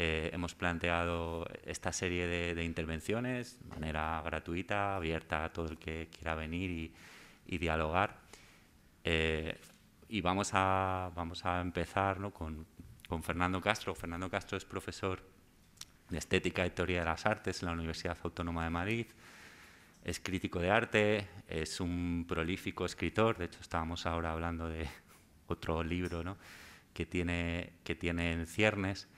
Eh, hemos planteado esta serie de, intervenciones de manera gratuita, abierta a todo el que quiera venir y, dialogar. Eh, y vamos a, empezar ¿no? con, Fernando Castro. Fernando Castro es profesor de Estética y Teoría de las Artes en la Universidad Autónoma de Madrid. Es crítico de arte, es un prolífico escritor. De hecho, estábamos ahora hablando de otro libro ¿no? que, tiene, que tiene en ciernes.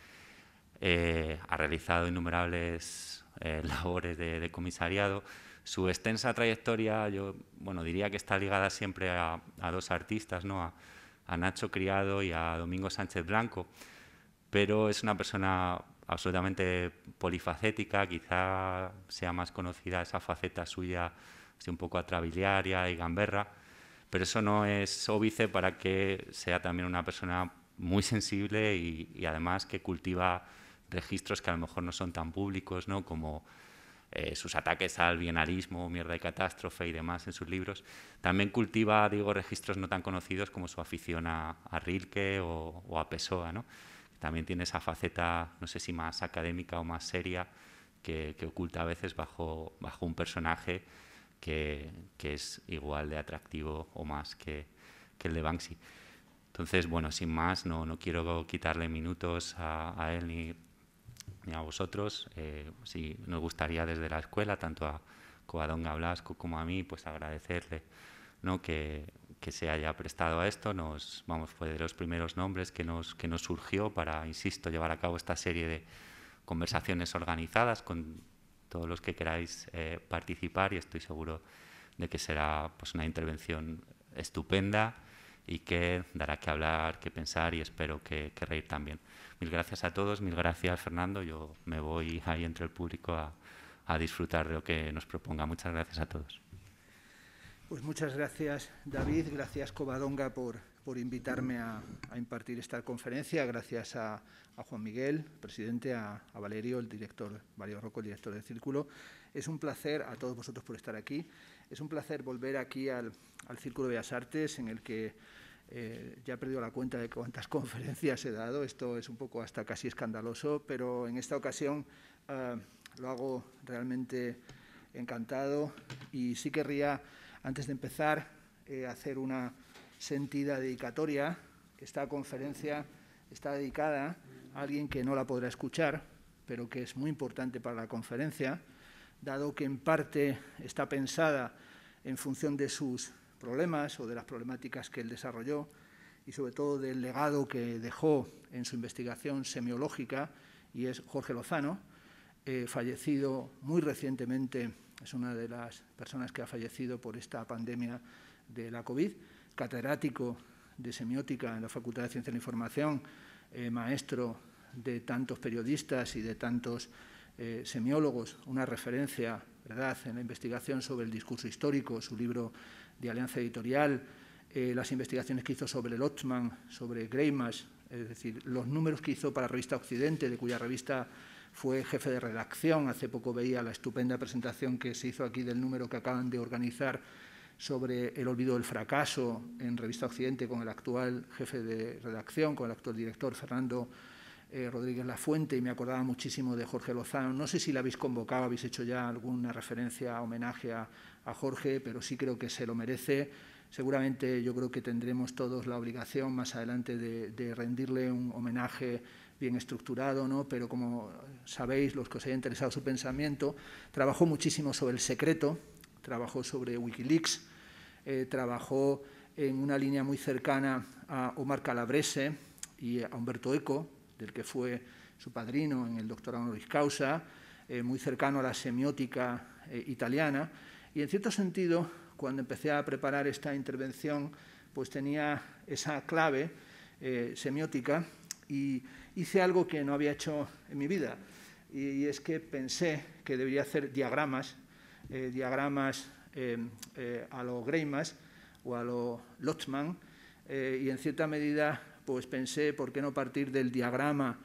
Eh, ha realizado innumerables eh, labores de, comisariado. Su extensa trayectoria, yo bueno, diría que está ligada siempre a, dos artistas, ¿no? A, Nacho Criado y a Domingo Sánchez Blanco, pero es una persona absolutamente polifacética, quizá sea más conocida esa faceta suya, un poco atrabiliaria y gamberra, pero eso no es óbice para que sea también una persona muy sensible y además que cultiva registros que a lo mejor no son tan públicos, ¿no? como eh, sus ataques al bienalismo, mierda y catástrofe y demás en sus libros. También cultiva, digo, registros no tan conocidos como su afición a, a Rilke o, a Pessoa. ¿no? También tiene esa faceta, no sé si más académica o más seria, que, que oculta a veces bajo, bajo un personaje que, que, es igual de atractivo o más que, que, el de Banksy. Entonces, bueno, sin más, no, no quiero quitarle minutos a, a él ni a vosotros. Eh, si nos gustaría desde la escuela, tanto a Don Blasco como a mí, pues agradecerle ¿no? que, que, se haya prestado a esto. Nos, vamos, fue de los primeros nombres que nos, que nos surgió para, insisto, llevar a cabo esta serie de conversaciones organizadas con todos los que queráis eh, participar y estoy seguro de que será pues, una intervención estupenda y que dará que hablar, que pensar y espero que, que reír también. Mil gracias a todos, mil gracias Fernando. Yo me voy ahí entre el público a, disfrutar de lo que nos proponga. Muchas gracias a todos. Pues muchas gracias David, gracias Covadonga por, por invitarme a, impartir esta conferencia, gracias a, Juan Miguel, presidente, a, Valerio, el director, Valerio Rocco, el director del Círculo. Es un placer a todos vosotros por estar aquí. Es un placer volver aquí al, al Círculo de Bellas Artes, en el que eh, ya he perdido la cuenta de cuántas conferencias he dado, esto es un poco hasta casi escandaloso, pero en esta ocasión eh, lo hago realmente encantado y sí querría, antes de empezar, eh, hacer una sentida dedicatoria. Esta conferencia está dedicada a alguien que no la podrá escuchar, pero que es muy importante para la conferencia, dado que en parte está pensada en función de sus problemas o de las problemáticas que él desarrolló y sobre todo del legado que dejó en su investigación semiológica, y es Jorge Lozano, eh, fallecido muy recientemente, es una de las personas que ha fallecido por esta pandemia de la COVID, catedrático de semiótica en la Facultad de Ciencia de la Información, eh, maestro de tantos periodistas y de tantos eh, semiólogos, una referencia ¿verdad? en la investigación sobre el discurso histórico, su libro de Alianza Editorial, eh, las investigaciones que hizo sobre el sobre Greimas, es decir, los números que hizo para Revista Occidente, de cuya revista fue jefe de redacción. Hace poco veía la estupenda presentación que se hizo aquí del número que acaban de organizar sobre el olvido del fracaso en Revista Occidente con el actual jefe de redacción, con el actual director Fernando eh, Rodríguez Lafuente y me acordaba muchísimo de Jorge Lozano. No sé si la habéis convocado, habéis hecho ya alguna referencia, homenaje a, Jorge, pero sí creo que se lo merece. Seguramente yo creo que tendremos todos la obligación más adelante de, rendirle un homenaje bien estructurado, ¿no? pero como sabéis, los que os haya interesado su pensamiento, trabajó muchísimo sobre el secreto, trabajó sobre Wikileaks, eh, trabajó en una línea muy cercana a Omar Calabrese y a Humberto Eco, del que fue su padrino en el doctorado honoris causa, eh, muy cercano a la semiótica eh, italiana. Y en cierto sentido, cuando empecé a preparar esta intervención, pues tenía esa clave eh, semiótica y hice algo que no había hecho en mi vida. Y, es que pensé que debería hacer diagramas, diagramas em, a lo Greimas o a lo Lotman, y en cierta medida pues pensé por qué no partir del diagrama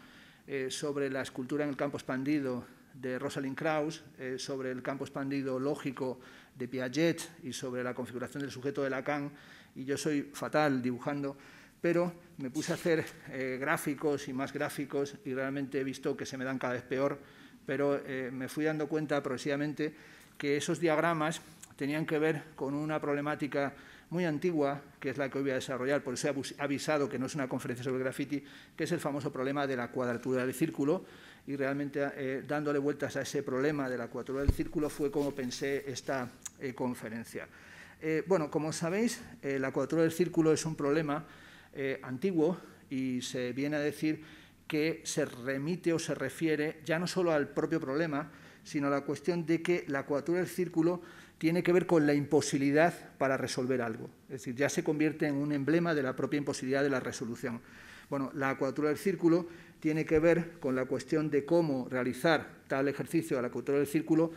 eh, sobre la escultura en el campo expandido de Rosalind Krauss, eh, sobre el campo expandido lógico de Piaget y sobre la configuración del sujeto de Lacan, y yo soy fatal dibujando, pero me puse a hacer eh, gráficos y más gráficos y realmente he visto que se me dan cada vez peor, pero me fui dando cuenta progresivamente que esos diagramas tenían que ver con una problemática muy antigua, que es la que hoy voy a desarrollar, por eso he avisado que no es una conferencia sobre graffiti, que es el famoso problema de la cuadratura del círculo. Y realmente eh, dándole vueltas a ese problema de la cuadratura del círculo fue como pensé esta eh, conferencia. Eh, bueno, como sabéis, la cuadratura del círculo es un problema antiguo y se viene a decir que se remite o se refiere ya no solo al propio problema, sino a la cuestión de que la cuadratura del círculo tiene que ver con la imposibilidad para resolver algo. Es decir, ya se convierte en un emblema de la propia imposibilidad de la resolución. Bueno, la acuatura del círculo tiene que ver con la cuestión de cómo realizar tal ejercicio de la acuatura del círculo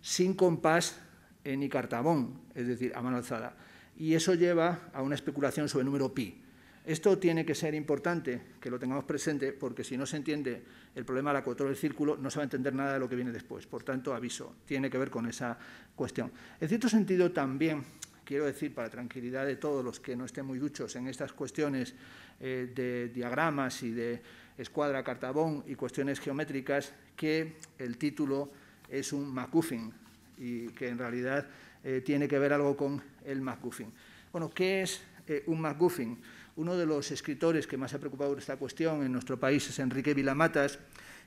sin compás ni cartabón, es decir, a mano alzada. Y eso lleva a una especulación sobre el número pi. Esto tiene que ser importante, que lo tengamos presente, porque si no se entiende el problema de la cuadratura del círculo, no se va a entender nada de lo que viene después. Por tanto, aviso, tiene que ver con esa cuestión. En cierto sentido, también quiero decir, para tranquilidad de todos los que no estén muy duchos en estas cuestiones eh, de diagramas y de escuadra cartabón y cuestiones geométricas, que el título es un MacGuffin y que en realidad eh, tiene que ver algo con el MacGuffin. Bueno, ¿qué es eh, un MacGuffin? Uno de los escritores que más ha preocupado por esta cuestión en nuestro país es Enrique Vilamatas,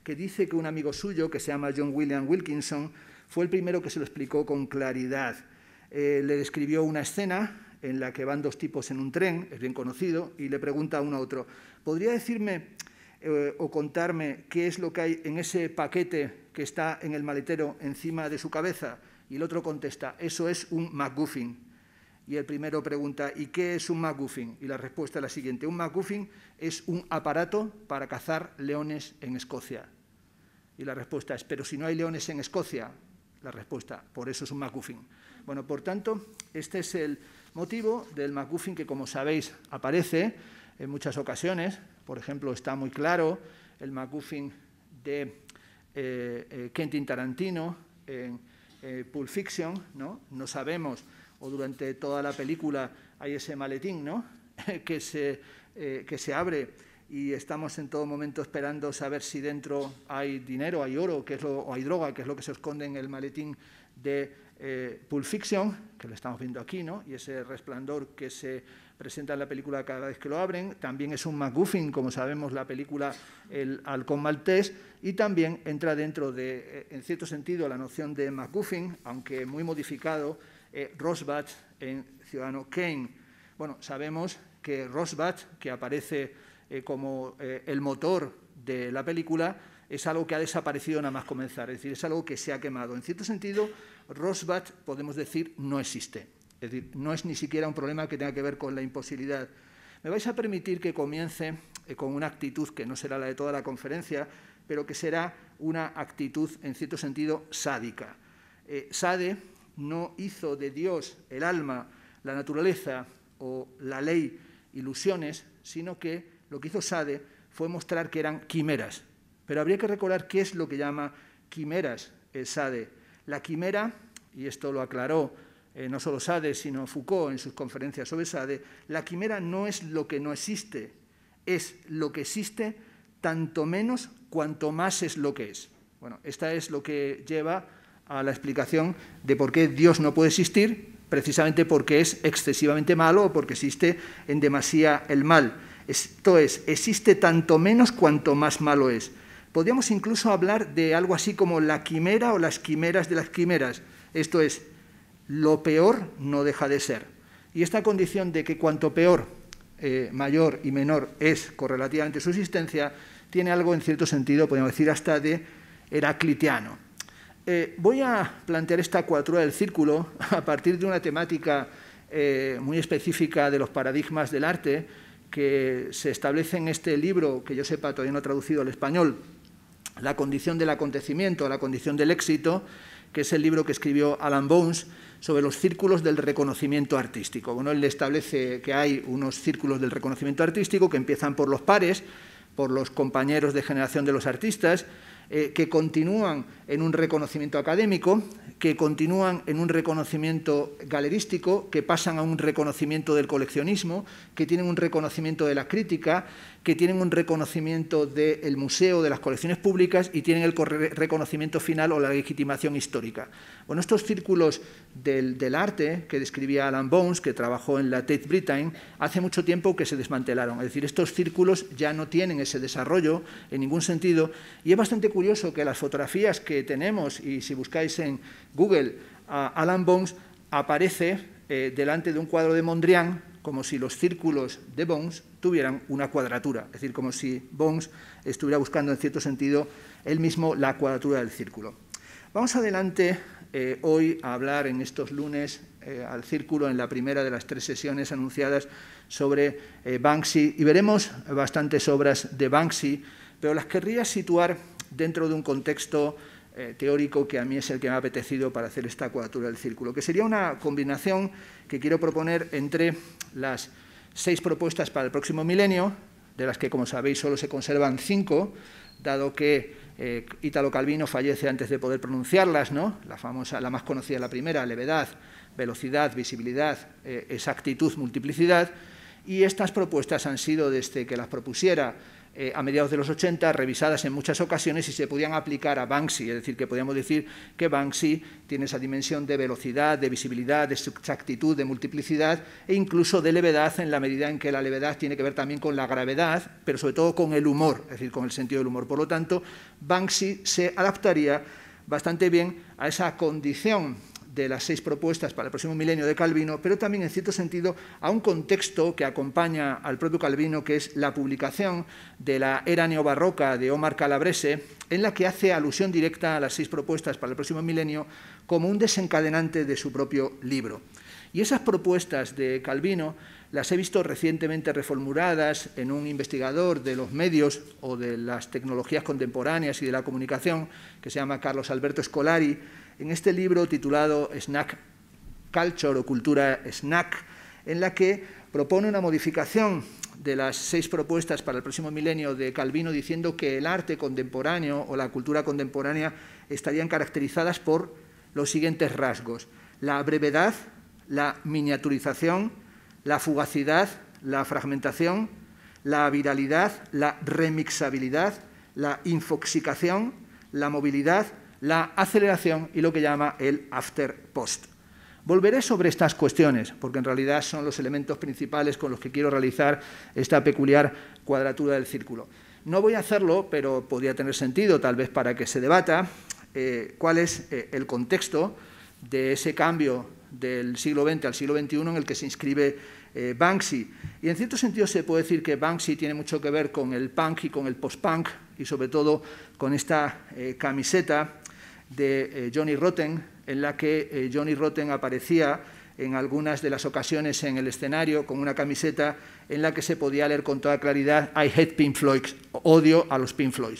que dice que un amigo suyo, que se llama John William Wilkinson, fue el primero que se lo explicó con claridad. Eh, le describió una escena en la que van dos tipos en un tren, es bien conocido, y le pregunta a uno a otro, ¿podría decirme eh, o contarme qué es lo que hay en ese paquete que está en el maletero encima de su cabeza? Y el otro contesta, eso es un MacGuffin. Y el primero pregunta, ¿y qué es un MacGuffin? Y la respuesta es la siguiente, un MacGuffin es un aparato para cazar leones en Escocia. Y la respuesta es, pero si no hay leones en Escocia, la respuesta, por eso es un MacGuffin. Bueno, por tanto, este es el motivo del MacGuffin que, como sabéis, aparece en muchas ocasiones. Por ejemplo, está muy claro el MacGuffin de eh, eh Quentin Tarantino en eh, Pulp Fiction. ¿no? no sabemos o durante toda la película hay ese maletín, ¿no? que, se, eh, que se abre y estamos en todo momento esperando saber si dentro hay dinero, hay oro, que es lo, o hay droga, que es lo que se esconde en el maletín de eh, Pulp Fiction, que lo estamos viendo aquí, ¿no? Y ese resplandor que se presenta en la película cada vez que lo abren. También es un MacGuffin, como sabemos, la película El Halcón Maltés. Y también entra dentro de, eh, en cierto sentido, la noción de MacGuffin, aunque muy modificado eh, Rosbach en Ciudadano Kane. Bueno, sabemos que Rosbach, que aparece eh, como eh, el motor de la película, es algo que ha desaparecido nada más comenzar, es decir, es algo que se ha quemado. En cierto sentido, Rosbach, podemos decir, no existe. Es decir, no es ni siquiera un problema que tenga que ver con la imposibilidad. Me vais a permitir que comience con una actitud que no será la de toda la conferencia, pero que será una actitud, en cierto sentido, sádica. Sade no hizo de Dios el alma, la naturaleza o la ley ilusiones, sino que lo que hizo Sade fue mostrar que eran quimeras. Pero habría que recordar qué es lo que llama quimeras el eh, Sade. La quimera, y esto lo aclaró eh, no solo Sade, sino Foucault en sus conferencias sobre Sade, la quimera no es lo que no existe, es lo que existe tanto menos cuanto más es lo que es. Bueno, esta es lo que lleva a la explicación de por qué Dios no puede existir, precisamente porque es excesivamente malo o porque existe en demasía el mal. Esto es, existe tanto menos cuanto más malo es. Podríamos incluso hablar de algo así como la quimera o las quimeras de las quimeras. Esto es, lo peor no deja de ser. Y esta condición de que cuanto peor, eh, mayor y menor es correlativamente su existencia, tiene algo en cierto sentido, podemos decir, hasta de heraclitiano. Eh, voy a plantear esta cuatrura del círculo a partir de una temática eh, muy específica de los paradigmas del arte que se establece en este libro, que yo sepa todavía no traducido al español, La condición del acontecimiento, la condición del éxito, que es el libro que escribió Alan Bones sobre los círculos del reconocimiento artístico. Bueno, él establece que hay unos círculos del reconocimiento artístico que empiezan por los pares, por los compañeros de generación de los artistas, eh, que continúan en un reconocimiento académico, que continúan en un reconocimiento galerístico, que pasan a un reconocimiento del coleccionismo, que tienen un reconocimiento de la crítica, que tienen un reconocimiento del museo, de las colecciones públicas y tienen el reconocimiento final o la legitimación histórica. Bueno, estos círculos del, del arte que describía Alan Bones, que trabajó en la Tate Britain, hace mucho tiempo que se desmantelaron. Es decir, estos círculos ya no tienen ese desarrollo en ningún sentido y es bastante curioso que las fotografías que tenemos, y si buscáis en Google a Alan Bones, aparece eh, delante de un cuadro de Mondrian como si los círculos de Bones tuvieran una cuadratura, es decir, como si Bones estuviera buscando en cierto sentido él mismo la cuadratura del círculo. Vamos adelante eh, hoy a hablar en estos lunes eh, al círculo en la primera de las tres sesiones anunciadas sobre Banksy y veremos bastantes obras de Banksy, pero las querría situar dentro de un contexto eh, teórico que a mí es el que me ha apetecido para hacer esta cuadratura del círculo, que sería una combinación que quiero proponer entre las seis propuestas para el próximo milenio, de las que, como sabéis, solo se conservan cinco, dado que Italo eh, Calvino fallece antes de poder pronunciarlas, ¿no? La famosa, la más conocida, la primera, levedad, velocidad, visibilidad, eh, exactitud, multiplicidad. Y estas propuestas han sido, desde que las propusiera eh, a mediados de los 80, revisadas en muchas ocasiones y se podían aplicar a Banksy, es decir, que podíamos decir que Banksy tiene esa dimensión de velocidad, de visibilidad, de exactitud, de multiplicidad e incluso de levedad en la medida en que la levedad tiene que ver también con la gravedad, pero sobre todo con el humor, es decir, con el sentido del humor. Por lo tanto, Banksy se adaptaría bastante bien a esa condición de las seis propuestas para el próximo milenio de Calvino, pero también, en cierto sentido, a un contexto que acompaña al propio Calvino, que es la publicación de la Era Neobarroca de Omar Calabrese, en la que hace alusión directa a las seis propuestas para el próximo milenio como un desencadenante de su propio libro. Y esas propuestas de Calvino las he visto recientemente reformuladas en un investigador de los medios o de las tecnologías contemporáneas y de la comunicación, que se llama Carlos Alberto Scolari, en este libro titulado Snack Culture o Cultura Snack, en la que propone una modificación de las seis propuestas para el próximo milenio de Calvino diciendo que el arte contemporáneo o la cultura contemporánea estarían caracterizadas por los siguientes rasgos. La brevedad, la miniaturización, la fugacidad, la fragmentación, la viralidad, la remixabilidad, la infoxicación, la movilidad, la aceleración y lo que llama el after post. Volveré sobre estas cuestiones, porque en realidad son los elementos principales con los que quiero realizar esta peculiar cuadratura del círculo. No voy a hacerlo, pero podría tener sentido, tal vez para que se debata, eh, cuál es eh, el contexto de ese cambio del siglo XX al siglo XXI en el que se inscribe eh, Banksy. Y en cierto sentido se puede decir que Banksy tiene mucho que ver con el punk y con el post-punk, y sobre todo con esta camiseta de eh, Johnny Rotten, en la que eh, Johnny Rotten aparecía en algunas de las ocasiones en el escenario con una camiseta en la que se podía leer con toda claridad I hate Pink Floyd, odio a los Pink Floyd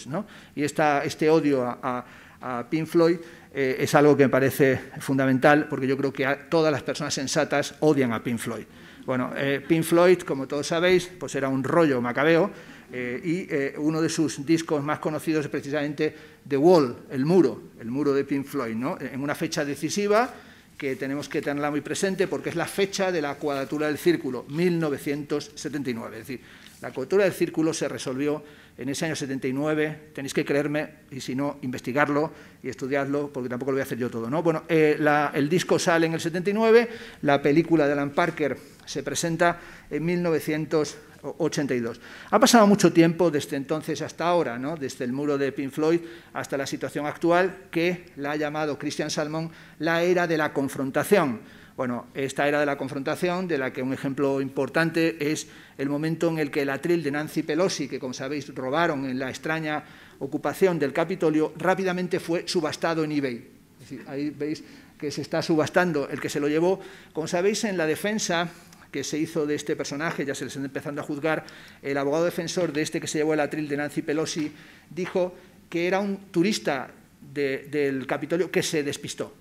Y este odio a, a, Pink Floyd eh, es algo que me parece fundamental porque yo creo que todas las personas sensatas odian a Pink Floyd. Bueno, Pink Floyd, como todos sabéis, pues era un rollo macabeo eh, y eh, uno de sus discos más conocidos es precisamente The Wall, el muro, el muro de Pink Floyd, ¿no? en una fecha decisiva que tenemos que tenerla muy presente porque es la fecha de la cuadratura del círculo, 1979. Es decir, la cuadratura del círculo se resolvió en ese año 79, tenéis que creerme y si no, investigarlo y estudiarlo porque tampoco lo voy a hacer yo todo. ¿no? Bueno, eh, el disco sale en el 79, la película de Alan Parker se presenta en 1979. 82. Ha pasado mucho tiempo desde entonces hasta ahora, ¿no? desde el muro de Pink Floyd hasta la situación actual, que la ha llamado Christian Salmón la era de la confrontación. Bueno, esta era de la confrontación, de la que un ejemplo importante es el momento en el que el atril de Nancy Pelosi, que como sabéis robaron en la extraña ocupación del Capitolio, rápidamente fue subastado en eBay. ahí veis que se está subastando el que se lo llevó. Como sabéis, en la defensa que se hizo de este personaje, ya se les está empezando a juzgar, el abogado defensor de este que se llevó el atril de Nancy Pelosi dijo que era un turista del Capitolio que se despistó,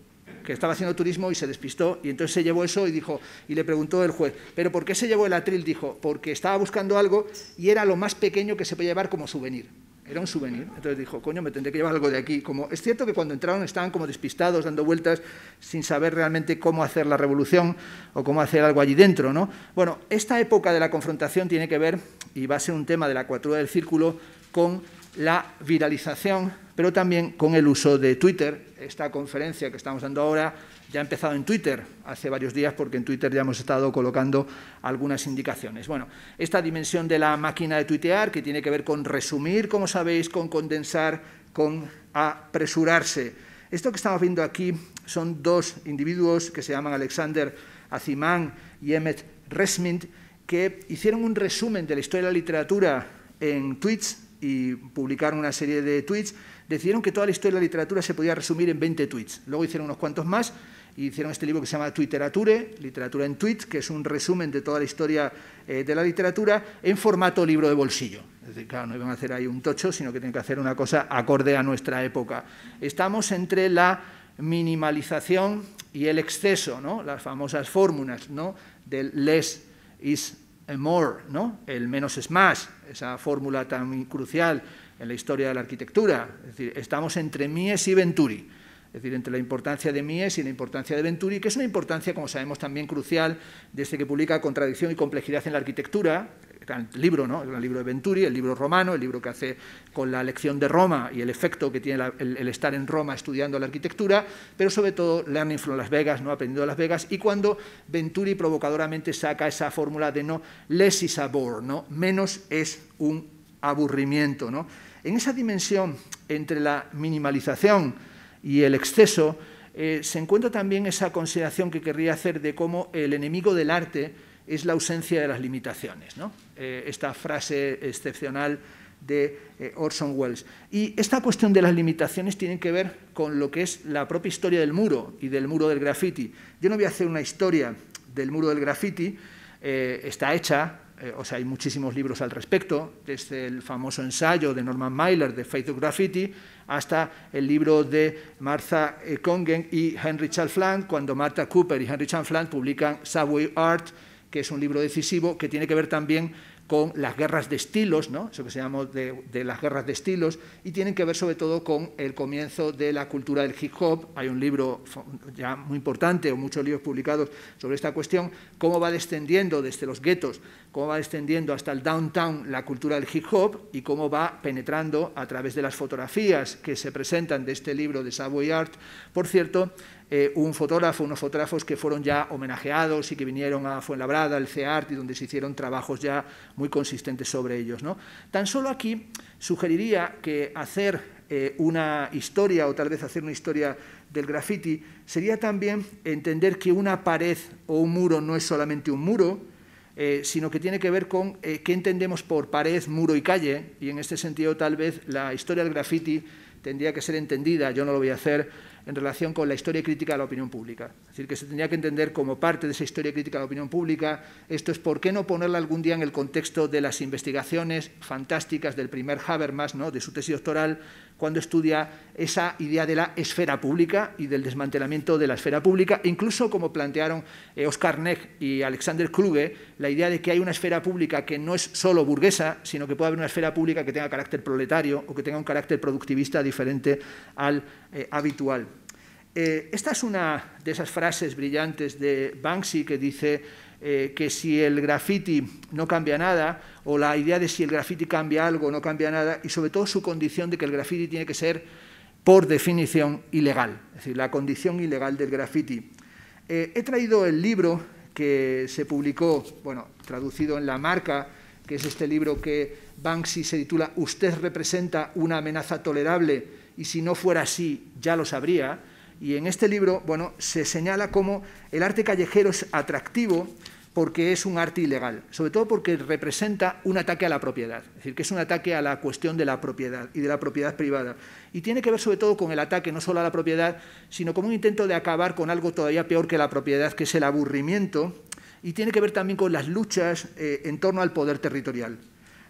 que estaba haciendo turismo y se despistó y entonces se llevó eso y dijo y le preguntó el juez, pero ¿por qué se llevó el atril? Dijo, porque estaba buscando algo y era lo más pequeño que se puede llevar como souvenir. Era un souvenir. Entonces dijo, coño, me tendré que llevar algo de aquí. Como, es cierto que cuando entraron estaban como despistados, dando vueltas, sin saber realmente cómo hacer la revolución o cómo hacer algo allí dentro. ¿no? Bueno, esta época de la confrontación tiene que ver, y va a ser un tema de la cuadratura del círculo, con la viralización, pero también con el uso de Twitter. Esta conferencia que estamos dando ahora ya ha empezado en Twitter hace varios días, porque en Twitter ya hemos estado colocando algunas indicaciones. Bueno, esta dimensión de la máquina de tuitear, que tiene que ver con resumir, como sabéis, con condensar, con apresurarse. Esto que estamos viendo aquí son dos individuos que se llaman Alexander Azimán y Emmet Resmint, que hicieron un resumen de la historia de la literatura en tweets y publicaron una serie de tweets, decidieron que toda la historia de la literatura se podía resumir en 20 tweets. Luego hicieron unos cuantos más hicieron este libro que se llama Twitterature, Literatura en tweet que es un resumen de toda la historia eh, de la literatura en formato libro de bolsillo. Es decir, claro, no iban a hacer ahí un tocho, sino que tienen que hacer una cosa acorde a nuestra época. Estamos entre la minimalización y el exceso, ¿no? las famosas fórmulas ¿no? del less is more, ¿no? el menos es más, esa fórmula tan crucial en la historia de la arquitectura. Es decir, estamos entre Mies y Venturi es decir, entre la importancia de Mies y la importancia de Venturi, que es una importancia, como sabemos, también crucial desde este que publica Contradicción y Complejidad en la Arquitectura, el libro, ¿no? el libro de Venturi, el libro romano, el libro que hace con la lección de Roma y el efecto que tiene el, estar en Roma estudiando la arquitectura, pero sobre todo Learning from Las Vegas, ¿no? aprendiendo de Las Vegas, y cuando Venturi provocadoramente saca esa fórmula de no less is a bore, ¿no? menos es un aburrimiento. ¿no? En esa dimensión entre la minimalización, y el exceso, eh, se encuentra también esa consideración que querría hacer de cómo el enemigo del arte es la ausencia de las limitaciones. ¿no? Eh, esta frase excepcional de eh, Orson Welles. Y esta cuestión de las limitaciones tiene que ver con lo que es la propia historia del muro y del muro del graffiti. Yo no voy a hacer una historia del muro del graffiti, está hecha, o sea, hay muchísimos libros al respecto, desde el famoso ensayo de Norman Mailer de Faith of Graffiti, hasta el libro de Martha Congen eh, y Henry Charles cuando Martha Cooper y Henry Charles publican Subway Art, que es un libro decisivo que tiene que ver también con las guerras de estilos, ¿no? eso que se llama de, las guerras de estilos, y tienen que ver sobre todo con el comienzo de la cultura del hip hop. Hay un libro ya muy importante, o muchos libros publicados sobre esta cuestión, cómo va descendiendo desde los guetos, cómo va descendiendo hasta el downtown la cultura del hip hop y cómo va penetrando a través de las fotografías que se presentan de este libro de Savoy Art. Por cierto, eh, un fotógrafo, unos fotógrafos que fueron ya homenajeados y que vinieron a Fuenlabrada, el CEART, y donde se hicieron trabajos ya muy consistentes sobre ellos. ¿no? Tan solo aquí sugeriría que hacer eh, una historia, o tal vez hacer una historia del graffiti, sería también entender que una pared o un muro no es solamente un muro, eh, sino que tiene que ver con qué entendemos por pared, muro y calle, y en este sentido tal vez la historia del graffiti tendría que ser entendida, yo no lo voy a hacer, en relación con la historia crítica de la opinión pública. Es decir, que se tenía que entender como parte de esa historia crítica de la opinión pública. Esto es, ¿por qué no ponerla algún día en el contexto de las investigaciones fantásticas del primer Habermas, ¿no? de su tesis doctoral, cuando estudia esa idea de la esfera pública y del desmantelamiento de la esfera pública, incluso como plantearon Oscar eh, Neck y Alexander Kluge, la idea de que hay una esfera pública que no es solo burguesa, sino que puede haber una esfera pública que tenga carácter proletario o que tenga un carácter productivista diferente al eh, habitual. Eh, esta es una de esas frases brillantes de Banksy que dice eh, que si el graffiti no cambia nada, o la idea de si el graffiti cambia algo no cambia nada, y sobre todo su condición de que el graffiti tiene que ser, por definición, ilegal, es decir, la condición ilegal del graffiti. Eh, he traído el libro que se publicó, bueno, traducido en la marca, que es este libro que Banksy se titula Usted representa una amenaza tolerable y si no fuera así ya lo sabría. Y en este libro, bueno, se señala cómo el arte callejero es atractivo porque es un arte ilegal, sobre todo porque representa un ataque a la propiedad, es decir, que es un ataque a la cuestión de la propiedad y de la propiedad privada. Y tiene que ver sobre todo con el ataque no solo a la propiedad, sino con un intento de acabar con algo todavía peor que la propiedad, que es el aburrimiento, y tiene que ver también con las luchas eh, en torno al poder territorial.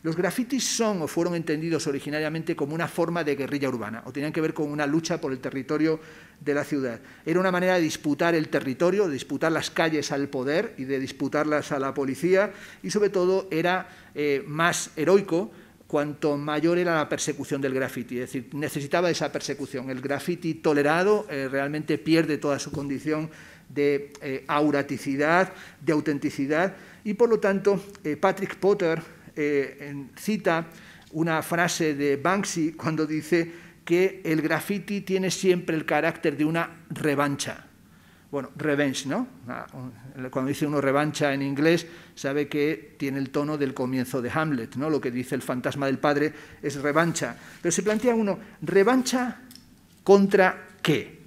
Los grafitis son o fueron entendidos originariamente como una forma de guerrilla urbana o tenían que ver con una lucha por el territorio de la ciudad. Era una manera de disputar el territorio, de disputar las calles al poder y de disputarlas a la policía y sobre todo era eh, más heroico cuanto mayor era la persecución del graffiti, es decir, necesitaba esa persecución. El graffiti tolerado eh, realmente pierde toda su condición de eh, auraticidad, de autenticidad, y por lo tanto Patrick Potter, eh, cita una frase de Banksy cuando dice que el graffiti tiene siempre el carácter de una revancha. Bueno, revenge, ¿no? Ah, cuando dice uno revancha en inglés, sabe que tiene el tono del comienzo de Hamlet, ¿no? Lo que dice el fantasma del padre es revancha. Pero se plantea uno, ¿revancha contra qué?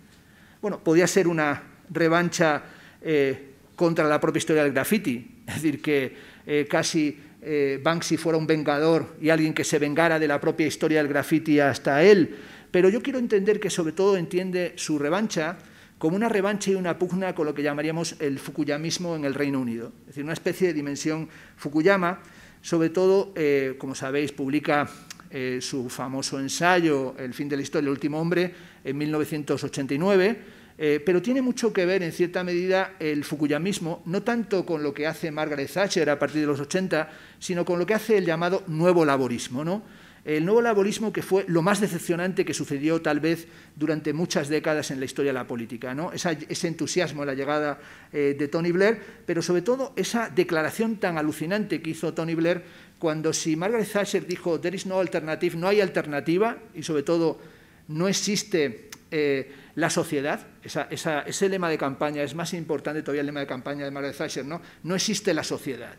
Bueno, podía ser una revancha eh, contra la propia historia del graffiti, es decir, que eh, casi eh, Banksy fuera un vengador y alguien que se vengara de la propia historia del graffiti hasta él, pero yo quiero entender que sobre todo entiende su revancha como una revancha y una pugna con lo que llamaríamos el Fukuyamismo en el Reino Unido, es decir, una especie de dimensión Fukuyama, sobre todo, eh, como sabéis, publica eh, su famoso ensayo El fin de la historia, el último hombre, en 1989 eh, pero tiene mucho que ver, en cierta medida, el fukuyamismo, no tanto con lo que hace Margaret Thatcher a partir de los 80, sino con lo que hace el llamado nuevo laborismo, ¿no? El nuevo laborismo que fue lo más decepcionante que sucedió tal vez durante muchas décadas en la historia de la política, ¿no? ese entusiasmo en la llegada eh, de Tony Blair, pero sobre todo esa declaración tan alucinante que hizo Tony Blair cuando si Margaret Thatcher dijo there is no alternative, no hay alternativa, y sobre todo no existe eh, la sociedad, ese lema de campaña es más importante todavía el lema de campaña de Margaret Thatcher, ¿no? No existe la sociedad,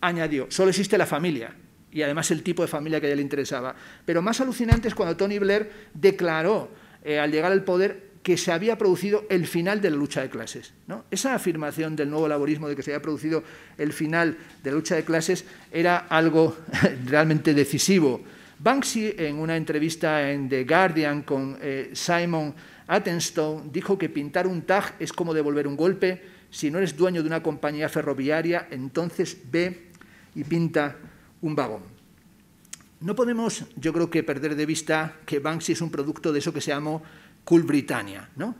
añadió, solo existe la familia, y además el tipo de familia que a ella le interesaba. Pero más alucinante es cuando Tony Blair declaró, eh, al llegar al poder, que se había producido el final de la lucha de clases. ¿no? Esa afirmación del nuevo laborismo de que se había producido el final de la lucha de clases era algo realmente decisivo. Banksy, en una entrevista en The Guardian con eh, Simon Attenstone dijo que pintar un tag es como devolver un golpe. Si no eres dueño de una compañía ferroviaria, entonces ve y pinta un vagón. No podemos, yo creo que, perder de vista que Banksy es un producto de eso que se llamó Cool Britannia, ¿no?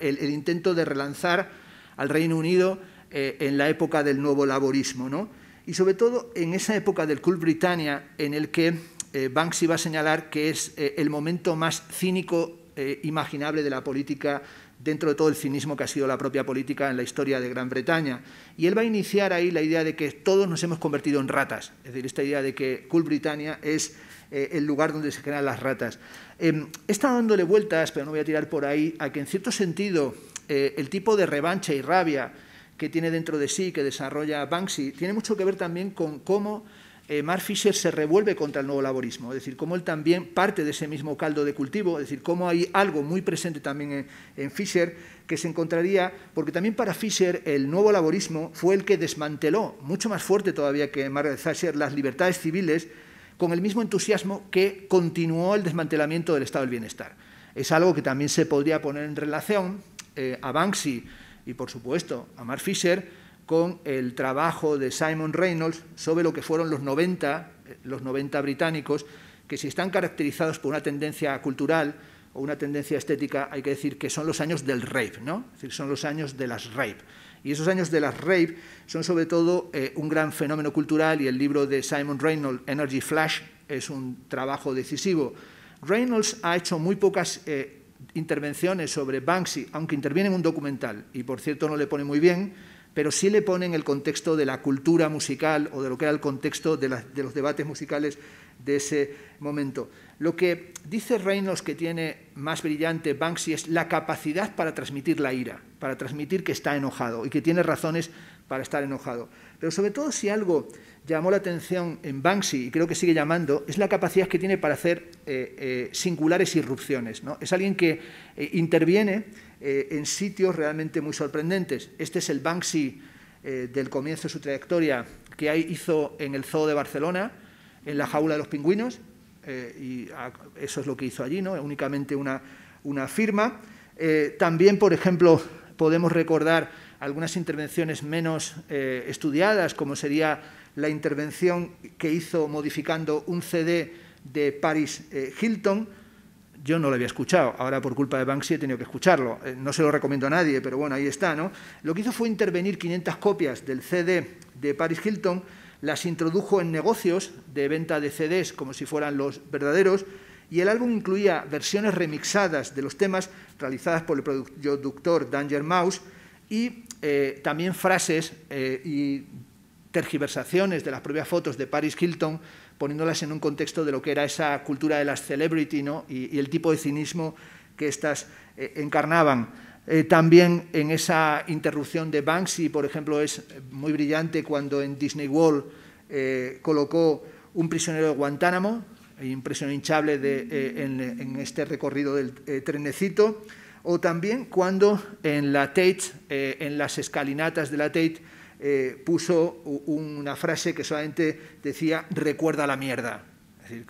el, intento de relanzar al Reino Unido eh, en la época del nuevo laborismo. Y sobre todo en esa época del Cool Britannia en el que eh, Banksy va a señalar que es eh, el momento más cínico eh, imaginable de la política dentro de todo el cinismo que ha sido la propia política en la historia de Gran Bretaña. Y él va a iniciar ahí la idea de que todos nos hemos convertido en ratas, es decir, esta idea de que Cool Britannia es eh, el lugar donde se crean las ratas. Eh, he estado dándole vueltas, pero no voy a tirar por ahí, a que en cierto sentido eh, el tipo de revancha y rabia que tiene dentro de sí, que desarrolla Banksy, tiene mucho que ver también con cómo eh, ...Mar Fisher se revuelve contra el nuevo laborismo, es decir, cómo él también parte de ese mismo caldo de cultivo, es decir, cómo hay algo muy presente también en, Fisher que se encontraría, porque también para Fisher el nuevo laborismo fue el que desmanteló, mucho más fuerte todavía que Margaret Thatcher, las libertades civiles con el mismo entusiasmo que continuó el desmantelamiento del estado del bienestar. Es algo que también se podría poner en relación eh, a Banksy y, por supuesto, a Mar Fisher, con el trabajo de Simon Reynolds sobre lo que fueron los 90, los 90 británicos, que si están caracterizados por una tendencia cultural o una tendencia estética, hay que decir que son los años del rape, ¿no? Es decir, son los años de las rape. Y esos años de las rape son sobre todo eh, un gran fenómeno cultural y el libro de Simon Reynolds, Energy Flash, es un trabajo decisivo. Reynolds ha hecho muy pocas eh, intervenciones sobre Banksy, aunque interviene en un documental, y por cierto no le pone muy bien, pero sí le pone en el contexto de la cultura musical o de lo que era el contexto de, los debates musicales de ese momento. Lo que dice Reynolds que tiene más brillante Banksy es la capacidad para transmitir la ira, para transmitir que está enojado y que tiene razones para estar enojado. Pero sobre todo si algo llamó la atención en Banksy, y creo que sigue llamando, es la capacidad que tiene para hacer eh, eh, singulares irrupciones. ¿no? Es alguien que eh, interviene eh, en sitios realmente muy sorprendentes. Este es el Banksy eh, del comienzo de su trayectoria que hizo en el Zoo de Barcelona, en la jaula de los pingüinos, eh, y eso es lo que hizo allí, ¿no? únicamente una, una firma. también, por ejemplo, podemos recordar algunas intervenciones menos estudiadas, como sería la intervención que hizo modificando un CD de Paris Hilton, yo no lo había escuchado, ahora por culpa de Banksy he tenido que escucharlo. Eh, no se lo recomiendo a nadie, pero bueno, ahí está, ¿no? Lo que hizo fue intervenir 500 copias del CD de Paris Hilton, las introdujo en negocios de venta de CDs como si fueran los verdaderos, y el álbum incluía versiones remixadas de los temas realizadas por el productor Danger Mouse y eh, también frases eh, y tergiversaciones de las propias fotos de Paris Hilton poniéndolas en un contexto de lo que era esa cultura de las celebrity y, el tipo de cinismo que éstas eh, encarnaban. Eh, también en esa interrupción de Banksy, por ejemplo, es muy brillante cuando en Disney World eh, colocó un prisionero de Guantánamo, impresión hinchable en, en, este recorrido del trenecito, o también cuando en la Tate, en las escalinatas de la Tate, eh, puso una frase que solamente decía recuerda la mierda. Es decir,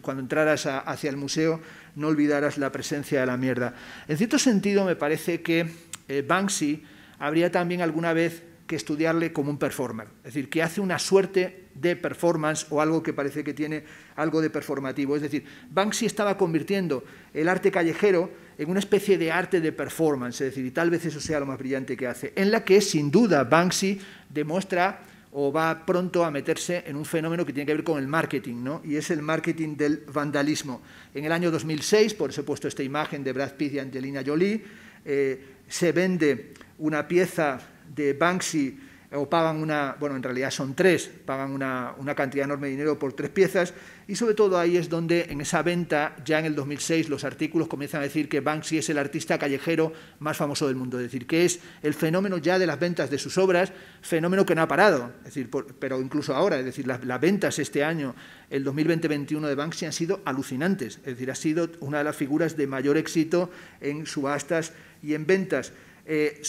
cuando entraras hacia el museo no olvidaras la presencia de la mierda. En cierto sentido me parece que eh, Banksy habría también alguna vez que estudiarle como un performer, es decir, que hace una suerte de performance o algo que parece que tiene algo de performativo. Es decir, Banksy estaba convirtiendo el arte callejero en una especie de arte de performance, es decir, y tal vez eso sea lo más brillante que hace, en la que sin duda Banksy demuestra o va pronto a meterse en un fenómeno que tiene que ver con el marketing, ¿no? y es el marketing del vandalismo. En el año 2006, por eso he puesto esta imagen de Brad Pitt y Angelina Jolie, eh, se vende una pieza de Banksy o pagan una, bueno, en realidad son tres, pagan una, cantidad enorme de dinero por tres piezas y sobre todo ahí es donde en esa venta, ya en el 2006, los artículos comienzan a decir que Banksy es el artista callejero más famoso del mundo, es decir, que es el fenómeno ya de las ventas de sus obras, fenómeno que no ha parado, es decir, pero incluso ahora, es decir, las, las ventas este año, el 2020-21 de Banksy han sido alucinantes, es decir, ha sido una de las figuras de mayor éxito en subastas y en ventas. Eh,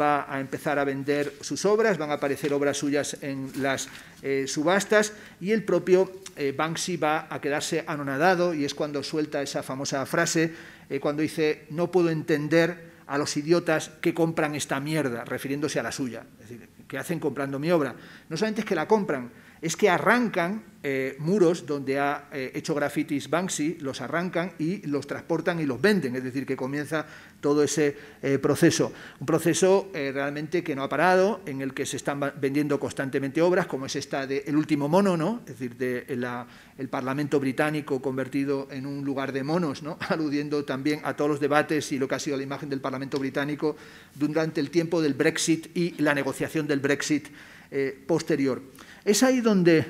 va a empezar a vender sus obras, van a aparecer obras suyas en las eh, subastas y el propio eh, Banksy va a quedarse anonadado y es cuando suelta esa famosa frase eh, cuando dice no puedo entender a los idiotas que compran esta mierda, refiriéndose a la suya, es decir, que hacen comprando mi obra. No solamente es que la compran, es que arrancan muros donde ha hecho grafitis Banksy, los arrancan y los transportan y los venden. Es decir, que comienza todo ese eh, proceso. Un proceso eh, realmente que no ha parado, en el que se están vendiendo constantemente obras, como es esta del último mono, ¿no? es decir, de el Parlamento británico convertido en un lugar de monos, ¿no? aludiendo también a todos los debates y lo que ha sido la imagen del Parlamento británico durante el tiempo del Brexit y la negociación del Brexit eh, posterior. Es ahí donde,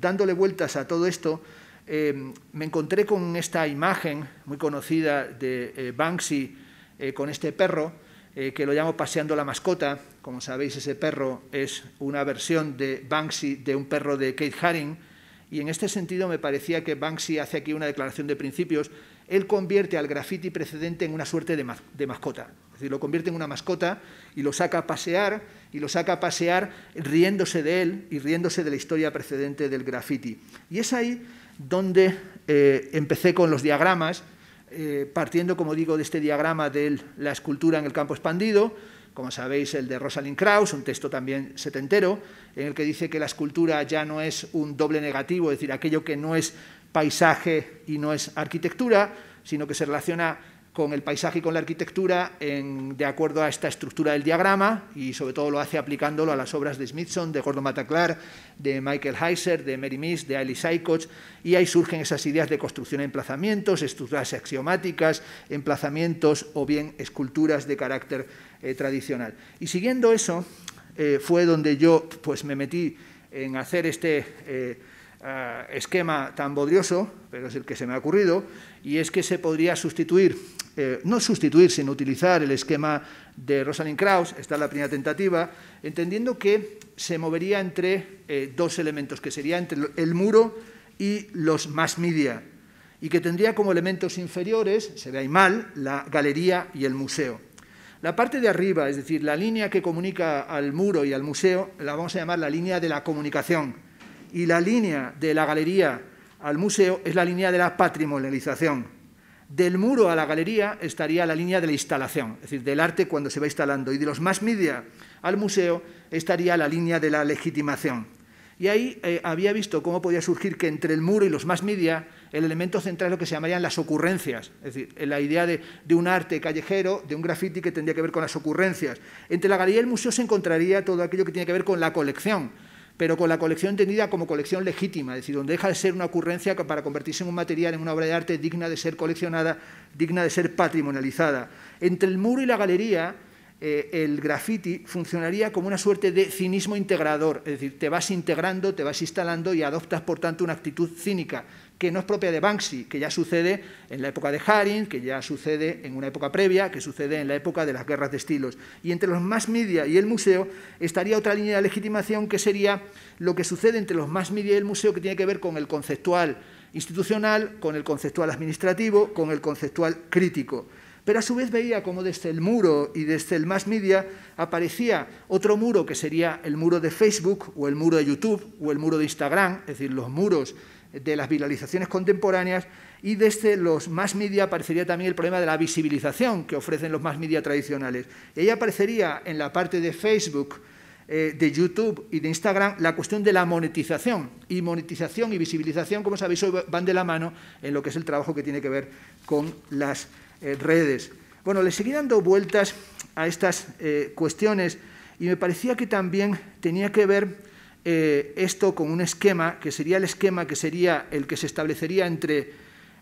dándole vueltas a todo esto, me encontré con esta imagen muy conocida de Banksy eh, con este perro, eh, que lo llamo paseando la mascota. Como sabéis, ese perro es una versión de Banksy de un perro de Kate Haring. Y en este sentido me parecía que Banksy hace aquí una declaración de principios. Él convierte al graffiti precedente en una suerte de, mascota. Es decir, lo convierte en una mascota y lo saca a pasear, y lo saca a pasear riéndose de él y riéndose de la historia precedente del graffiti. Y es ahí donde eh, empecé con los diagramas eh, partiendo, como digo, de este diagrama de la escultura en el campo expandido, como sabéis, el de Rosalind Krauss, un texto también setentero, en el que dice que la escultura ya no es un doble negativo, es decir, aquello que no es paisaje y no es arquitectura, sino que se relaciona con el paisaje y con la arquitectura de acuerdo a esta estructura del diagrama y sobre todo lo hace aplicándolo a las obras de Smithson, de Gordon Mataclar, de Michael Heiser, de Mary Miss, de Alice Aycoch y ahí surgen esas ideas de construcción de emplazamientos, estructuras axiomáticas, emplazamientos o bien esculturas de carácter eh, tradicional. Y siguiendo eso eh, fue donde yo pues me metí en hacer este... Eh, esquema tan bodrioso, pero es el que se me ha ocurrido, y es que se podría sustituir eh, no sustituir, sino utilizar el esquema de Rosalind Krauss, es la primera tentativa, entendiendo que se movería entre eh, dos elementos, que sería entre el muro y los mass media, y que tendría como elementos inferiores, se ve ahí mal, la galería y el museo. La parte de arriba, es decir, la línea que comunica al muro y al museo, la vamos a llamar la línea de la comunicación, y la línea de la galería al museo es la línea de la patrimonialización del muro a la galería estaría la línea de la instalación, es decir, del arte cuando se va instalando, y de los más media al museo estaría la línea de la legitimación. Y ahí eh, había visto cómo podía surgir que entre el muro y los más media el elemento central es lo que se llamarían las ocurrencias, es decir, la idea de, de, un arte callejero, de un graffiti que tendría que ver con las ocurrencias. Entre la galería y el museo se encontraría todo aquello que tiene que ver con la colección, pero con la colección entendida como colección legítima, es decir, donde deja de ser una ocurrencia para convertirse en un material, en una obra de arte digna de ser coleccionada, digna de ser patrimonializada. Entre el muro y la galería, eh, el graffiti funcionaría como una suerte de cinismo integrador, es decir, te vas integrando, te vas instalando y adoptas, por tanto, una actitud cínica que no es propia de Banksy, que ya sucede en la época de Haring, que ya sucede en una época previa, que sucede en la época de las guerras de estilos. Y entre los más media y el museo estaría otra línea de legitimación que sería lo que sucede entre los más media y el museo, que tiene que ver con el conceptual institucional, con el conceptual administrativo, con el conceptual crítico pero a su vez veía como desde el muro y desde el mass media aparecía otro muro que sería el muro de Facebook o el muro de YouTube o el muro de Instagram, es decir, los muros de las viralizaciones contemporáneas y desde los más media aparecería también el problema de la visibilización que ofrecen los más media tradicionales. Y ahí aparecería en la parte de Facebook, eh, de YouTube y de Instagram la cuestión de la monetización. Y monetización y visibilización, como sabéis, van de la mano en lo que es el trabajo que tiene que ver con las eh, redes. Bueno, le seguí dando vueltas a estas eh, cuestiones y me parecía que también tenía que ver eh, esto con un esquema, que sería el esquema que sería el que se establecería entre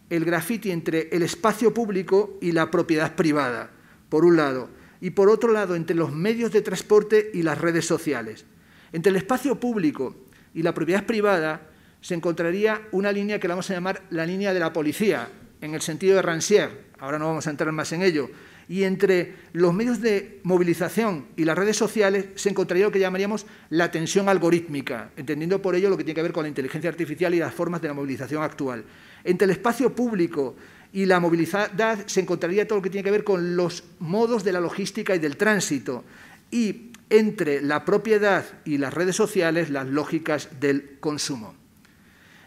el graffiti, entre el espacio público y la propiedad privada, por un lado, y por otro lado, entre los medios de transporte y las redes sociales. Entre el espacio público y la propiedad privada se encontraría una línea que la vamos a llamar la línea de la policía, en el sentido de Rancière, ahora no vamos a entrar más en ello, y entre los medios de movilización y las redes sociales se encontraría lo que llamaríamos la tensión algorítmica, entendiendo por ello lo que tiene que ver con la inteligencia artificial y las formas de la movilización actual. Entre el espacio público y la movilidad se encontraría todo lo que tiene que ver con los modos de la logística y del tránsito. Y entre la propiedad y las redes sociales, las lógicas del consumo.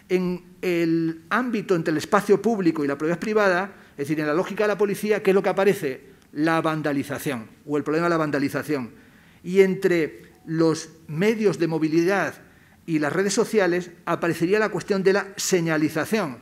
En el ámbito entre el espacio público y la propiedad privada, es decir, en la lógica de la policía, ¿qué es lo que aparece? la vandalización o el problema de la vandalización. Y entre los medios de movilidad y las redes sociales aparecería la cuestión de la señalización.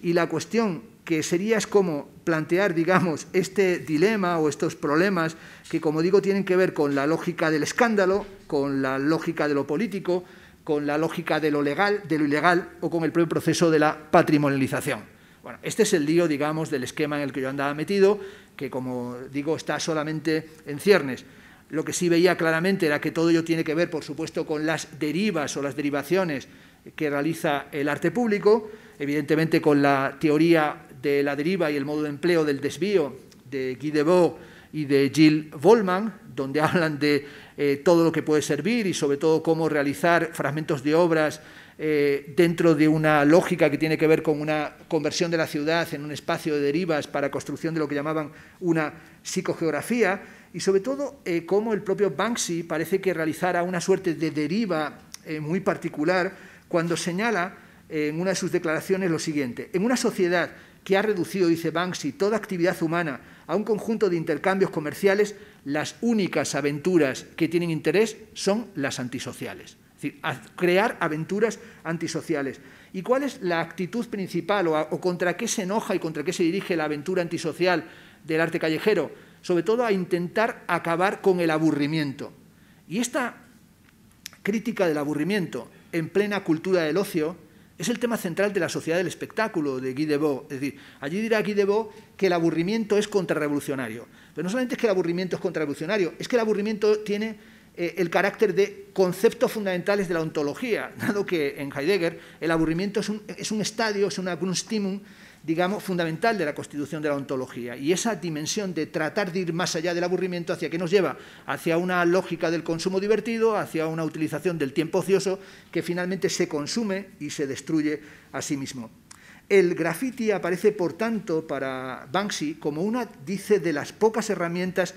Y la cuestión que sería es cómo plantear, digamos, este dilema o estos problemas que, como digo, tienen que ver con la lógica del escándalo, con la lógica de lo político, con la lógica de lo legal, de lo ilegal o con el propio proceso de la patrimonialización. Bueno, este es el lío, digamos, del esquema en el que yo andaba metido, que como digo, está solamente en ciernes. Lo que sí veía claramente era que todo ello tiene que ver, por supuesto, con las derivas o las derivaciones que realiza el arte público, evidentemente con la teoría de la deriva y el modo de empleo del desvío de Guy Debord y de Gilles Volman, donde hablan de eh, todo lo que puede servir y sobre todo cómo realizar fragmentos de obras eh, dentro de una lógica que tiene que ver con una conversión de la ciudad en un espacio de derivas para construcción de lo que llamaban una psicogeografía, y sobre todo eh, cómo el propio Banksy parece que realizara una suerte de deriva eh, muy particular cuando señala en una de sus declaraciones lo siguiente, en una sociedad que ha reducido, dice Banksy, toda actividad humana a un conjunto de intercambios comerciales, las únicas aventuras que tienen interés son las antisociales. Es decir, crear aventuras antisociales. ¿Y cuál es la actitud principal o, contra qué se enoja y contra qué se dirige la aventura antisocial del arte callejero? Sobre todo a intentar acabar con el aburrimiento. Y esta crítica del aburrimiento en plena cultura del ocio es el tema central de la sociedad del espectáculo de Guy Debord. Es decir, allí dirá Guy Debord que el aburrimiento es contrarrevolucionario. Pero no solamente es que el aburrimiento es contrarrevolucionario, es que el aburrimiento tiene eh, el carácter de conceptos fundamentales de la ontología, dado que en Heidegger el aburrimiento es un, estadio, es una Grundstimmung, digamos, fundamental de la constitución de la ontología. Y esa dimensión de tratar de ir más allá del aburrimiento, ¿hacia qué nos lleva? Hacia una lógica del consumo divertido, hacia una utilización del tiempo ocioso que finalmente se consume y se destruye a sí mismo. El graffiti aparece, por tanto, para Banksy como una, dice, de las pocas herramientas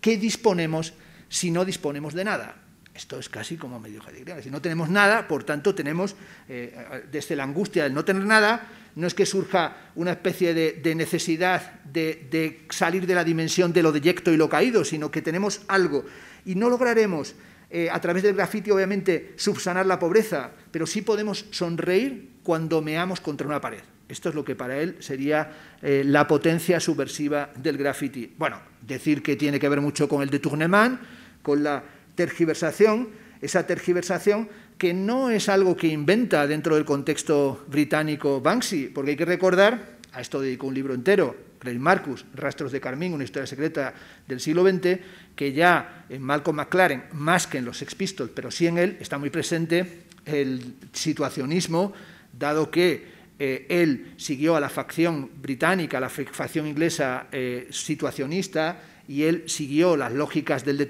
que disponemos si no disponemos de nada. Esto es casi como medio hegeliano. Si no tenemos nada, por tanto, tenemos, eh, desde la angustia del no tener nada, no es que surja una especie de, necesidad de, salir de la dimensión de lo deyecto y lo caído, sino que tenemos algo. Y no lograremos, eh, a través del grafiti, obviamente, subsanar la pobreza, pero sí podemos sonreír cuando meamos contra una pared. Esto es lo que para él sería eh, la potencia subversiva del graffiti. Bueno, decir que tiene que ver mucho con el de Tournemann con la tergiversación, esa tergiversación que no es algo que inventa dentro del contexto británico Banksy, porque hay que recordar, a esto dedicó un libro entero, Craig Marcus, Rastros de Carmín, una historia secreta del siglo XX, que ya en Malcolm McLaren, más que en los Sex pero sí en él, está muy presente el situacionismo, dado que eh, él siguió a la facción británica, a la facción inglesa eh, situacionista, y él siguió las lógicas del de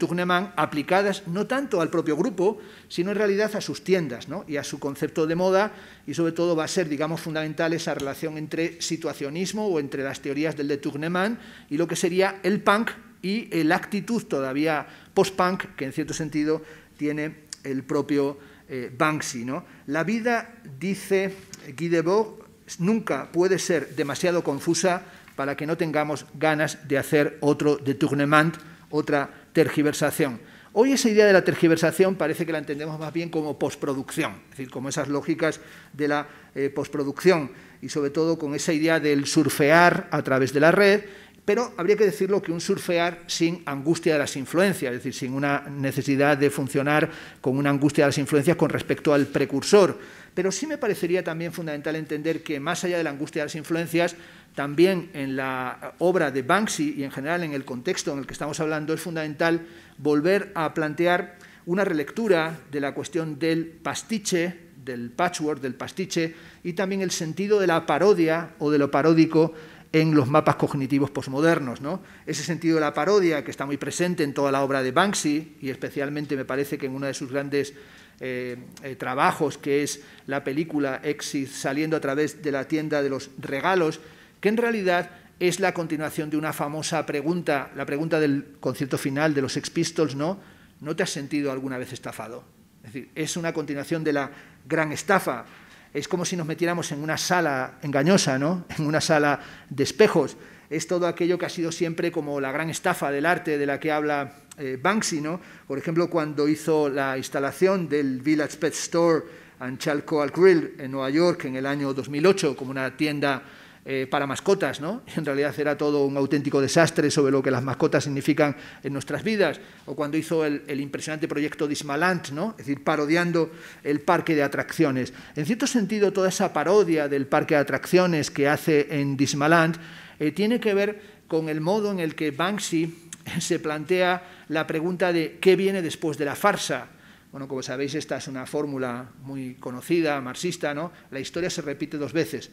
aplicadas no tanto al propio grupo, sino en realidad a sus tiendas y a su concepto de moda y sobre todo va a ser, digamos, fundamental esa relación entre situacionismo o entre las teorías del de y lo que sería el punk y la actitud todavía post-punk que en cierto sentido tiene el propio eh, Banksy. ¿no? La vida, dice Guy Debord, nunca puede ser demasiado confusa para que no tengamos ganas de hacer otro detournement, otra tergiversación. Hoy esa idea de la tergiversación parece que la entendemos más bien como postproducción, es decir, como esas lógicas de la eh, postproducción y sobre todo con esa idea del surfear a través de la red, pero habría que decirlo que un surfear sin angustia de las influencias, es decir, sin una necesidad de funcionar con una angustia de las influencias con respecto al precursor. Pero sí me parecería también fundamental entender que más allá de la angustia de las influencias, también en la obra de Banksy y en general en el contexto en el que estamos hablando, es fundamental volver a plantear una relectura de la cuestión del pastiche, del patchwork, del pastiche, y también el sentido de la parodia o de lo paródico en los mapas cognitivos posmodernos. Ese sentido de la parodia que está muy presente en toda la obra de Banksy y especialmente me parece que en uno de sus grandes eh, eh, trabajos, que es la película Exit saliendo a través de la tienda de los regalos, que en realidad es la continuación de una famosa pregunta, la pregunta del concierto final de los Ex Pistols, ¿no? ¿No te has sentido alguna vez estafado? Es decir, es una continuación de la gran estafa. Es como si nos metiéramos en una sala engañosa, ¿no? En una sala de espejos. Es todo aquello que ha sido siempre como la gran estafa del arte de la que habla eh, Banksy, ¿no? Por ejemplo, cuando hizo la instalación del Village Pet Store en Chalco Grill en Nueva York en el año 2008 como una tienda eh, para mascotas, ¿no? En realidad era todo un auténtico desastre sobre lo que las mascotas significan en nuestras vidas, o cuando hizo el, impresionante proyecto Dismaland, ¿no? Es decir, parodiando el parque de atracciones. En cierto sentido, toda esa parodia del parque de atracciones que hace en Dismaland eh, tiene que ver con el modo en el que Banksy se plantea la pregunta de qué viene después de la farsa. Bueno, como sabéis, esta es una fórmula muy conocida, marxista, ¿no? La historia se repite dos veces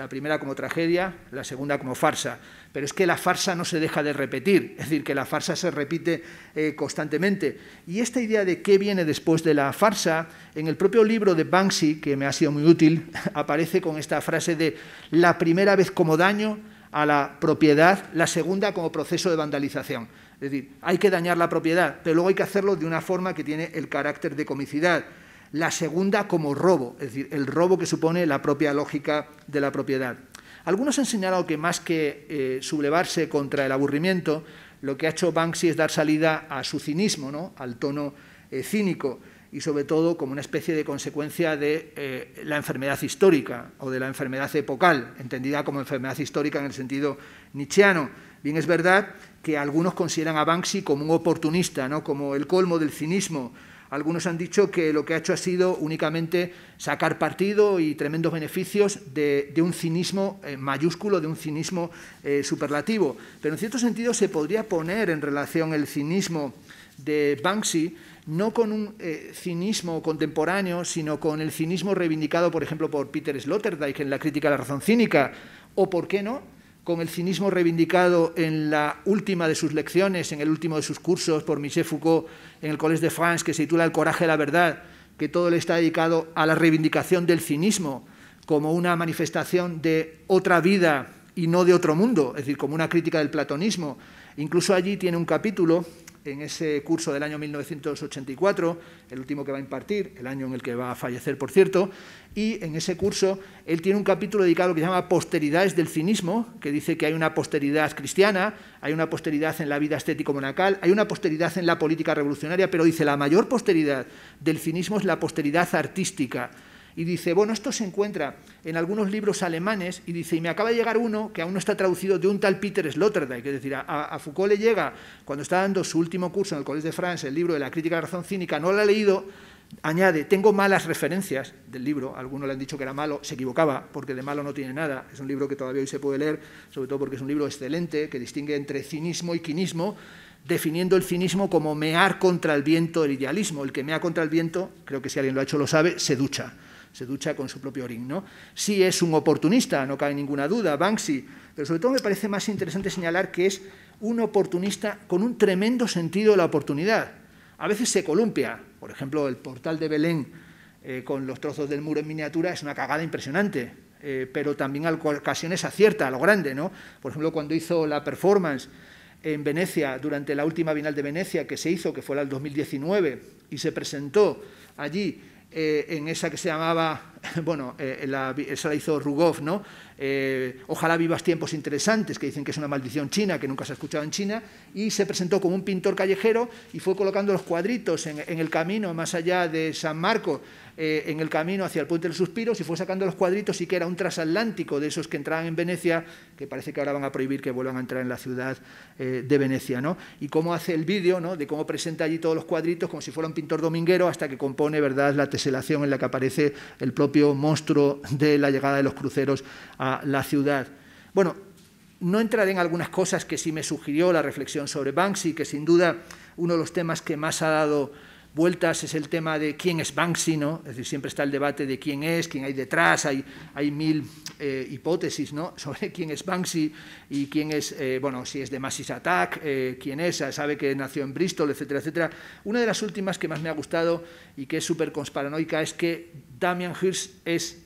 la primera como tragedia, la segunda como farsa. Pero es que la farsa no se deja de repetir, es decir, que la farsa se repite eh, constantemente. Y esta idea de qué viene después de la farsa, en el propio libro de Banksy, que me ha sido muy útil, aparece con esta frase de la primera vez como daño a la propiedad, la segunda como proceso de vandalización. Es decir, hay que dañar la propiedad, pero luego hay que hacerlo de una forma que tiene el carácter de comicidad la segunda como robo, es decir, el robo que supone la propia lógica de la propiedad. Algunos han señalado que más que eh, sublevarse contra el aburrimiento, lo que ha hecho Banksy es dar salida a su cinismo, ¿no? al tono eh, cínico y sobre todo como una especie de consecuencia de eh, la enfermedad histórica o de la enfermedad epocal, entendida como enfermedad histórica en el sentido nietzscheano. Bien, es verdad que algunos consideran a Banksy como un oportunista, ¿no? como el colmo del cinismo, algunos han dicho que lo que ha hecho ha sido únicamente sacar partido y tremendos beneficios de, un cinismo eh, mayúsculo, de un cinismo eh, superlativo. Pero en cierto sentido se podría poner en relación el cinismo de Banksy no con un eh, cinismo contemporáneo, sino con el cinismo reivindicado, por ejemplo, por Peter Sloterdijk en la crítica a la razón cínica, o, ¿por qué no?, con el cinismo reivindicado en la última de sus lecciones, en el último de sus cursos por Michel Foucault en el Collège de France, que se titula El coraje de la verdad, que todo le está dedicado a la reivindicación del cinismo como una manifestación de otra vida y no de otro mundo, es decir, como una crítica del platonismo. Incluso allí tiene un capítulo en ese curso del año 1984, el último que va a impartir, el año en el que va a fallecer, por cierto, y en ese curso él tiene un capítulo dedicado que se llama Posteridades del cinismo, que dice que hay una posteridad cristiana, hay una posteridad en la vida estético-monacal, hay una posteridad en la política revolucionaria, pero dice la mayor posteridad del cinismo es la posteridad artística, y dice, bueno, esto se encuentra en algunos libros alemanes y dice, y me acaba de llegar uno que aún no está traducido de un tal Peter Sloterdijk, es decir, a, Foucault le llega cuando está dando su último curso en el Collège de France, el libro de la crítica de la razón cínica, no lo ha leído, añade, tengo malas referencias del libro, algunos le han dicho que era malo, se equivocaba, porque de malo no tiene nada, es un libro que todavía hoy se puede leer, sobre todo porque es un libro excelente, que distingue entre cinismo y quinismo, definiendo el cinismo como mear contra el viento el idealismo, el que mea contra el viento, creo que si alguien lo ha hecho lo sabe, se ducha se ducha con su propio orín. ¿no? Sí es un oportunista, no cabe ninguna duda, Banksy, pero sobre todo me parece más interesante señalar que es un oportunista con un tremendo sentido de la oportunidad. A veces se columpia, por ejemplo, el portal de Belén eh, con los trozos del muro en miniatura es una cagada impresionante, eh, pero también a ocasiones acierta a lo grande. ¿no? Por ejemplo, cuando hizo la performance en Venecia, durante la última Bienal de Venecia que se hizo, que fue la del 2019, y se presentó allí eh, en esa que se llamaba, bueno, eh, la, esa la hizo Rugov, ¿no? Eh, Ojalá vivas tiempos interesantes, que dicen que es una maldición china, que nunca se ha escuchado en China, y se presentó como un pintor callejero y fue colocando los cuadritos en, en el camino más allá de San Marco, eh, en el camino hacia el puente del suspiro, si fue sacando los cuadritos y que era un trasatlántico de esos que entraban en Venecia, que parece que ahora van a prohibir que vuelvan a entrar en la ciudad eh, de Venecia, ¿no? Y cómo hace el vídeo, ¿no? De cómo presenta allí todos los cuadritos como si fuera un pintor dominguero hasta que compone, ¿verdad?, la teselación en la que aparece el propio monstruo de la llegada de los cruceros a la ciudad. Bueno, no entraré en algunas cosas que sí me sugirió la reflexión sobre Banksy, que sin duda uno de los temas que más ha dado vueltas es el tema de quién es Banksy, ¿no? Es decir, siempre está el debate de quién es, quién hay detrás, hay, hay mil eh, hipótesis, ¿no? Sobre quién es Banksy y quién es, eh, bueno, si es de Massis Attack, eh, quién es, sabe que nació en Bristol, etcétera, etcétera. Una de las últimas que más me ha gustado y que es súper consparanoica es que Damian Hirst es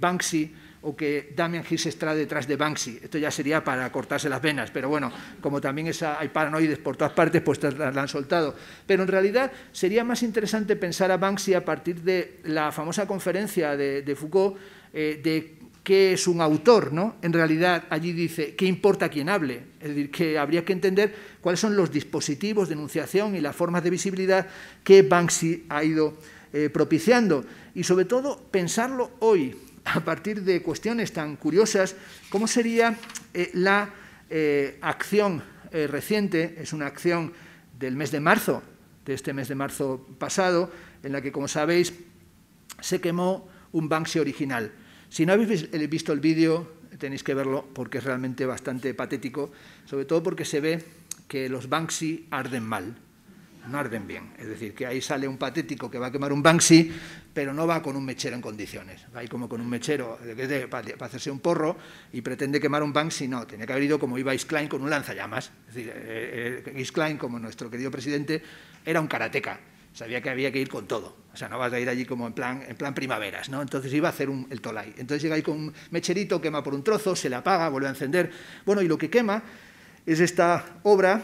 Banksy, o que Damien Hirst está detrás de Banksy. Esto ya sería para cortarse las venas, pero bueno, como también hay paranoides por todas partes, pues la han soltado. Pero en realidad sería más interesante pensar a Banksy a partir de la famosa conferencia de, Foucault eh, de qué es un autor, ¿no? En realidad allí dice, ¿qué importa quién hable? Es decir, que habría que entender cuáles son los dispositivos de enunciación y las formas de visibilidad que Banksy ha ido eh, propiciando. Y sobre todo, pensarlo hoy, a partir de cuestiones tan curiosas cómo sería eh, la eh, acción eh, reciente, es una acción del mes de marzo, de este mes de marzo pasado, en la que, como sabéis, se quemó un Banksy original. Si no habéis visto el vídeo, tenéis que verlo porque es realmente bastante patético, sobre todo porque se ve que los Banksy arden mal no arden bien. Es decir, que ahí sale un patético que va a quemar un Banksy, pero no va con un mechero en condiciones. Va ahí como con un mechero para, hacerse un porro y pretende quemar un Banksy. No, tenía que haber ido como iba Klein con un lanzallamas. Es decir, Klein, eh, eh, como nuestro querido presidente, era un karateca. Sabía que había que ir con todo. O sea, no vas a ir allí como en plan, en plan primaveras, ¿no? Entonces iba a hacer el tolai. Entonces llega ahí con un mecherito, quema por un trozo, se le apaga, vuelve a encender. Bueno, y lo que quema es esta obra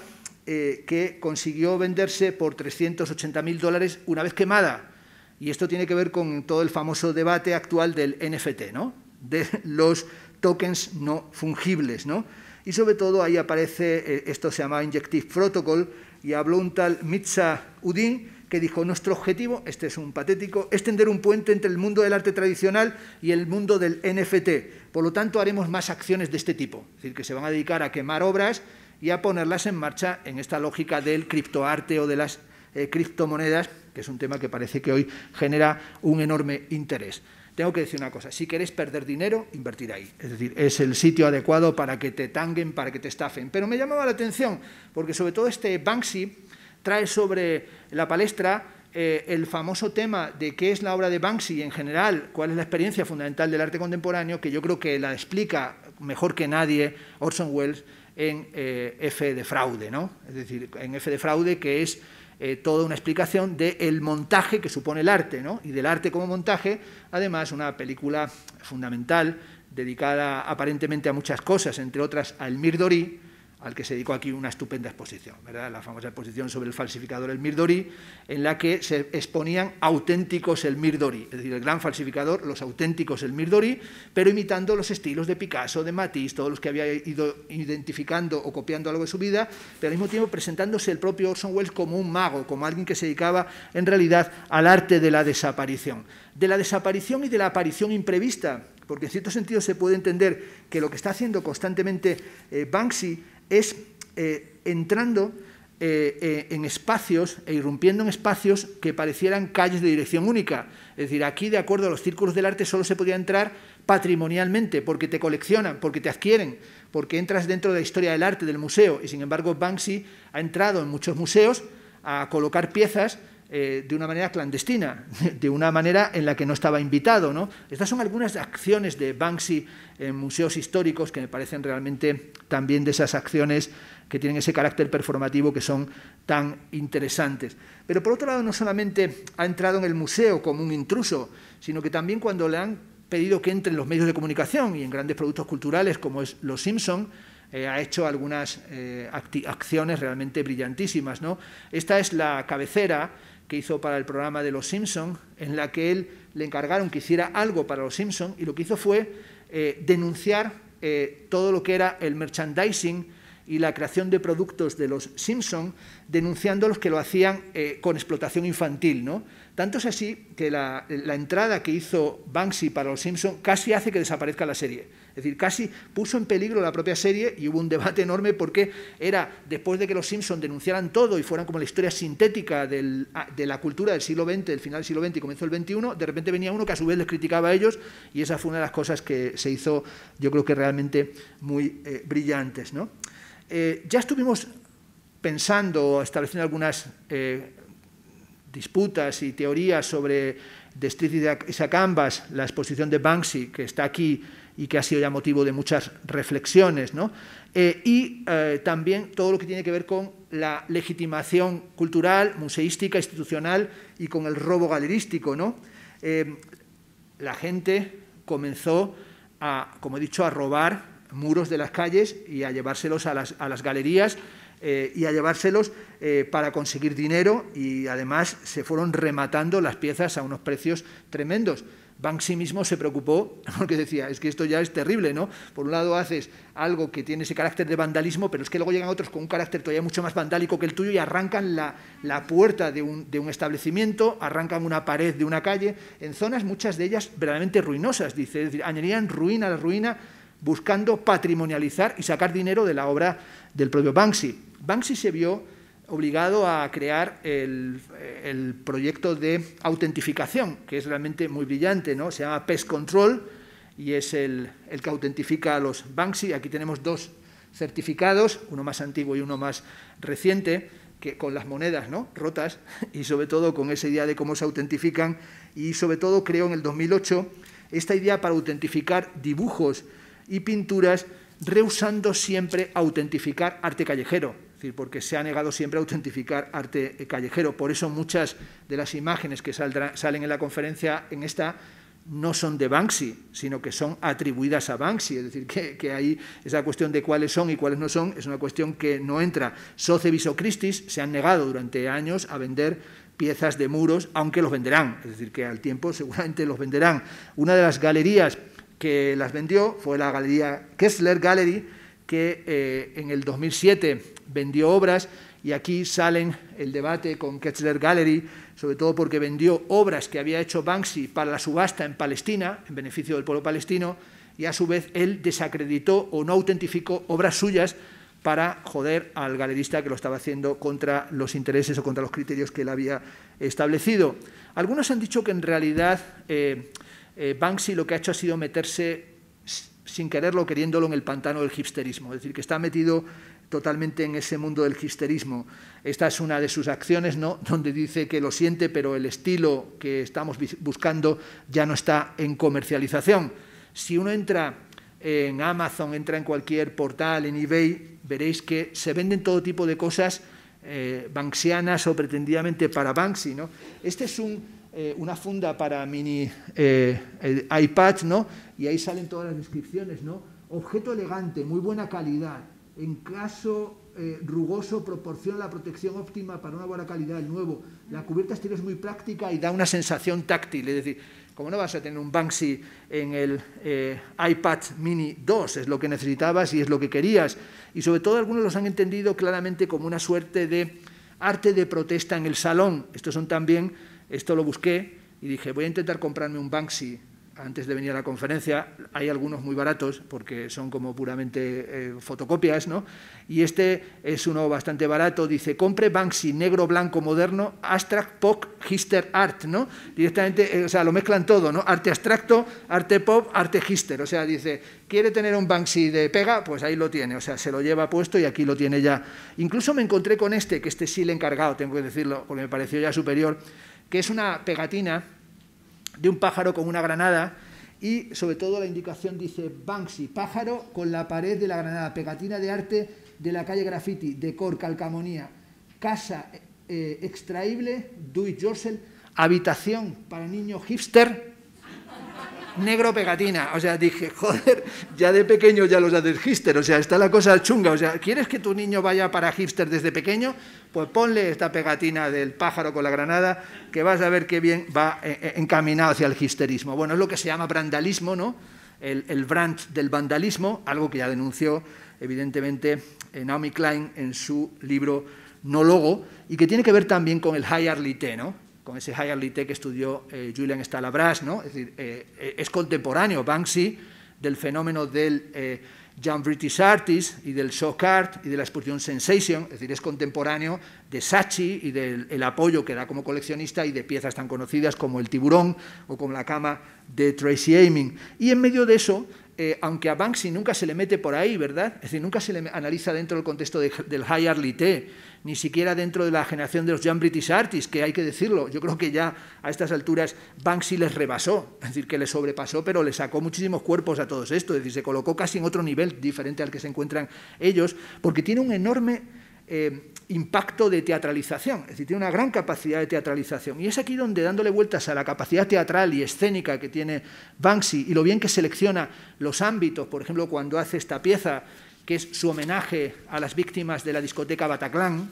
eh, que consiguió venderse por 380.000 dólares una vez quemada. Y esto tiene que ver con todo el famoso debate actual del NFT, ¿no? de los tokens no fungibles. ¿no? Y sobre todo ahí aparece, eh, esto se llama Injective Protocol, y habló un tal Mitza Udin, que dijo, nuestro objetivo, este es un patético, es tender un puente entre el mundo del arte tradicional y el mundo del NFT. Por lo tanto, haremos más acciones de este tipo. Es decir, que se van a dedicar a quemar obras y a ponerlas en marcha en esta lógica del criptoarte o de las eh, criptomonedas, que es un tema que parece que hoy genera un enorme interés. Tengo que decir una cosa, si queréis perder dinero, invertir ahí. Es decir, es el sitio adecuado para que te tanguen, para que te estafen. Pero me llamaba la atención, porque sobre todo este Banksy trae sobre la palestra eh, el famoso tema de qué es la obra de Banksy en general, cuál es la experiencia fundamental del arte contemporáneo, que yo creo que la explica mejor que nadie Orson Welles en eh, F de fraude, ¿no? es decir, en F de fraude que es eh, toda una explicación del el montaje que supone el arte, ¿no? y del arte como montaje, además una película fundamental dedicada aparentemente a muchas cosas, entre otras a El Dorí, al que se dedicó aquí una estupenda exposición, ¿verdad? la famosa exposición sobre el falsificador El Mirdori, en la que se exponían auténticos El Mirdori, es decir, el gran falsificador, los auténticos El Mirdori, pero imitando los estilos de Picasso, de Matisse, todos los que había ido identificando o copiando algo de su vida, pero al mismo tiempo presentándose el propio Orson Welles como un mago, como alguien que se dedicaba en realidad al arte de la desaparición. De la desaparición y de la aparición imprevista, porque en cierto sentido se puede entender que lo que está haciendo constantemente eh, Banksy es eh, entrando eh, eh, en espacios e irrumpiendo en espacios que parecieran calles de dirección única. Es decir, aquí, de acuerdo a los círculos del arte, solo se podía entrar patrimonialmente, porque te coleccionan, porque te adquieren, porque entras dentro de la historia del arte del museo. Y sin embargo, Banksy ha entrado en muchos museos a colocar piezas eh, de una manera clandestina, de una manera en la que no estaba invitado. ¿no? Estas son algunas acciones de Banksy en museos históricos que me parecen realmente también de esas acciones que tienen ese carácter performativo que son tan interesantes. Pero por otro lado, no solamente ha entrado en el museo como un intruso, sino que también cuando le han pedido que entre en los medios de comunicación y en grandes productos culturales como es Los Simpson, eh, ha hecho algunas eh, acciones realmente brillantísimas. ¿no? Esta es la cabecera que hizo para el programa de Los Simpson, en la que él le encargaron que hiciera algo para Los Simpson y lo que hizo fue eh, denunciar eh, todo lo que era el merchandising y la creación de productos de los Simpson, denunciando los que lo hacían eh, con explotación infantil. ¿no? Tanto es así que la, la entrada que hizo Banksy para los Simpson casi hace que desaparezca la serie. Es decir, casi puso en peligro la propia serie y hubo un debate enorme porque era, después de que los Simpsons denunciaran todo y fueran como la historia sintética ah, de la cultura del siglo XX, del final del siglo XX y comenzó el XXI, de repente venía uno que a su vez les criticaba a ellos y esa fue una de las cosas que se hizo, yo creo que realmente muy eh, brillantes. Eh, ya estuvimos pensando, estableciendo algunas eh, disputas y teorías sobre de Street y Sacambas, la exposición de Banksy, que está aquí y que ha sido ya motivo de muchas reflexiones, eh, y eh, también todo lo que tiene que ver con la legitimación cultural, museística, institucional y con el robo galerístico. ¿no? Eh, la gente comenzó, a, como he dicho, a robar muros de las calles y a llevárselos a las, galerías y a llevárselos para conseguir dinero y además se fueron rematando las piezas a unos precios tremendos. Banksy mismo se preocupó porque decía, es que esto ya es terrible, ¿no? Por un lado haces algo que tiene ese carácter de vandalismo, pero es que luego llegan otros con un carácter todavía mucho más vandálico que el tuyo y arrancan la, puerta de un, de un establecimiento, arrancan una pared de una calle, en zonas muchas de ellas verdaderamente ruinosas, dice, es decir, añadían ruina a la ruina buscando patrimonializar y sacar dinero de la obra del propio Banksy. Banksy se vio obligado a crear el, proyecto de autentificación, que es realmente muy brillante, ¿no? Se llama Pest Control y es el, que autentifica a los Banksy. Aquí tenemos dos certificados, uno más antiguo y uno más reciente, que con las monedas ¿no? rotas y sobre todo con esa idea de cómo se autentifican y sobre todo creo en el 2008 esta idea para autentificar dibujos y pinturas rehusando siempre autentificar arte callejero. Es decir, porque se ha negado siempre a autentificar arte callejero. Por eso muchas de las imágenes que salen en la conferencia, en esta, no son de Banksy, sino que son atribuidas a Banksy. Es decir, que, que ahí esa cuestión de cuáles son y cuáles no son es una cuestión que no entra. Sotheby's o se han negado durante años a vender piezas de muros, aunque los venderán. Es decir, que al tiempo seguramente los venderán. Una de las galerías que las vendió fue la Galería Kessler Gallery, que eh, en el 2007 vendió obras y aquí salen el debate con Ketzler Gallery, sobre todo porque vendió obras que había hecho Banksy para la subasta en Palestina, en beneficio del pueblo palestino, y a su vez él desacreditó o no autentificó obras suyas para joder al galerista que lo estaba haciendo contra los intereses o contra los criterios que él había establecido. Algunos han dicho que en realidad eh, eh, Banksy lo que ha hecho ha sido meterse sin quererlo, queriéndolo en el pantano del hipsterismo. Es decir, que está metido totalmente en ese mundo del hipsterismo. Esta es una de sus acciones, ¿no? donde dice que lo siente, pero el estilo que estamos buscando ya no está en comercialización. Si uno entra en Amazon, entra en cualquier portal, en eBay, veréis que se venden todo tipo de cosas eh, banksianas o pretendidamente para Banksy. ¿no? Este es un eh, una funda para mini eh, iPad, ¿no? Y ahí salen todas las descripciones, ¿no? Objeto elegante, muy buena calidad. En caso eh, rugoso proporciona la protección óptima para una buena calidad, el nuevo. La cubierta exterior es muy práctica y da una sensación táctil, es decir, como no vas a tener un Banksy en el iPad mini 2, es lo que necesitabas y es lo que querías. Y sobre todo algunos los han entendido claramente como una suerte de arte de protesta en el salón. Estos son también esto lo busqué y dije, voy a intentar comprarme un Banksy antes de venir a la conferencia, hay algunos muy baratos porque son como puramente eh, fotocopias, ¿no? Y este es uno bastante barato, dice, compre Banksy, negro, blanco, moderno, abstract, pop, hister, art, ¿no? Directamente, eh, o sea, lo mezclan todo, ¿no? Arte abstracto, arte pop, arte hister, o sea, dice, quiere tener un Banksy de pega, pues ahí lo tiene, o sea, se lo lleva puesto y aquí lo tiene ya. Incluso me encontré con este, que este sí le he encargado, tengo que decirlo, porque me pareció ya superior, que es una pegatina de un pájaro con una granada y sobre todo la indicación dice Banksy, pájaro con la pared de la granada, pegatina de arte de la calle Graffiti, decor, calcamonía, casa eh, extraíble, do it habitación para niño hipster, negro pegatina. O sea, dije, joder, ya de pequeño ya los haces hipster. O sea, está la cosa chunga. O sea, ¿quieres que tu niño vaya para hipster desde pequeño? Pues ponle esta pegatina del pájaro con la granada, que vas a ver qué bien va eh, eh, encaminado hacia el hipsterismo. Bueno, es lo que se llama brandalismo, ¿no? El, brand del vandalismo, algo que ya denunció, evidentemente, eh, Naomi Klein en su libro No Logo, y que tiene que ver también con el high arlité, ¿no? con ese Hayalite que estudió eh, Julian Stalabras, ¿no? es decir, eh, eh, es contemporáneo Banksy del fenómeno del Young British Artist y del Shock Art y de la exposición Sensation, es decir, es contemporáneo de Sachi y del apoyo que da como coleccionista y de piezas tan conocidas como El Tiburón o como La Cama de Tracy Aiming. Y en medio de eso eh, aunque a Banksy nunca se le mete por ahí, ¿verdad? Es decir, nunca se le analiza dentro del contexto del high art ni siquiera dentro de la generación de los young British artists, que hay que decirlo, yo creo que ya a estas alturas Banksy les rebasó, es decir, que les sobrepasó, pero le sacó muchísimos cuerpos a todos esto, es decir, se colocó casi en otro nivel diferente al que se encuentran ellos, porque tiene un enorme... Eh, impacto de teatralización, es decir, tiene una gran capacidad de teatralización. Y es aquí donde, dándole vueltas a la capacidad teatral y escénica que tiene Banksy y lo bien que selecciona los ámbitos, por ejemplo, cuando hace esta pieza, que es su homenaje a las víctimas de la discoteca Bataclán,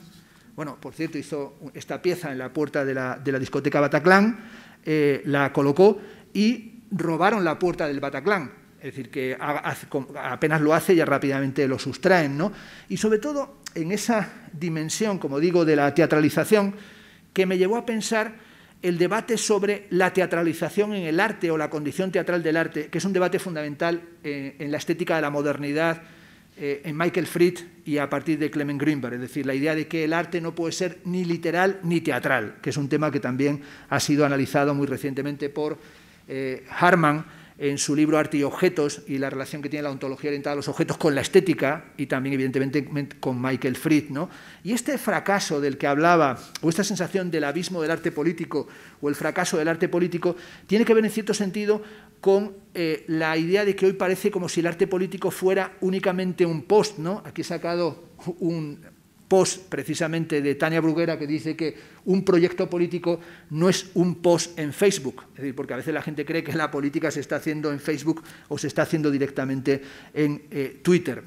bueno, por cierto, hizo esta pieza en la puerta de la, discoteca Bataclán, eh, la colocó y robaron la puerta del Bataclán. Es decir, que apenas lo hace, ya rápidamente lo sustraen, Y sobre todo en esa dimensión, como digo, de la teatralización, que me llevó a pensar el debate sobre la teatralización en el arte o la condición teatral del arte, que es un debate fundamental eh, en la estética de la modernidad, eh, en Michael Fried y a partir de Clement Greenberg, es decir, la idea de que el arte no puede ser ni literal ni teatral, que es un tema que también ha sido analizado muy recientemente por eh, Harman en su libro Arte y Objetos y la relación que tiene la ontología orientada a los objetos con la estética y también, evidentemente, con Michael Fried. ¿no? Y este fracaso del que hablaba, o esta sensación del abismo del arte político o el fracaso del arte político, tiene que ver, en cierto sentido, con eh, la idea de que hoy parece como si el arte político fuera únicamente un post. ¿no? Aquí he sacado un, post precisamente de Tania Bruguera que dice que un proyecto político no es un post en Facebook, es decir, porque a veces la gente cree que la política se está haciendo en Facebook o se está haciendo directamente en eh, Twitter.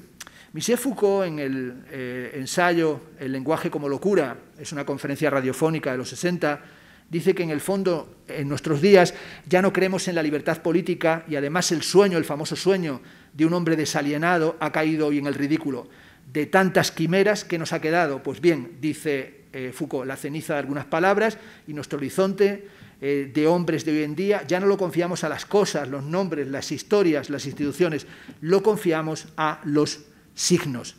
Michel Foucault, en el eh, ensayo El lenguaje como locura, es una conferencia radiofónica de los 60, dice que en el fondo, en nuestros días, ya no creemos en la libertad política y además el sueño, el famoso sueño de un hombre desalienado, ha caído hoy en el ridículo de tantas quimeras que nos ha quedado. Pues bien, dice eh, Foucault, la ceniza de algunas palabras y nuestro horizonte eh, de hombres de hoy en día ya no lo confiamos a las cosas, los nombres, las historias, las instituciones, lo confiamos a los signos.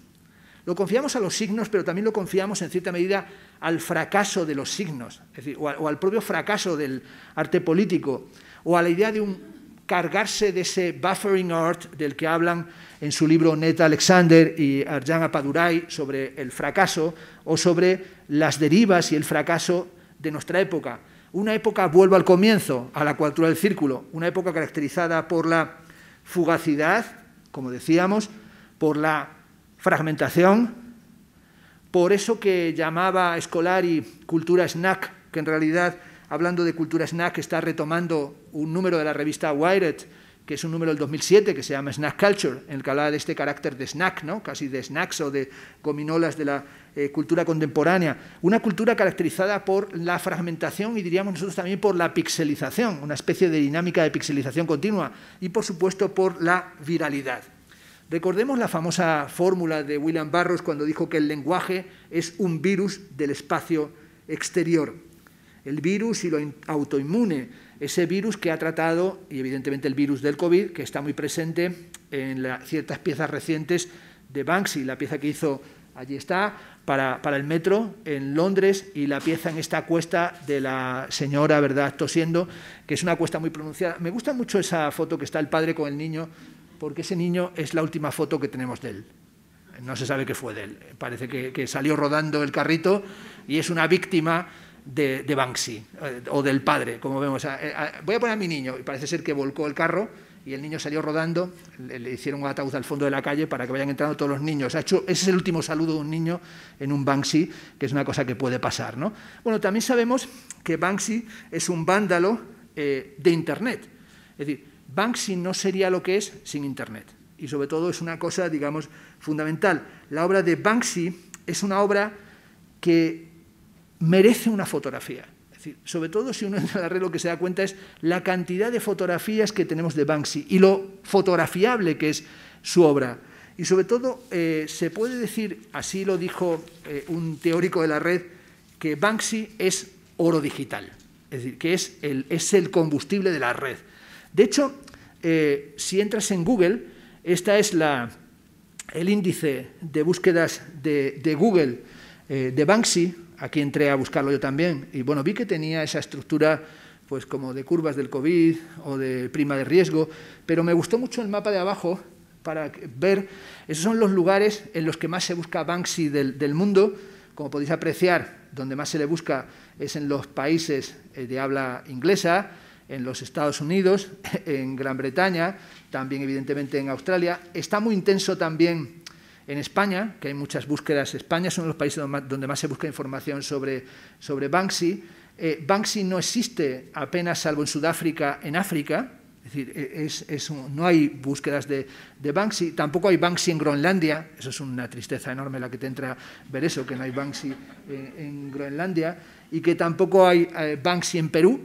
Lo confiamos a los signos, pero también lo confiamos en cierta medida al fracaso de los signos, o al propio fracaso del arte político, o a la idea de un cargarse de ese buffering art del que hablan en su libro Neta Alexander y Arjan Apadurai sobre el fracaso o sobre las derivas y el fracaso de nuestra época. Una época, vuelvo al comienzo, a la cultura del círculo, una época caracterizada por la fugacidad, como decíamos, por la fragmentación, por eso que llamaba escolar y cultura snack, que en realidad hablando de cultura snack, está retomando un número de la revista Wired, que es un número del 2007, que se llama Snack Culture, en el que hablaba de este carácter de snack, ¿no? casi de snacks o de gominolas de la eh, cultura contemporánea. Una cultura caracterizada por la fragmentación y diríamos nosotros también por la pixelización, una especie de dinámica de pixelización continua y por supuesto por la viralidad. Recordemos la famosa fórmula de William Barros cuando dijo que el lenguaje es un virus del espacio exterior el virus y lo autoinmune, ese virus que ha tratado, y evidentemente el virus del COVID, que está muy presente en ciertas piezas recientes de Banksy, la pieza que hizo, allí está, para, el metro en Londres y la pieza en esta cuesta de la señora, ¿verdad?, tosiendo, que es una cuesta muy pronunciada. Me gusta mucho esa foto que está el padre con el niño, porque ese niño es la última foto que tenemos de él. No se sabe qué fue de él. Parece que, que salió rodando el carrito y es una víctima de, Banksy eh, o del padre, como vemos. Eh, ah, voy a poner a mi niño, y parece ser que volcó el carro y el niño salió rodando, le, hicieron un ataúd al fondo de la calle para que vayan entrando todos los niños. Ha hecho, ese es el último saludo de un niño en un Banksy, que es una cosa que puede pasar. ¿no? Bueno, también sabemos que Banksy es un vándalo eh, de Internet. Es decir, Banksy no sería lo que es sin Internet. Y sobre todo es una cosa, digamos, fundamental. La obra de Banksy es una obra que merece una fotografía. sobre todo si uno entra la red lo que se da cuenta es la cantidad de fotografías que tenemos de Banksy y lo fotografiable que es su obra. Y sobre todo eh, se puede decir, así lo dijo eh, un teórico de la red, que Banksy es oro digital, es decir, que es el, combustible de la red. De hecho, eh, si entras en Google, esta es el índice de búsquedas de, Google de Banksy, aquí entré a buscarlo yo también. Y bueno, vi que tenía esa estructura pues como de curvas del COVID o de prima de riesgo, pero me gustó mucho el mapa de abajo para ver, esos son los lugares en los que más se busca Banksy del, del mundo, como podéis apreciar, donde más se le busca es en los países eh, de habla inglesa, en los Estados Unidos, en Gran Bretaña, también evidentemente en Australia. Está muy intenso también en España, que hay muchas búsquedas, España es uno de los países donde más se busca información sobre, sobre Banksy. Eh, Banksy no existe apenas, salvo en Sudáfrica, en África, es decir, e, no hay búsquedas de, Banksy, tampoco hay Banksy en Groenlandia, eso es una tristeza enorme la que te entra ver eso, que no hay Banksy en, Groenlandia, y que tampoco hay eh, Banksy en Perú,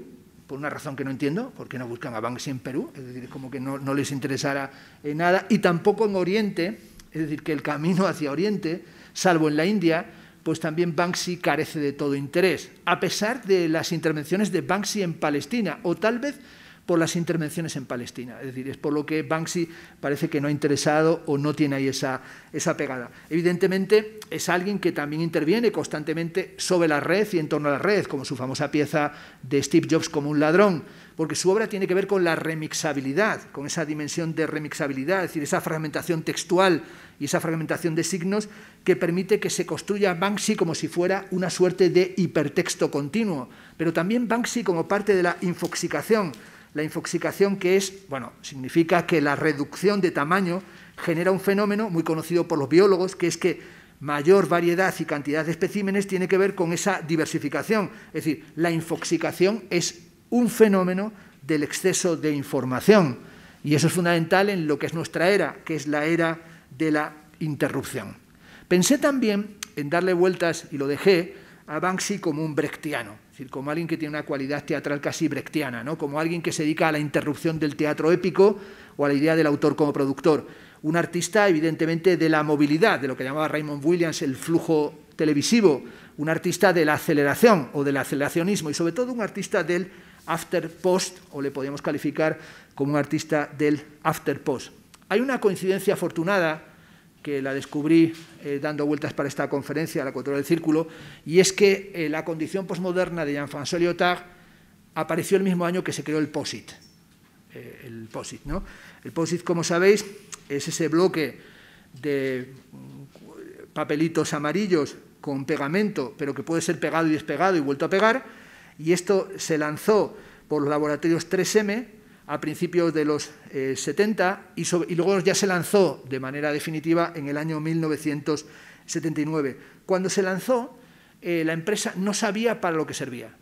por una razón que no entiendo, porque no buscan a Banksy en Perú, es decir, como que no, les interesara eh, nada, y tampoco en Oriente, es decir, que el camino hacia Oriente, salvo en la India, pues también Banksy carece de todo interés, a pesar de las intervenciones de Banksy en Palestina, o tal vez por las intervenciones en Palestina. Es decir, es por lo que Banksy parece que no ha interesado o no tiene ahí esa, esa pegada. Evidentemente, es alguien que también interviene constantemente sobre la red y en torno a la red, como su famosa pieza de Steve Jobs como un ladrón, porque su obra tiene que ver con la remixabilidad, con esa dimensión de remixabilidad, es decir, esa fragmentación textual y esa fragmentación de signos que permite que se construya Banksy como si fuera una suerte de hipertexto continuo, pero también Banksy como parte de la infoxicación. La infoxicación que es, bueno, significa que la reducción de tamaño genera un fenómeno muy conocido por los biólogos, que es que mayor variedad y cantidad de especímenes tiene que ver con esa diversificación. Es decir, la infoxicación es un fenómeno del exceso de información. Y eso es fundamental en lo que es nuestra era, que es la era de la interrupción. Pensé también en darle vueltas, y lo dejé, a Banksy como un brechtiano, es decir, como alguien que tiene una cualidad teatral casi brechtiana, ¿no? como alguien que se dedica a la interrupción del teatro épico o a la idea del autor como productor. Un artista, evidentemente, de la movilidad, de lo que llamaba Raymond Williams el flujo televisivo, un artista de la aceleración o del aceleracionismo y, sobre todo, un artista del after post o le podríamos calificar como un artista del after post. Hay una coincidencia afortunada que la descubrí eh, dando vueltas para esta conferencia, ...a la cultura del círculo, y es que eh, la condición postmoderna de Jean-François Lyotard apareció el mismo año que se creó el POSIT. Eh, el POSIT, ¿no? El POSIT, como sabéis, es ese bloque de mm, papelitos amarillos con pegamento, pero que puede ser pegado y despegado y vuelto a pegar, y esto se lanzó por los laboratorios 3M a principios de los 70 eh, y, luego ya se lanzó de manera definitiva en el año 1979. Cuando se lanzó, eh, la empresa no sabía para lo que servía.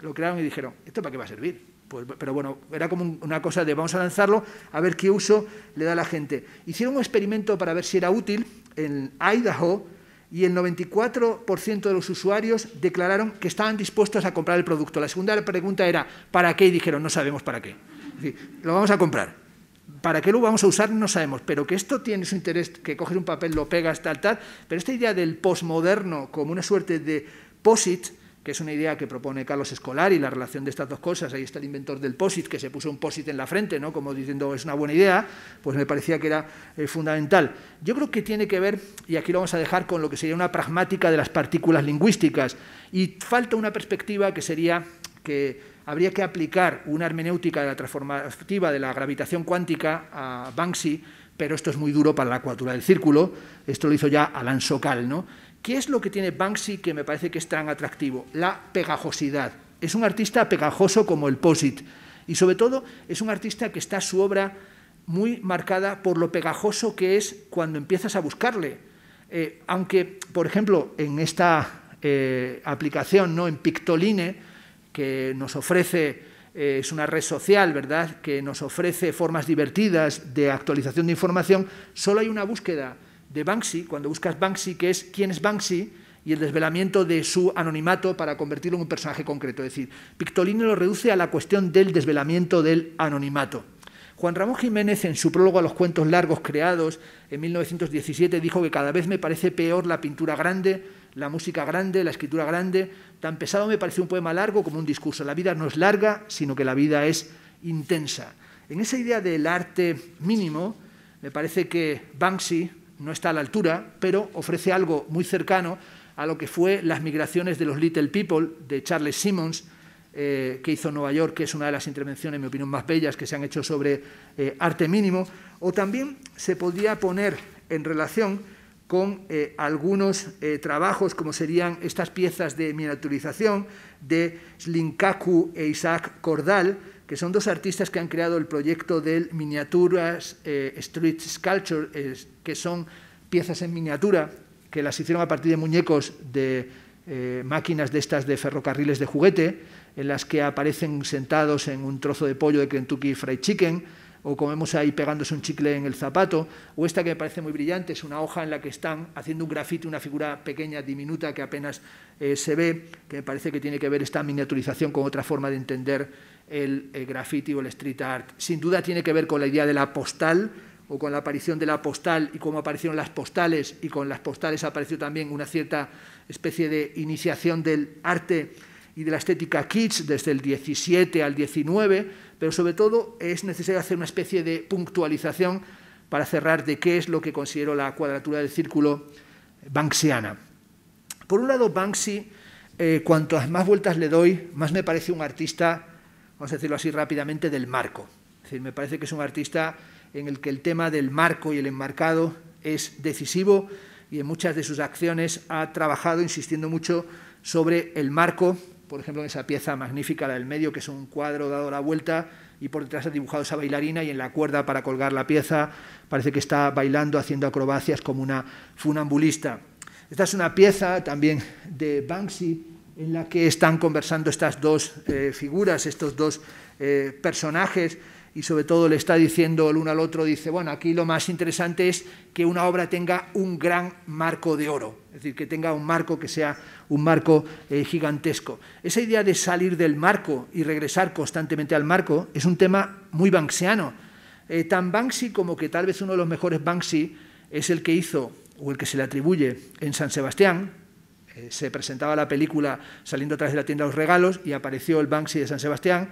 Lo crearon y dijeron, ¿esto para qué va a servir? Pues, pero bueno, era como una cosa de vamos a lanzarlo a ver qué uso le da la gente. Hicieron un experimento para ver si era útil en Idaho y el 94% de los usuarios declararon que estaban dispuestos a comprar el producto. La segunda pregunta era, ¿para qué? Y dijeron, no sabemos para qué. lo vamos a comprar. ¿Para qué lo vamos a usar? No sabemos, pero que esto tiene su interés, que coges un papel, lo pegas, tal, tal. Pero esta idea del posmoderno como una suerte de posit, que es una idea que propone Carlos Escolar y la relación de estas dos cosas. Ahí está el inventor del POSIT, que se puso un POSIT en la frente, ¿no? como diciendo es una buena idea, pues me parecía que era eh, fundamental. Yo creo que tiene que ver, y aquí lo vamos a dejar con lo que sería una pragmática de las partículas lingüísticas, y falta una perspectiva que sería que habría que aplicar una hermenéutica de la transformativa de la gravitación cuántica a Banksy, pero esto es muy duro para la cuadratura del círculo, esto lo hizo ya Alan Sokal, ¿no? ¿Qué es lo que tiene Banksy que me parece que es tan atractivo? La pegajosidad. Es un artista pegajoso como el Posit. Y sobre todo es un artista que está su obra muy marcada por lo pegajoso que es cuando empiezas a buscarle. Eh, aunque, por ejemplo, en esta eh, aplicación, ¿no? en Pictoline, que nos ofrece, eh, es una red social, ¿verdad?, que nos ofrece formas divertidas de actualización de información, solo hay una búsqueda de Banksy, cuando buscas Banksy, que es quién es Banksy, y el desvelamiento de su anonimato para convertirlo en un personaje concreto. Es decir, lo reduce a la cuestión del desvelamiento del anonimato. Juan Ramón Jiménez, en su prólogo a los cuentos largos creados en 1917, dijo que cada vez me parece peor la pintura grande, la música grande, la escritura grande. Tan pesado me parece un poema largo como un discurso. La vida no es larga, sino que la vida es intensa. En esa idea del arte mínimo, me parece que Banksy, no está a la altura, pero ofrece algo muy cercano a lo que fue las migraciones de los Little People de Charles Simmons, eh, que hizo Nueva York, que es una de las intervenciones, en mi opinión, más bellas que se han hecho sobre eh, arte mínimo, o también se podría poner en relación con eh, algunos trabajos como serían estas piezas de miniaturización de Slinkaku e Isaac Cordal, que son dos artistas que han creado el proyecto del Miniaturas eh, Street Sculpture, que son piezas en miniatura que las hicieron a partir de muñecos de eh, máquinas de estas de ferrocarriles de juguete, en las que aparecen sentados en un trozo de pollo de Kentucky Fried Chicken, o comemos ahí pegándose un chicle en el zapato, o esta que me parece muy brillante, es una hoja en la que están haciendo un grafite, una figura pequeña, diminuta, que apenas eh, se ve, que me parece que tiene que ver esta miniaturización con otra forma de entender el, graffiti o el street art. Sin duda tiene que ver con la idea de la postal o con la aparición de la postal y cómo aparecieron las postales y con las postales apareció también una cierta especie de iniciación del arte y de la estética kitsch desde el 17 al 19, pero sobre todo es necesario hacer una especie de puntualización para cerrar de qué es lo que considero la cuadratura del círculo banksiana. Por un lado, Banksy, eh, ...cuanto cuantas más vueltas le doy, más me parece un artista vamos a decirlo así rápidamente, del marco. me parece que es un artista en el que el tema del marco y el enmarcado es decisivo y en muchas de sus acciones ha trabajado insistiendo mucho sobre el marco, por ejemplo, en esa pieza magnífica, la del medio, que es un cuadro dado la vuelta y por detrás ha dibujado esa bailarina y en la cuerda para colgar la pieza parece que está bailando, haciendo acrobacias como una funambulista. Esta es una pieza también de Banksy, en la que están conversando estas dos eh, figuras, estos dos eh, personajes, y sobre todo le está diciendo el uno al otro, dice, bueno, aquí lo más interesante es que una obra tenga un gran marco de oro, es decir, que tenga un marco que sea un marco eh, gigantesco. Esa idea de salir del marco y regresar constantemente al marco es un tema muy banksiano, tan Banksy como que tal vez uno de los mejores Banksy es el que hizo, o el que se le atribuye en San Sebastián, eh, se presentaba la película saliendo atrás de la tienda de los regalos y apareció el Banksy de San Sebastián,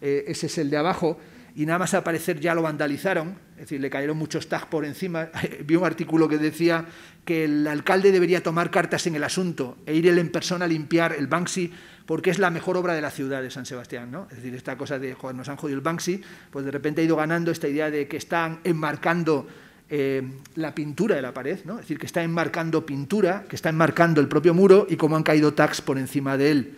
eh, ese es el de abajo, y nada más aparecer ya lo vandalizaron, es decir, le cayeron muchos tags por encima. Vi un artículo que decía que el alcalde debería tomar cartas en el asunto e ir él en persona a limpiar el Banksy porque es la mejor obra de la ciudad de San Sebastián, ¿no? Es decir, esta cosa de, joder, nos han jodido el Banksy, pues de repente ha ido ganando esta idea de que están enmarcando eh, la pintura de la pared, ¿no? es decir, que está enmarcando pintura, que está enmarcando el propio muro y cómo han caído tags por encima de él.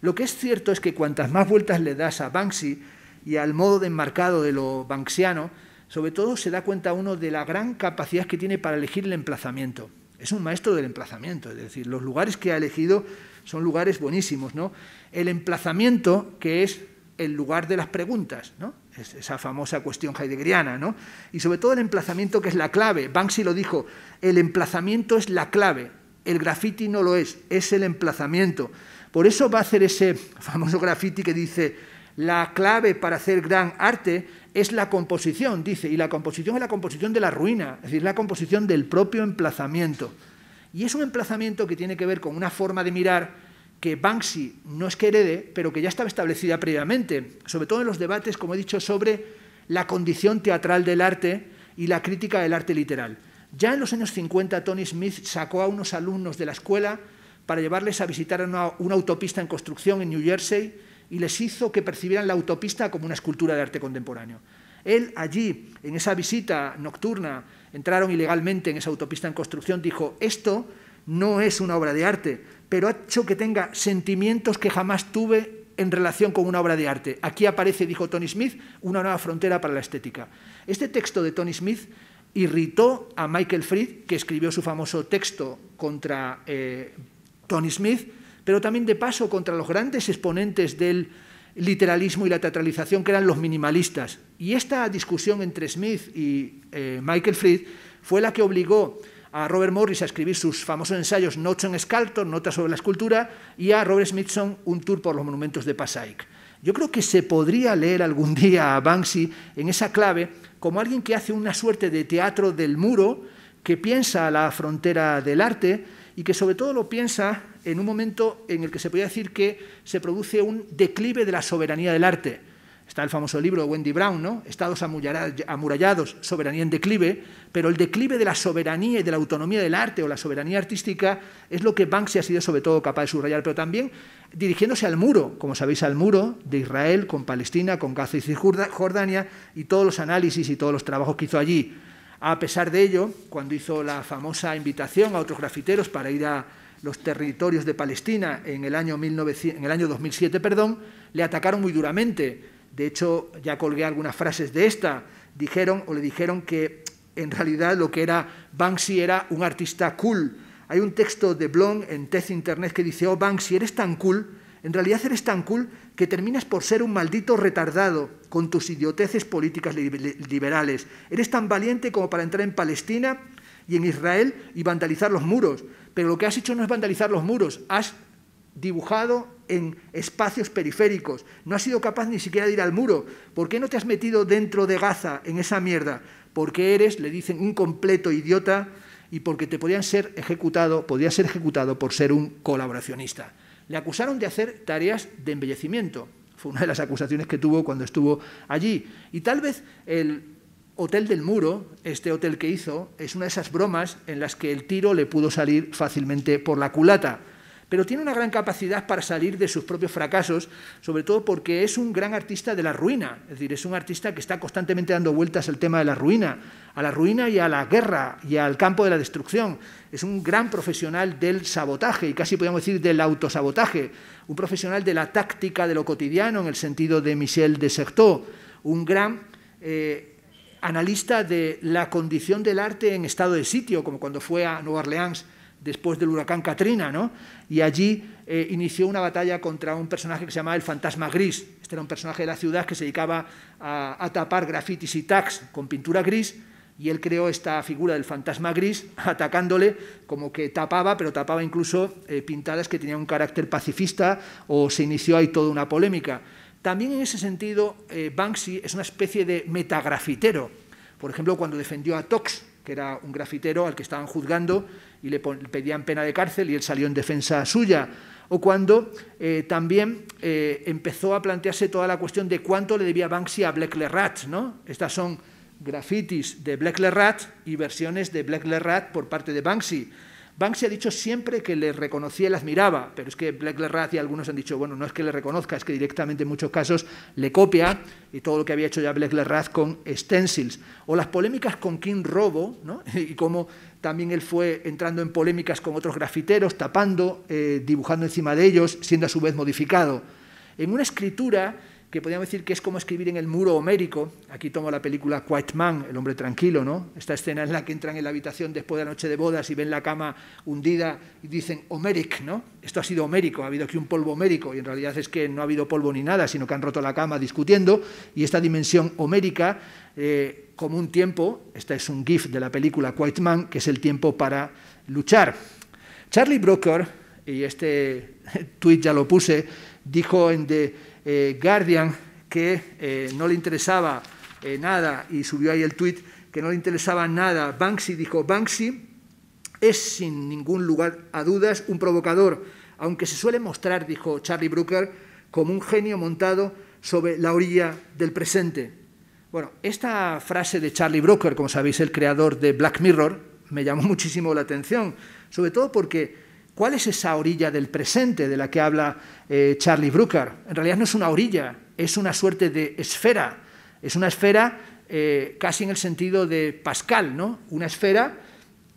Lo que es cierto es que cuantas más vueltas le das a Banksy y al modo de enmarcado de lo banksiano, sobre todo se da cuenta uno de la gran capacidad que tiene para elegir el emplazamiento. Es un maestro del emplazamiento, es decir, los lugares que ha elegido son lugares buenísimos. ¿no? El emplazamiento, que es el lugar de las preguntas, ¿no? es esa famosa cuestión heideggeriana, ¿no? y sobre todo el emplazamiento que es la clave. Banksy lo dijo, el emplazamiento es la clave, el graffiti no lo es, es el emplazamiento. Por eso va a hacer ese famoso graffiti que dice, la clave para hacer gran arte es la composición, dice, y la composición es la composición de la ruina, es decir, la composición del propio emplazamiento. Y es un emplazamiento que tiene que ver con una forma de mirar que Banksy no es que herede, pero que ya estaba establecida previamente, sobre todo en los debates, como he dicho, sobre la condición teatral del arte y la crítica del arte literal. Ya en los años 50, Tony Smith sacó a unos alumnos de la escuela para llevarles a visitar una, autopista en construcción en New Jersey y les hizo que percibieran la autopista como una escultura de arte contemporáneo. Él allí, en esa visita nocturna, entraron ilegalmente en esa autopista en construcción, dijo, esto no es una obra de arte, pero ha hecho que tenga sentimientos que jamás tuve en relación con una obra de arte. Aquí aparece, dijo Tony Smith, una nueva frontera para la estética. Este texto de Tony Smith irritó a Michael Fried, que escribió su famoso texto contra eh, Tony Smith, pero también de paso contra los grandes exponentes del literalismo y la teatralización, que eran los minimalistas. Y esta discusión entre Smith y eh, Michael Fried fue la que obligó a Robert Morris a escribir sus famosos ensayos Noche en Escalto, Notas sobre la Escultura, y a Robert Smithson un tour por los monumentos de Passaic. Yo creo que se podría leer algún día a Banksy en esa clave como alguien que hace una suerte de teatro del muro, que piensa la frontera del arte y que sobre todo lo piensa en un momento en el que se podría decir que se produce un declive de la soberanía del arte Está el famoso libro de Wendy Brown, ¿no? Estados amurallados, soberanía en declive, pero el declive de la soberanía y de la autonomía del arte o la soberanía artística es lo que Banksy ha sido sobre todo capaz de subrayar, pero también dirigiéndose al muro, como sabéis, al muro de Israel con Palestina, con Gaza y Cisjordania y todos los análisis y todos los trabajos que hizo allí. A pesar de ello, cuando hizo la famosa invitación a otros grafiteros para ir a los territorios de Palestina en el año, en el año 2007, perdón, le atacaron muy duramente de hecho, ya colgué algunas frases de esta. Dijeron o le dijeron que en realidad lo que era Banksy era un artista cool. Hay un texto de Blon en Tez Internet que dice, oh Banksy, eres tan cool, en realidad eres tan cool que terminas por ser un maldito retardado con tus idioteces políticas liberales. Eres tan valiente como para entrar en Palestina y en Israel y vandalizar los muros. Pero lo que has hecho no es vandalizar los muros, has dibujado en espacios periféricos, no has sido capaz ni siquiera de ir al muro, ¿por qué no te has metido dentro de Gaza en esa mierda? Porque eres, le dicen, un completo idiota y porque te podían ser ejecutado, podías ser ejecutado por ser un colaboracionista. Le acusaron de hacer tareas de embellecimiento. Fue una de las acusaciones que tuvo cuando estuvo allí. Y tal vez el Hotel del Muro, este hotel que hizo, es una de esas bromas en las que el tiro le pudo salir fácilmente por la culata pero tiene una gran capacidad para salir de sus propios fracasos, sobre todo porque es un gran artista de la ruina, es decir, es un artista que está constantemente dando vueltas al tema de la ruina, a la ruina y a la guerra y al campo de la destrucción. Es un gran profesional del sabotaje y casi podríamos decir del autosabotaje, un profesional de la táctica de lo cotidiano en el sentido de Michel de Certeau, un gran... Eh, analista de la condición del arte en estado de sitio, como cuando fue a Nueva Orleans después del huracán Katrina, Y allí eh, inició una batalla contra un personaje que se llamaba el Fantasma Gris. Este era un personaje de la ciudad que se dedicaba a, tapar grafitis y tags con pintura gris, y él creó esta figura del Fantasma Gris atacándole como que tapaba, pero tapaba incluso eh, pintadas que tenían un carácter pacifista, o se inició ahí toda una polémica. También en ese sentido, eh, Banksy es una especie de metagrafitero. Por ejemplo, cuando defendió a Tox, que era un grafitero al que estaban juzgando, y le pedían pena de cárcel y él salió en defensa suya. O cuando eh, también eh, empezó a plantearse toda la cuestión de cuánto le debía Banksy a Black Rat. ¿no? Estas son grafitis de Black Rat y versiones de Black Rat por parte de Banksy. Banksy ha dicho siempre que le reconocía y le admiraba, pero es que Black Rat y algunos han dicho, bueno, no es que le reconozca, es que directamente en muchos casos le copia y todo lo que había hecho ya Black Rat con stencils. O las polémicas con King Robo, ¿no? y cómo también él fue entrando en polémicas con otros grafiteros, tapando, eh, dibujando encima de ellos, siendo a su vez modificado. En una escritura que podríamos decir que es como escribir en el muro homérico. Aquí tomo la película Quiet Man, El hombre tranquilo, ¿no? Esta escena en la que entran en la habitación después de la noche de bodas y ven la cama hundida y dicen Homeric, ¿no? Esto ha sido homérico, ha habido aquí un polvo homérico y en realidad es que no ha habido polvo ni nada, sino que han roto la cama discutiendo y esta dimensión homérica eh, como un tiempo, este es un GIF de la película Quiet Man, que es el tiempo para luchar. Charlie Brooker, y este tweet ya lo puse, dijo en The eh, Guardian que eh, no le interesaba eh, nada y subió ahí el tweet que no le interesaba nada. Banksy dijo, Banksy es sin ningún lugar a dudas un provocador, aunque se suele mostrar, dijo Charlie Brooker, como un genio montado sobre la orilla del presente. Bueno, esta frase de Charlie Brooker, como sabéis, el creador de Black Mirror, me llamó muchísimo la atención, sobre todo porque ¿Cuál es esa orilla del presente de la que habla eh, Charlie Brooker? En realidad no es una orilla, es una suerte de esfera. Es una esfera eh, casi en el sentido de Pascal, ¿no? Una esfera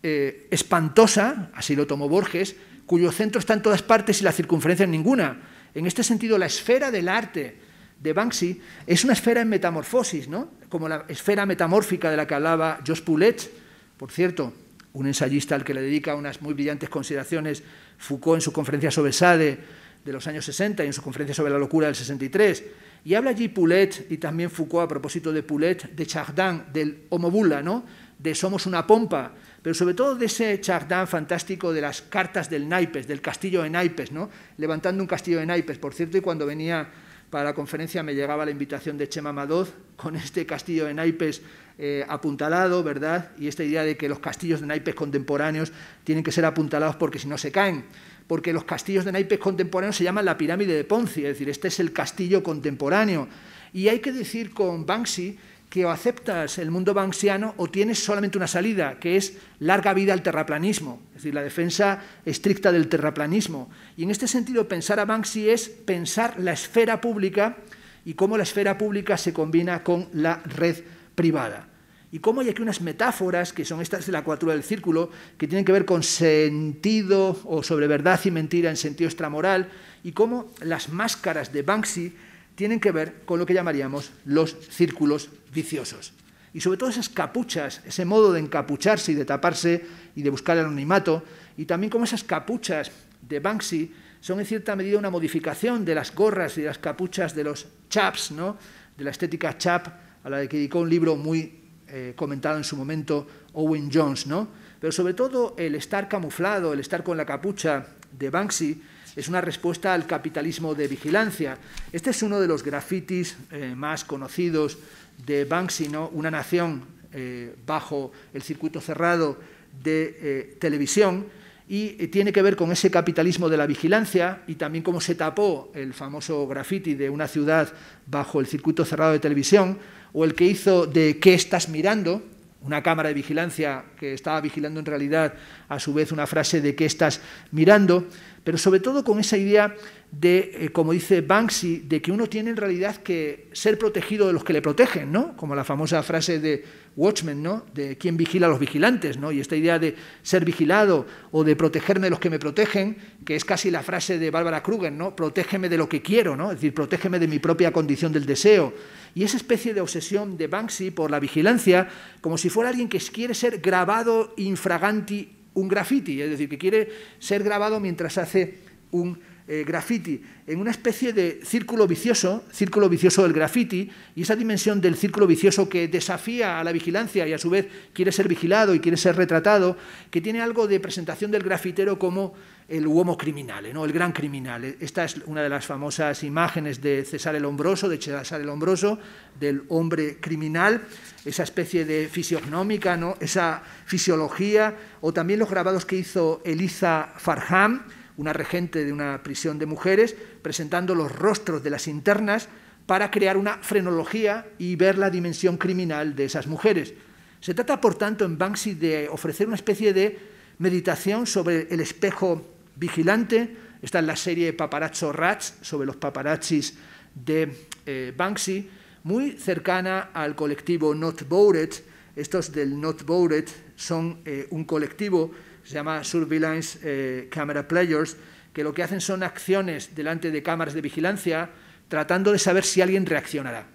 eh, espantosa, así lo tomó Borges, cuyo centro está en todas partes y la circunferencia en ninguna. En este sentido, la esfera del arte de Banksy es una esfera en metamorfosis, ¿no? Como la esfera metamórfica de la que hablaba Josh Poulet, por cierto, un ensayista al que le dedica unas muy brillantes consideraciones Foucault en su conferencia sobre Sade de los años 60 y en su conferencia sobre la locura del 63. Y habla allí Poulet y también Foucault a propósito de Poulet, de Chardin, del homobula, ¿no? de somos una pompa, pero sobre todo de ese Chardin fantástico de las cartas del Naipes, del castillo de Naipes, ¿no? levantando un castillo de Naipes, por cierto, y cuando venía para la conferencia me llegaba la invitación de Chema Madoz con este castillo de Naipes eh, apuntalado, ¿verdad? Y esta idea de que los castillos de naipes contemporáneos tienen que ser apuntalados porque si no se caen. Porque los castillos de naipes contemporáneos se llaman la pirámide de Ponzi, es decir, este es el castillo contemporáneo. Y hay que decir con Banksy que o aceptas el mundo banksiano o tienes solamente una salida, que es larga vida al terraplanismo, es decir, la defensa estricta del terraplanismo. Y en este sentido, pensar a Banksy es pensar la esfera pública y cómo la esfera pública se combina con la red privada y cómo hay aquí unas metáforas, que son estas de la cuadratura del círculo, que tienen que ver con sentido o sobre verdad y mentira en sentido extramoral, y cómo las máscaras de Banksy tienen que ver con lo que llamaríamos los círculos viciosos. Y sobre todo esas capuchas, ese modo de encapucharse y de taparse y de buscar el anonimato, y también cómo esas capuchas de Banksy son en cierta medida una modificación de las gorras y de las capuchas de los chaps, ¿no? de la estética chap, a la que dedicó un libro muy eh, comentado en su momento Owen Jones, ¿no? Pero sobre todo el estar camuflado, el estar con la capucha de Banksy, es una respuesta al capitalismo de vigilancia. Este es uno de los grafitis eh, más conocidos de Banksy, ¿no? Una nación eh, bajo el circuito cerrado de televisión, y tiene que ver con ese capitalismo de la vigilancia y también cómo se tapó el famoso graffiti de una ciudad bajo el circuito cerrado de televisión o el que hizo de ¿qué estás mirando? Una cámara de vigilancia que estaba vigilando en realidad a su vez una frase de ¿qué estás mirando? Pero sobre todo con esa idea de, eh, como dice Banksy, de que uno tiene en realidad que ser protegido de los que le protegen, ¿no? Como la famosa frase de Watchmen, ¿no? De quién vigila a los vigilantes, ¿no? Y esta idea de ser vigilado o de protegerme de los que me protegen, que es casi la frase de Bárbara Kruger, ¿no? Protégeme de lo que quiero, ¿no? Es decir, protégeme de mi propia condición del deseo. Y esa especie de obsesión de Banksy por la vigilancia, como si fuera alguien que quiere ser grabado infraganti un graffiti, es decir, que quiere ser grabado mientras hace un eh, graffiti en una especie de círculo vicioso, círculo vicioso del graffiti, y esa dimensión del círculo vicioso que desafía a la vigilancia y a su vez quiere ser vigilado y quiere ser retratado, que tiene algo de presentación del grafitero como el uomo criminal, ¿no? el gran criminal. Esta es una de las famosas imágenes de César el Hombroso, de César el Hombroso, del hombre criminal, esa especie de fisiognómica, ¿no? esa fisiología, o también los grabados que hizo Eliza Farham, una regente de una prisión de mujeres, presentando los rostros de las internas para crear una frenología y ver la dimensión criminal de esas mujeres. Se trata, por tanto, en Banksy de ofrecer una especie de meditación sobre el espejo vigilante. Está en la serie Paparazzo Rats, sobre los paparazzis de eh, Banksy, muy cercana al colectivo Not Voted. Estos del Not Voted son eh, un colectivo se llama Surveillance eh, Camera Players, que lo que hacen son acciones delante de cámaras de vigilancia tratando de saber si alguien reaccionará.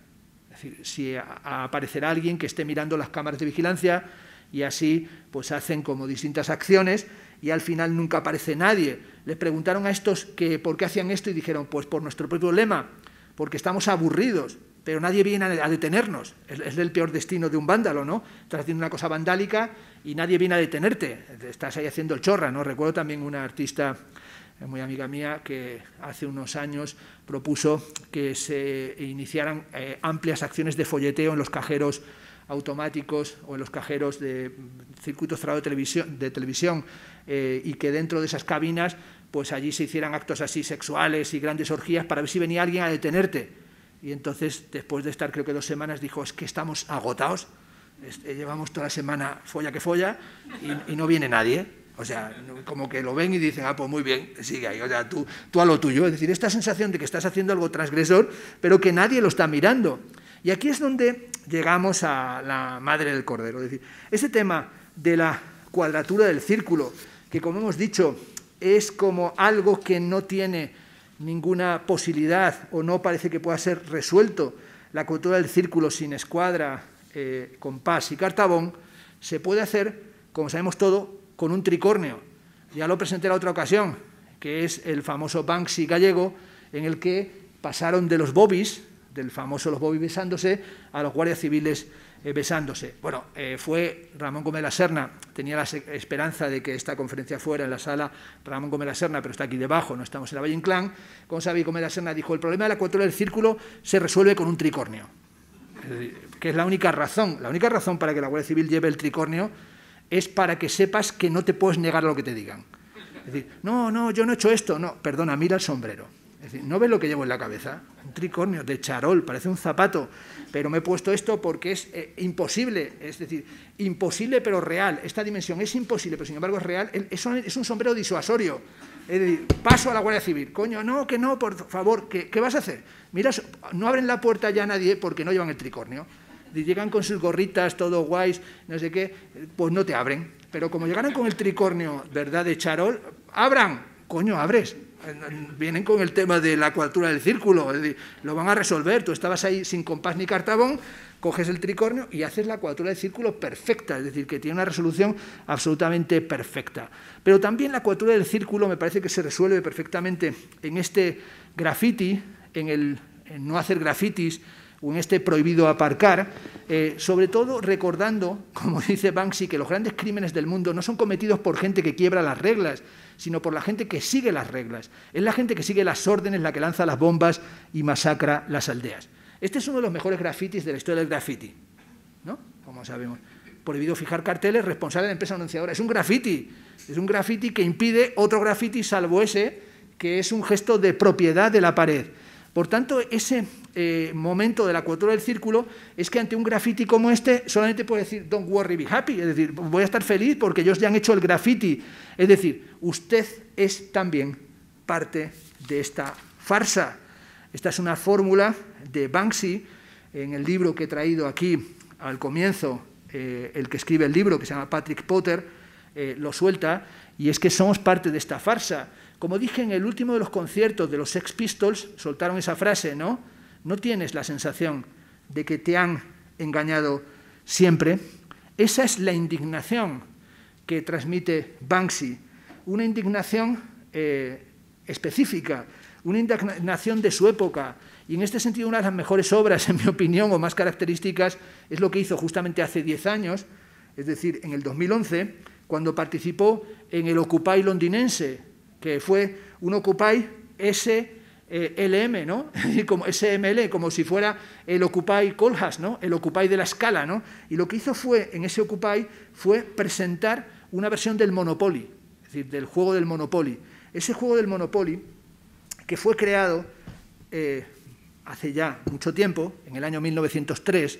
Es decir, si aparecerá alguien que esté mirando las cámaras de vigilancia y así pues hacen como distintas acciones y al final nunca aparece nadie. Les preguntaron a estos que por qué hacían esto y dijeron, pues por nuestro propio lema, porque estamos aburridos pero nadie viene a detenernos. Es, el peor destino de un vándalo, ¿no? Estás haciendo una cosa vandálica y nadie viene a detenerte. Estás ahí haciendo el chorra, ¿no? Recuerdo también una artista eh, muy amiga mía que hace unos años propuso que se iniciaran eh, amplias acciones de folleteo en los cajeros automáticos o en los cajeros de circuitos cerrado de televisión, eh, y que dentro de esas cabinas pues allí se hicieran actos así sexuales y grandes orgías para ver si venía alguien a detenerte y entonces, después de estar creo que dos semanas, dijo, es que estamos agotados, eh, llevamos toda la semana folla que folla y, no viene nadie. O sea, como que lo ven y dicen, ah, pues muy bien, sigue ahí, o sea, tú, tú a lo tuyo. Es decir, esta sensación de que estás haciendo algo transgresor, pero que nadie lo está mirando. Y aquí es donde llegamos a la madre del cordero. Es decir, ese tema de la cuadratura del círculo, que como hemos dicho, es como algo que no tiene ninguna posibilidad o no parece que pueda ser resuelto la cultura del círculo sin escuadra, eh, compás y cartabón, se puede hacer, como sabemos todo, con un tricornio. Ya lo presenté la otra ocasión, que es el famoso Banksy gallego, en el que pasaron de los bobbies, del famoso los bobbies besándose, a los guardias civiles eh, besándose. Bueno, eh, fue Ramón Gómez la Serna, tenía la esperanza de que esta conferencia fuera en la sala Ramón Gómez la Serna, pero está aquí debajo, no estamos en la Valle Inclán. Como sabéis, Gómez la Serna dijo, el problema de la cuatro del círculo se resuelve con un tricornio, que es la única razón, la única razón para que la Guardia Civil lleve el tricornio es para que sepas que no te puedes negar lo que te digan. Es decir, no, no, yo no he hecho esto, no, perdona, mira el sombrero. Es decir, ¿no ves lo que llevo en la cabeza? Un tricornio de charol, parece un zapato, pero me he puesto esto porque es eh, imposible, es decir, imposible pero real. Esta dimensión es imposible, pero sin embargo es real. Es un, es un sombrero disuasorio. Es decir, paso a la Guardia Civil. Coño, no, que no, por favor, ¿qué, vas a hacer? Mira, no abren la puerta ya a nadie porque no llevan el tricornio. Llegan con sus gorritas, todo guays, no sé qué, pues no te abren. Pero como llegaran con el tricornio, ¿verdad?, de charol, abran, coño, abres vienen con el tema de la cuadratura del círculo, lo van a resolver, tú estabas ahí sin compás ni cartabón, coges el tricornio y haces la cuadratura del círculo perfecta, es decir, que tiene una resolución absolutamente perfecta. Pero también la cuadratura del círculo me parece que se resuelve perfectamente en este graffiti, en el no hacer grafitis o en este prohibido aparcar, eh, sobre todo recordando, como dice Banksy, que los grandes crímenes del mundo no son cometidos por gente que quiebra las reglas, sino por la gente que sigue las reglas. Es la gente que sigue las órdenes, la que lanza las bombas y masacra las aldeas. Este es uno de los mejores grafitis de la historia del graffiti, ¿no? Como sabemos. Prohibido fijar carteles, responsable de la empresa anunciadora. Es un graffiti, es un graffiti que impide otro graffiti salvo ese, que es un gesto de propiedad de la pared. Por tanto, ese eh, momento de la cuadratura del círculo es que ante un graffiti como este solamente puede decir, don't worry, be happy, es decir, voy a estar feliz porque ellos ya han hecho el graffiti. Es decir, usted es también parte de esta farsa. Esta es una fórmula de Banksy en el libro que he traído aquí al comienzo, eh, el que escribe el libro, que se llama Patrick Potter, eh, lo suelta, y es que somos parte de esta farsa. Como dije en el último de los conciertos de los Sex Pistols, soltaron esa frase, ¿no? No tienes la sensación de que te han engañado siempre. Esa es la indignación que transmite Banksy, una indignación eh, específica, una indignación de su época. Y en este sentido, una de las mejores obras, en mi opinión, o más características, es lo que hizo justamente hace 10 años, es decir, en el 2011, cuando participó en el Occupy londinense, que fue un Occupy SLM, ¿no? como SML, como si fuera el Occupy Colhas, ¿no? el Occupy de la escala. ¿no? Y lo que hizo fue, en ese Occupy, fue presentar una versión del Monopoly, es decir, del juego del Monopoly. Ese juego del Monopoly, que fue creado eh, hace ya mucho tiempo, en el año 1903,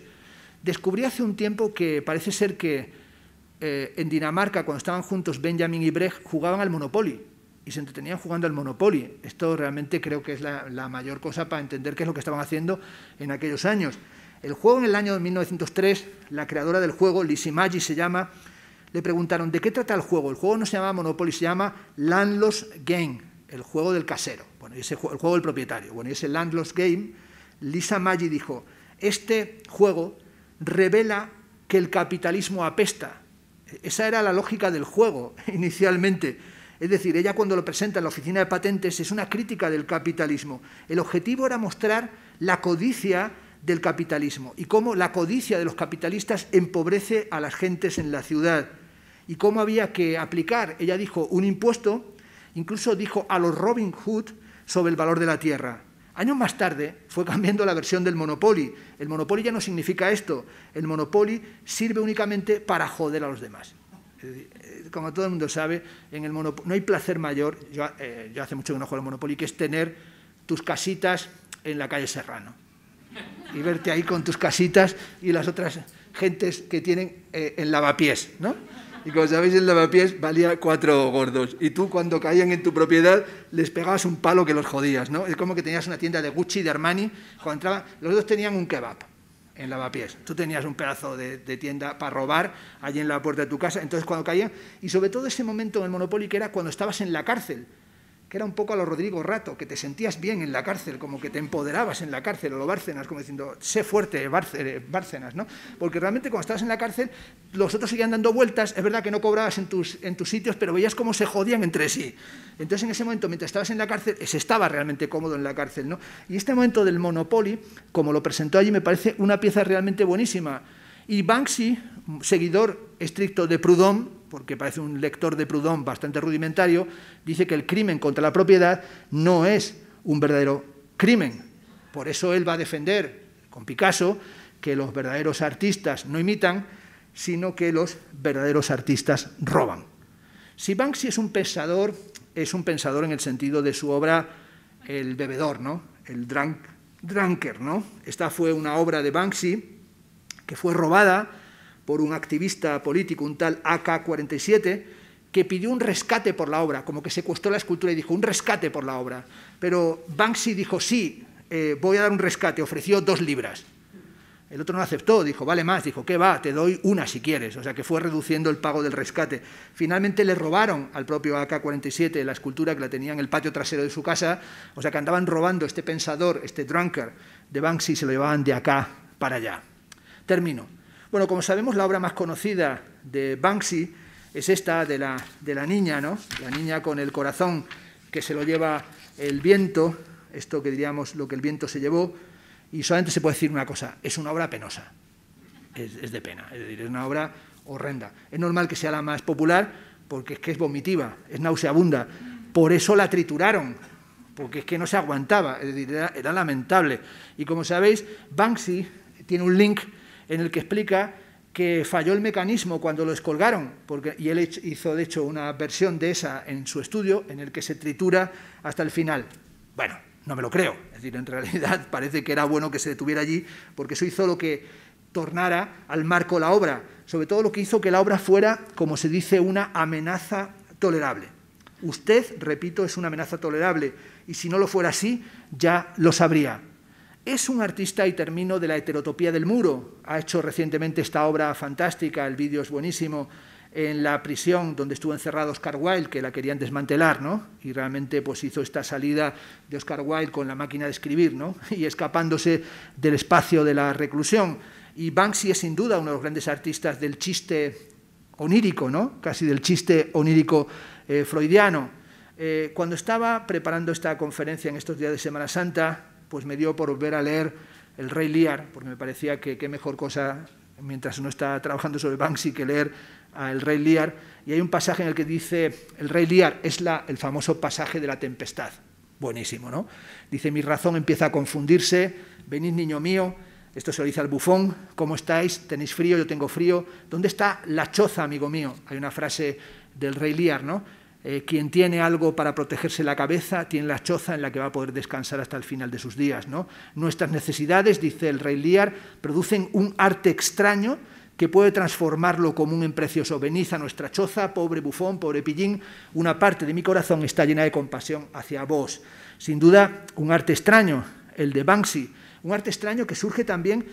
descubrí hace un tiempo que parece ser que eh, en Dinamarca, cuando estaban juntos Benjamin y Brecht, jugaban al Monopoly y se entretenían jugando al Monopoly. Esto realmente creo que es la, mayor cosa para entender qué es lo que estaban haciendo en aquellos años. El juego en el año 1903, la creadora del juego, Lizzie Maggi se llama, le preguntaron, ¿de qué trata el juego? El juego no se llama Monopoly, se llama Landlord's Game, el juego del casero, bueno, ese, el juego del propietario. Bueno, y ese Landlord's Game, Lisa Maggi dijo, este juego revela que el capitalismo apesta. E-, esa era la lógica del juego inicialmente es decir, ella cuando lo presenta en la oficina de patentes es una crítica del capitalismo. El objetivo era mostrar la codicia del capitalismo y cómo la codicia de los capitalistas empobrece a las gentes en la ciudad y cómo había que aplicar, ella dijo, un impuesto, incluso dijo a los Robin Hood sobre el valor de la tierra. Años más tarde fue cambiando la versión del Monopoly. El Monopoly ya no significa esto. El Monopoly sirve únicamente para joder a los demás. Eh, como todo el mundo sabe, en el no hay placer mayor, eh, yo, hace mucho que no juego al Monopoly, que es tener tus casitas en la calle Serrano y verte ahí con tus casitas y las otras gentes que tienen eh, en el lavapiés, ¿no? Y como sabéis, el lavapiés valía cuatro gordos. Y tú, cuando caían en tu propiedad, les pegabas un palo que los jodías, ¿no? Es como que tenías una tienda de Gucci, de Armani. Cuando entraban, los dos tenían un kebab en Lavapiés. Tú tenías un pedazo de, de, tienda para robar allí en la puerta de tu casa, entonces cuando caía, y sobre todo ese momento en el Monopoly que era cuando estabas en la cárcel, era un poco a lo Rodrigo Rato, que te sentías bien en la cárcel, como que te empoderabas en la cárcel, o lo Bárcenas, como diciendo, sé fuerte, eh, Bárcenas, ¿no? Porque realmente cuando estabas en la cárcel, los otros seguían dando vueltas, es verdad que no cobrabas en tus, en tus sitios, pero veías cómo se jodían entre sí. Entonces, en ese momento, mientras estabas en la cárcel, se estaba realmente cómodo en la cárcel, ¿no? Y este momento del Monopoly, como lo presentó allí, me parece una pieza realmente buenísima. Y Banksy, seguidor estricto de Proudhon, porque parece un lector de Proudhon bastante rudimentario, dice que el crimen contra la propiedad no es un verdadero crimen. Por eso él va a defender con Picasso que los verdaderos artistas no imitan, sino que los verdaderos artistas roban. Si Banksy es un pensador, es un pensador en el sentido de su obra El bebedor, ¿no? El drunker, ¿no? Esta fue una obra de Banksy que fue robada por un activista político, un tal AK-47, que pidió un rescate por la obra, como que secuestró la escultura y dijo, un rescate por la obra. Pero Banksy dijo, sí, eh, voy a dar un rescate, ofreció dos libras. El otro no aceptó, dijo, vale más, dijo, ¿qué va? Te doy una si quieres. O sea, que fue reduciendo el pago del rescate. Finalmente le robaron al propio AK-47 la escultura que la tenía en el patio trasero de su casa. O sea, que andaban robando este pensador, este drunker de Banksy, se lo llevaban de acá para allá. Termino. Bueno, como sabemos, la obra más conocida de Banksy es esta de la, de la niña, ¿no? La niña con el corazón que se lo lleva el viento, esto que diríamos lo que el viento se llevó, y solamente se puede decir una cosa, es una obra penosa, es, de pena, es decir, es una obra horrenda. Es normal que sea la más popular porque es que es vomitiva, es nauseabunda, por eso la trituraron, porque es que no se aguantaba, es decir, era, era lamentable. Y como sabéis, Banksy tiene un link en el que explica que falló el mecanismo cuando lo escolgaron porque, y él hizo de hecho una versión de esa en su estudio, en el que se tritura hasta el final. Bueno, no me lo creo, es decir, en realidad parece que era bueno que se detuviera allí, porque eso hizo lo que tornara al marco la obra, sobre todo lo que hizo que la obra fuera, como se dice, una amenaza tolerable. Usted, repito, es una amenaza tolerable, y si no lo fuera así, ya lo sabría. Es un artista, y termino, de la heterotopía del muro. Ha hecho recientemente esta obra fantástica, el vídeo es buenísimo, en la prisión donde estuvo encerrado Oscar Wilde, que la querían desmantelar, ¿no? Y realmente pues, hizo esta salida de Oscar Wilde con la máquina de escribir, ¿no? Y escapándose del espacio de la reclusión. Y Banksy es sin duda uno de los grandes artistas del chiste onírico, ¿no? Casi del chiste onírico eh, freudiano. Eh, cuando estaba preparando esta conferencia en estos días de Semana Santa, pues me dio por volver a leer El Rey Lear, porque me parecía que qué mejor cosa, mientras uno está trabajando sobre Banksy, que leer El Rey Lear. Y hay un pasaje en el que dice, El Rey Lear es la, el famoso pasaje de la tempestad. Buenísimo, ¿no? Dice, mi razón empieza a confundirse, venid niño mío, esto se lo dice al bufón, ¿cómo estáis? ¿Tenéis frío? Yo tengo frío. ¿Dónde está la choza, amigo mío? Hay una frase del Rey Lear, ¿no? Eh, quien tiene algo para protegerse la cabeza tiene la choza en la que va a poder descansar hasta el final de sus días. Nuestras necesidades, dice el rey Lear, producen un arte extraño que puede transformar lo común en precioso. Veniza nuestra choza, pobre bufón, pobre pillín, una parte de mi corazón está llena de compasión hacia vos. Sin duda, un arte extraño, el de Banksy, un arte extraño que surge también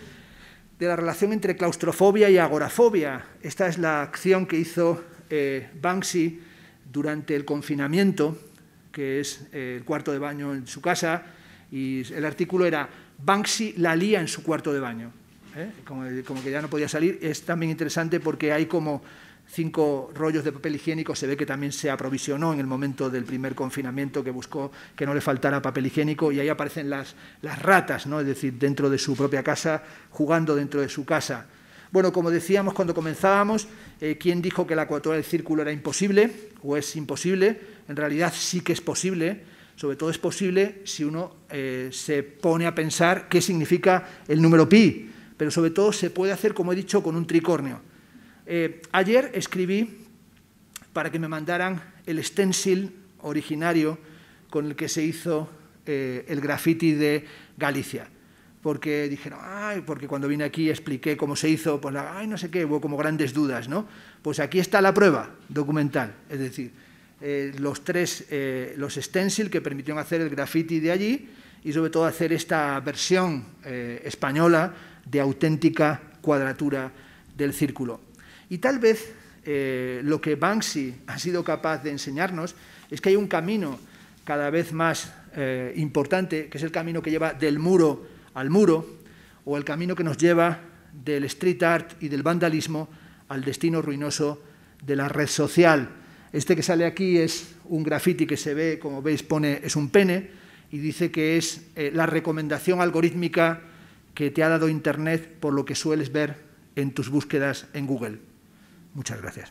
de la relación entre claustrofobia y agorafobia. Esta es la acción que hizo eh, Banksy durante el confinamiento, que es eh, el cuarto de baño en su casa, y el artículo era Banksy la lía en su cuarto de baño. ¿eh? Como, que ya no podía salir, es también interesante porque hay como cinco rollos de papel higiénico, se ve que también se aprovisionó en el momento del primer confinamiento, que buscó que no le faltara papel higiénico, y ahí aparecen las, ratas, es decir, dentro de su propia casa, jugando dentro de su casa. Bueno, como decíamos cuando comenzábamos, eh, ¿quién dijo que la cuadratura del círculo era imposible o es imposible? En realidad sí que es posible. Sobre todo es posible si uno eh, se pone a pensar qué significa el número pi, pero sobre todo se puede hacer, como he dicho, con un tricornio. Eh, ayer escribí para que me mandaran el stencil originario con el que se hizo el graffiti de Galicia porque dijeron, ay, porque cuando vine aquí expliqué cómo se hizo, pues, ay, no sé qué, hubo como grandes dudas, ¿no? Pues aquí está la prueba documental, es decir, eh, los tres, eh, los stencil que permitieron hacer el graffiti de allí y sobre todo hacer esta versión eh, española de auténtica cuadratura del círculo. Y tal vez lo que Banksy ha sido capaz de enseñarnos es que hay un camino cada vez más importante, que es el camino que lleva del muro al muro o al camino que nos lleva del street art y del vandalismo al destino ruinoso de la red social. Este que sale aquí es un graffiti que se ve, como veis, pone es un pene y dice que es eh, la recomendación algorítmica que te ha dado Internet por lo que sueles ver en tus búsquedas en Google. Muchas gracias.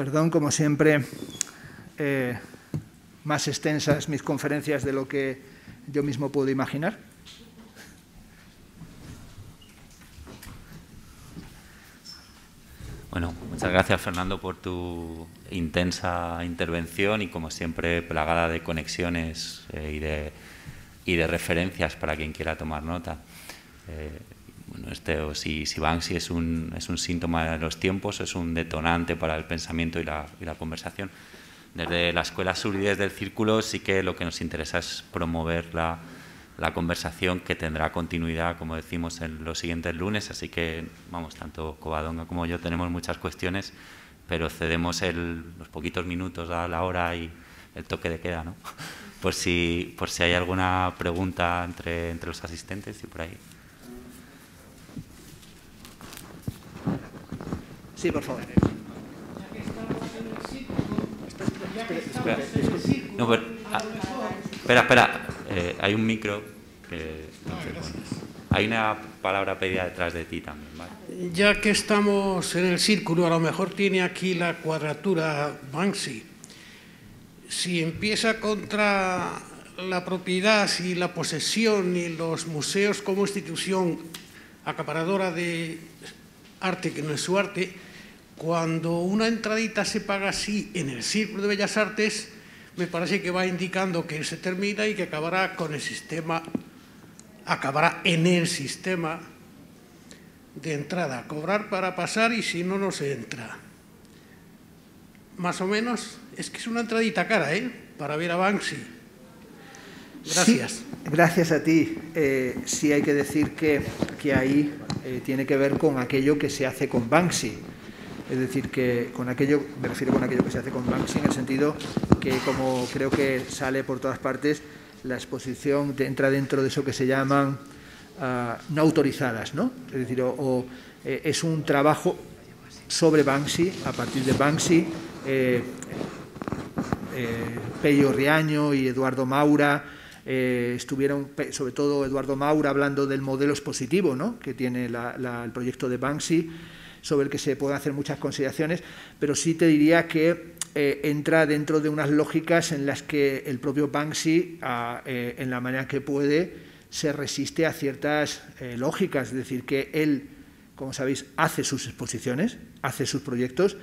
Perdón, como siempre, eh, más extensas mis conferencias de lo que yo mismo puedo imaginar. Bueno, muchas gracias Fernando por tu intensa intervención y como siempre plagada de conexiones eh, y, de, referencias para quien quiera tomar nota. Eh, este, o si, Banksy es un, es un síntoma de los tiempos, es un detonante para el pensamiento y la, conversación. Desde la escuela sur y desde el círculo sí que lo que nos interesa es promover la, conversación que tendrá continuidad, como decimos, en los siguientes lunes. Así que, vamos, tanto Covadonga como yo tenemos muchas cuestiones, pero cedemos los poquitos minutos a la hora y el toque de queda, ¿no? Por si, por si hay alguna pregunta entre, entre los asistentes y por ahí. Sí, por favor. Espera, no, pero, ah, espera, espera. Eh, hay un micro Hay una palabra pedida detrás de ti también, ¿vale? Ya que estamos en el círculo, a lo mejor tiene aquí la cuadratura Banksy. Si empieza contra la propiedad y la posesión y los museos como institución acaparadora de arte que no es su arte, cuando una entradita se paga así en el Círculo de Bellas Artes, me parece que va indicando que se termina y que acabará con el sistema, acabará en el sistema de entrada, cobrar para pasar y si no, no se entra. Más o menos, es que es una entradita cara, ¿eh? Para ver a Banksy. Gracias. gracias a ti. Eh, sí hay que decir que, que ahí eh, tiene que ver con aquello que se hace con Banksy. Es decir, que con aquello, me refiero con aquello que se hace con Banksy, en el sentido que, como creo que sale por todas partes, la exposición entra dentro de eso que se llaman ah, no autorizadas, ¿no? Es decir, o, eh, es un trabajo sobre Banksy, a partir de Banksy, eh, eh Pello Riaño y Eduardo Maura eh, estuvieron, sobre todo Eduardo Maura, hablando del modelo expositivo ¿no? que tiene el proyecto de Banksy, sobre el que se pueden hacer muchas consideraciones, pero sí te diría que eh, entra dentro de unas lógicas en las que el propio Banksy, eh, en la manera que puede, se resiste a ciertas lógicas, es decir, que él, como sabéis, hace sus exposiciones, hace sus proyectos,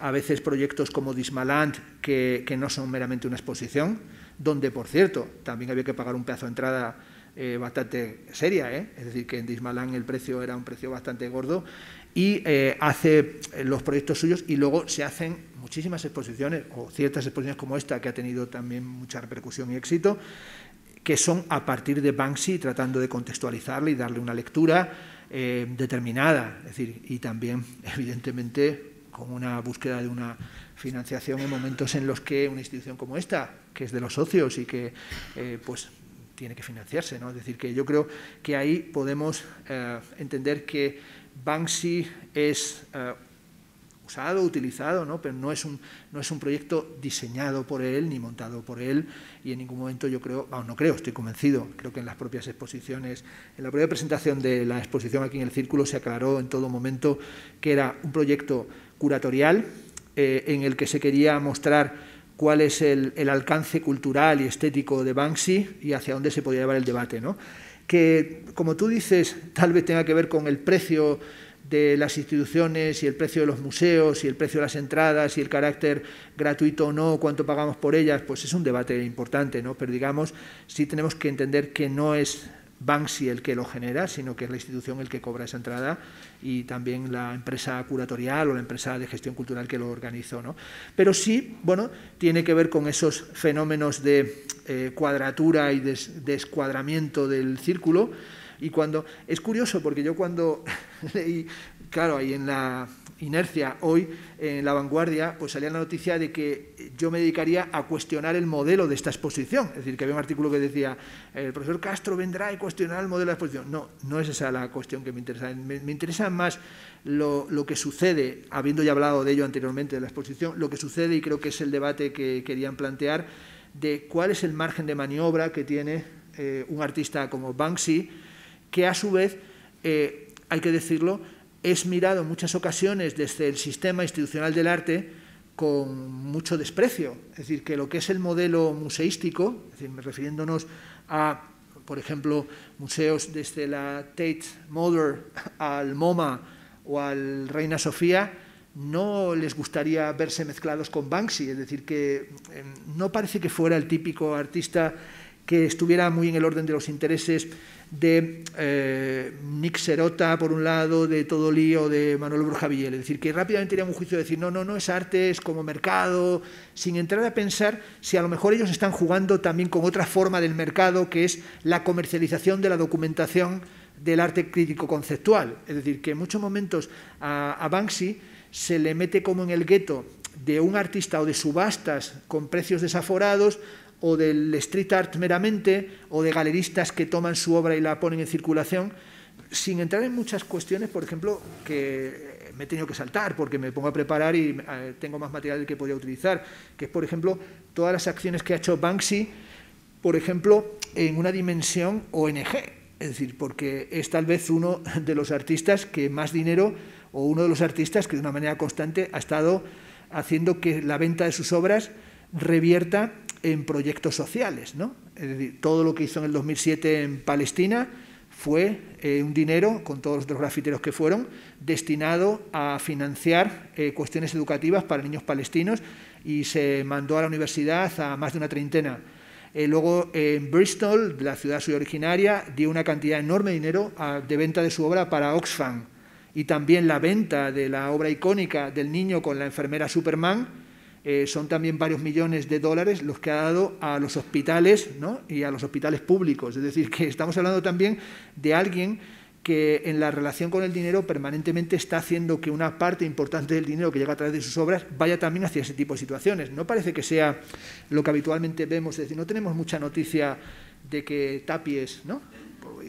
a veces proyectos como Dismaland, que, no son meramente una exposición, donde, por cierto, también había que pagar un pedazo de entrada eh, bastante seria, ¿eh? es decir, que en Dismaland el precio era un precio bastante gordo, y eh, hace los proyectos suyos y luego se hacen muchísimas exposiciones, o ciertas exposiciones como esta, que ha tenido también mucha repercusión y éxito, que son a partir de Banksy, tratando de contextualizarle y darle una lectura determinada, es decir, y también, evidentemente, con una búsqueda de una financiación en momentos en los que una institución como esta, que es de los socios y que eh, pues tiene que financiarse. ¿no? Es decir, que yo creo que ahí podemos eh, entender que Banksy es eh, usado, utilizado, ¿no? pero no es, un, no es un proyecto diseñado por él ni montado por él y en ningún momento yo creo, bueno, no creo, estoy convencido, creo que en las propias exposiciones, en la propia presentación de la exposición aquí en el Círculo se aclaró en todo momento que era un proyecto curatorial eh, en el que se quería mostrar cuál es el, alcance cultural y estético de Banksy y hacia dónde se podía llevar el debate. ¿no? Que, como tú dices, tal vez tenga que ver con el precio de las instituciones y el precio de los museos y el precio de las entradas y el carácter gratuito o no, cuánto pagamos por ellas, pues es un debate importante, ¿no? Pero digamos, sí tenemos que entender que no es Banksy el que lo genera, sino que es la institución el que cobra esa entrada y también la empresa curatorial o la empresa de gestión cultural que lo organizó. ¿no? Pero sí, bueno, tiene que ver con esos fenómenos de eh, cuadratura y descuadramiento del círculo. Y cuando. Es curioso porque yo cuando leí, claro, ahí en la inercia hoy en la vanguardia, pues salía la noticia de que yo me dedicaría a cuestionar el modelo de esta exposición. Es decir, que había un artículo que decía, el profesor Castro vendrá a cuestionar el modelo de la exposición. No, no es esa la cuestión que me interesa. Me, interesa más lo, que sucede, habiendo ya hablado de ello anteriormente, de la exposición, lo que sucede, y creo que es el debate que querían plantear, de cuál es el margen de maniobra que tiene eh, un artista como Banksy, que a su vez, eh, hay que decirlo, es mirado en muchas ocasiones desde el sistema institucional del arte con mucho desprecio. Es decir, que lo que es el modelo museístico, refiriéndonos a, por ejemplo, museos desde la Tate Modern al MoMA o al Reina Sofía, no les gustaría verse mezclados con Banksy, es decir, que em, no parece que fuera el típico artista que estuviera muy en el orden de los intereses de Nick eh, Serota, por un lado, de todo lío de Manuel Brujavillel. Es decir, que rápidamente iría un juicio de decir, no, no, no, es arte, es como mercado, sin entrar a pensar si a lo mejor ellos están jugando también con otra forma del mercado, que es la comercialización de la documentación del arte crítico conceptual. Es decir, que en muchos momentos a, a Banksy se le mete como en el gueto de un artista o de subastas con precios desaforados o del street art meramente, o de galeristas que toman su obra y la ponen en circulación, sin entrar en muchas cuestiones, por ejemplo, que me he tenido que saltar porque me pongo a preparar y eh, tengo más material que podría utilizar, que es, por ejemplo, todas las acciones que ha hecho Banksy, por ejemplo, en una dimensión ONG, es decir, porque es tal vez uno de los artistas que más dinero, o uno de los artistas que de una manera constante ha estado haciendo que la venta de sus obras revierta en proyectos sociales. ¿no? todo lo que hizo en el 2007 en Palestina fue eh, un dinero, con todos los grafiteros que fueron, destinado a financiar eh, cuestiones educativas para niños palestinos y se mandó a la universidad a más de una treintena. Eh, luego en Bristol, la ciudad suya originaria, dio una cantidad enorme de dinero de venta de su obra para Oxfam y también la venta de la obra icónica del niño con la enfermera Superman eh, son también varios millones de dólares los que ha dado a los hospitales y a los hospitales públicos. Es decir, que estamos hablando también de alguien que en la relación con el dinero permanentemente está haciendo que una parte importante del dinero que llega a través de sus obras vaya también hacia ese tipo de situaciones. No parece que sea lo que habitualmente vemos, es decir, no tenemos mucha noticia de que Tapies, ¿no?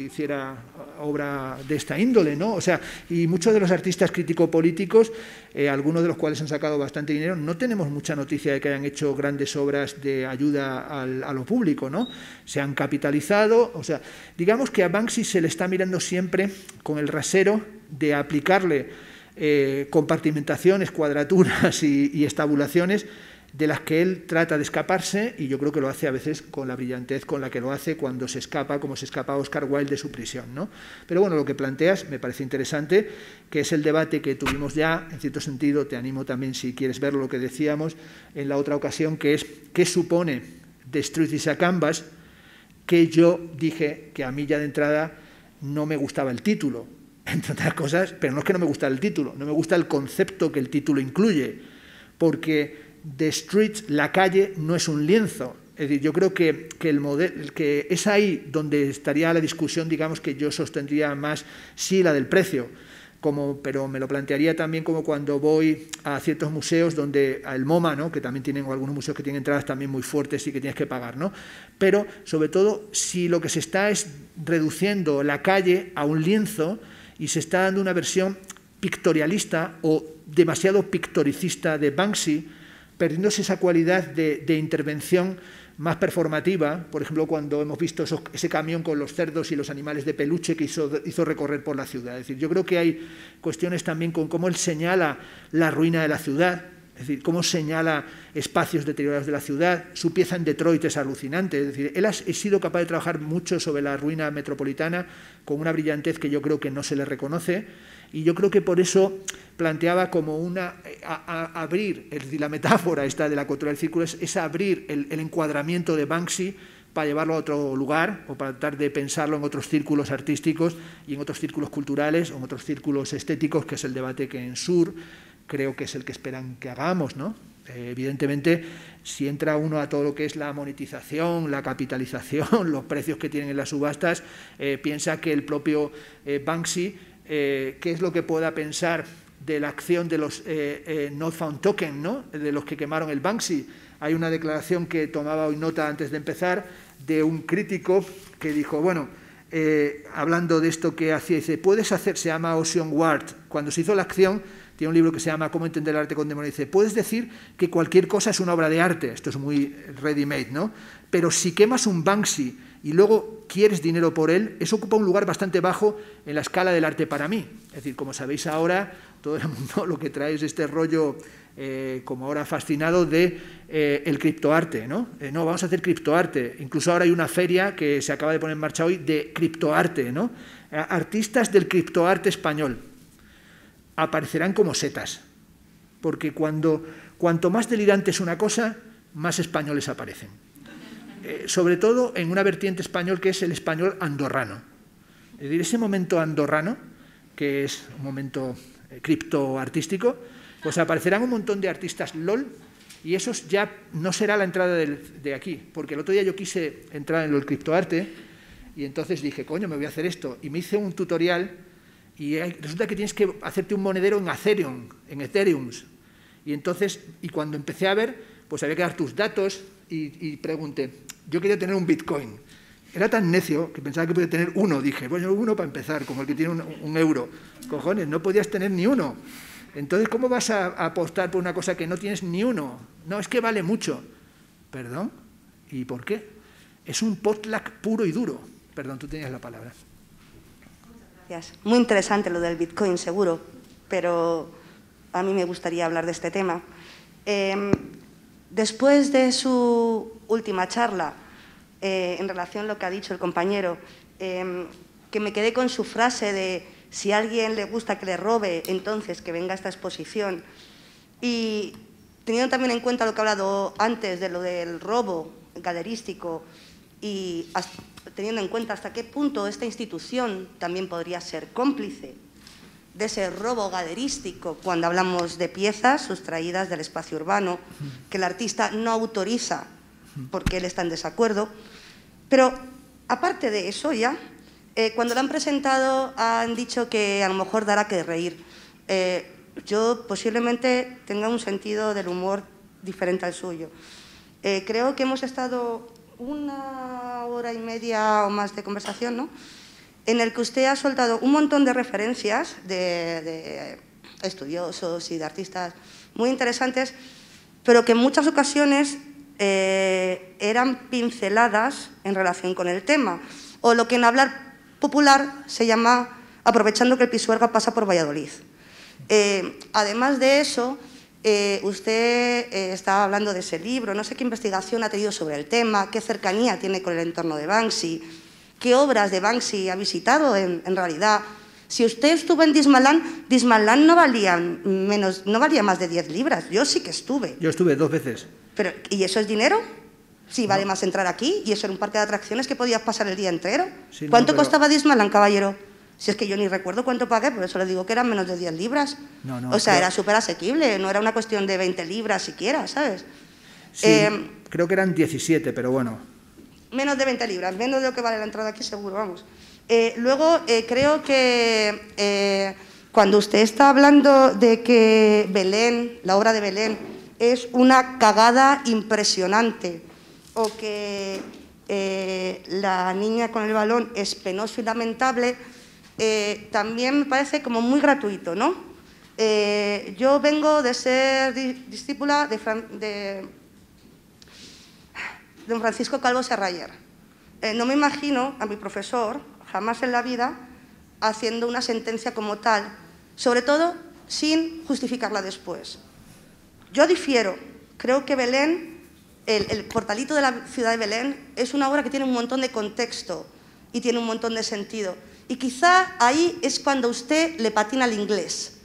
hiciera obra de esta índole, ¿no? O sea, y muchos de los artistas crítico-políticos, eh, algunos de los cuales han sacado bastante dinero, no tenemos mucha noticia de que hayan hecho grandes obras de ayuda al, a lo público, ¿no? Se han capitalizado, o sea, digamos que a Banksy se le está mirando siempre con el rasero de aplicarle eh, compartimentaciones, cuadraturas y estabulaciones de las que él trata de escaparse y yo creo que lo hace a veces con la brillantez con la que lo hace cuando se escapa, como se escapa Oscar Wilde de su prisión. ¿no? Pero bueno, lo que planteas me parece interesante, que es el debate que tuvimos ya, en cierto sentido, te animo también si quieres ver lo que decíamos en la otra ocasión, que es qué supone Destruir This a Canvas, que yo dije que a mí ya de entrada no me gustaba el título, entre otras cosas, pero no es que no me gustara el título, no me gusta el concepto que el título incluye, porque The Street, la calle, no es un lienzo. Es decir, yo creo que, el modelo... que es ahí donde estaría la discusión, digamos, que yo sostendría más, sí, la del precio. Como, pero me lo plantearía también como cuando voy a ciertos museos donde el MoMA, que también tienen algunos museos que tienen entradas también muy fuertes y que tienes que pagar, ¿no? Pero sobre todo si lo que se está es reduciendo la calle a un lienzo y se está dando una versión pictorialista o demasiado pictoricista de Banksy, perdiéndose esa cualidad de, intervención más performativa, por ejemplo, cuando hemos visto ese camión con los cerdos y los animales de peluche que hizo, hizo, recorrer por la ciudad. Es decir, yo creo que hay cuestiones también con cómo él señala la ruina de la ciudad, es decir, cómo señala espacios deteriorados de la ciudad. Su pieza en Detroit es alucinante. Es decir, él ha sido capaz de trabajar mucho sobre la ruina metropolitana con una brillantez que yo creo que no se le reconoce. Y yo creo que por eso planteaba como una eh, abrir, es la metáfora esta de la cultura del círculo es, abrir el, encuadramiento de Banksy para llevarlo a otro lugar o para tratar de pensarlo en otros círculos artísticos y en otros círculos culturales o en otros círculos estéticos, que es el debate que en Sur creo que es el que esperan que hagamos, ¿no? Eh, evidentemente, si entra uno a todo lo que es la monetización, la capitalización, los precios que tienen en las subastas, eh, piensa que el propio Banksy, ¿qué es lo que pueda pensar de la acción de los eh, eh Not Found Token, ¿no? de los que quemaron el Banksy. Hay una declaración que tomaba hoy nota antes de empezar de un crítico que dijo, bueno, eh, hablando de esto que hacía, dice, puedes hacer, se llama Ocean Ward, cuando se hizo la acción, tiene un libro que se llama Cómo entender el arte con demonios? dice, puedes decir que cualquier cosa es una obra de arte, esto es muy ready-made, ¿no? Pero si quemas un Banksy y luego quieres dinero por él, eso ocupa un lugar bastante bajo en la escala del arte para mí. Es decir, como sabéis ahora, todo el mundo lo que trae es este rollo, eh, como ahora fascinado, de eh, el criptoarte, ¿no? Eh, no, vamos a hacer criptoarte. Incluso ahora hay una feria que se acaba de poner en marcha hoy de criptoarte, ¿no? Artistas del criptoarte español aparecerán como setas, porque cuando, cuanto más delirante es una cosa, más españoles aparecen. sobre todo en una vertiente español que es el español andorrano. Es decir, ese momento andorrano, que es un momento criptoartístico, pues aparecerán un montón de artistas LOL y eso ya no será la entrada de aquí, porque el otro día yo quise entrar en LOL criptoarte y entonces dije, coño, me voy a hacer esto. Y me hice un tutorial y resulta que tienes que hacerte un monedero en Ethereum, en Ethereum. Y entonces, y cuando empecé a ver, pues había que dar tus datos y, y pregunté, yo quería tener un Bitcoin. Era tan necio que pensaba que podía tener uno. Dije, bueno, uno para empezar, como el que tiene un, euro. Cojones, no podías tener ni uno. Entonces, ¿cómo vas a, apostar por una cosa que no tienes ni uno? No, es que vale mucho. ¿Perdón? ¿Y por qué? Es un potluck puro y duro. Perdón, tú tenías la palabra. Gracias. Muy interesante lo del Bitcoin, seguro, pero a mí me gustaría hablar de este tema. Em, después de su última charla, eh, en relación a lo que ha dicho el compañero, em, que me quedé con su frase de si a alguien le gusta que le robe, entonces que venga a esta exposición. Y teniendo también en cuenta lo que ha hablado antes de lo del robo galerístico y teniendo en cuenta hasta qué punto esta institución también podría ser cómplice de ese robo galerístico cuando hablamos de piezas sustraídas del espacio urbano que el artista no autoriza porque él está en desacuerdo, pero aparte de eso ya, eh, cuando la han presentado han dicho que a lo mejor dará que reír. Eh, yo posiblemente tenga un sentido del humor diferente al suyo. Eh, creo que hemos estado una hora y media o más de conversación, ¿no? En el que usted ha soltado un montón de referencias de, de estudiosos y de artistas muy interesantes, pero que en muchas ocasiones eh, eran pinceladas en relación con el tema, o lo que en hablar popular se llama aprovechando que el pisuerga pasa por Valladolid. Eh, además de eso, eh, usted está estaba hablando de ese libro, no sé qué investigación ha tenido sobre el tema, qué cercanía tiene con el entorno de Banksy, qué obras de Banksy ha visitado en realidad, si usted estuvo en Dismalán, Dismalán no valía, menos, no valía más de 10 libras. Yo sí que estuve. Yo estuve dos veces. Pero, ¿Y eso es dinero? Sí, vale más entrar aquí. Y eso era un parque de atracciones que podías pasar el día entero. ¿Cuánto costaba Dismalán, caballero? Si es que yo ni recuerdo cuánto pagué, por eso le digo que eran menos de 10 libras. No, no, o sea, era súper asequible, no era una cuestión de 20 libras siquiera, ¿sabes? Eh, creo que eran 17, pero bueno. Menos de 20 libras, menos de lo que vale la entrada aquí seguro, vamos. Eh, luego, eh, creo que eh, cuando usted está hablando de que Belén, la obra de Belén, es una cagada impresionante, o que la niña con el balón es penoso y lamentable, también me parece como muy gratuito, ¿no? yo vengo de ser discípula de, de don Francisco Calvo Serrayer. no me imagino a mi profesor jamás en la vida, haciendo una sentencia como tal, sobre todo sin justificarla después. Yo difiero, creo que Belén, el, portalito de la ciudad de Belén, es una obra que tiene un montón de contexto y tiene un montón de sentido. Y quizá ahí es cuando usted le patina al inglés.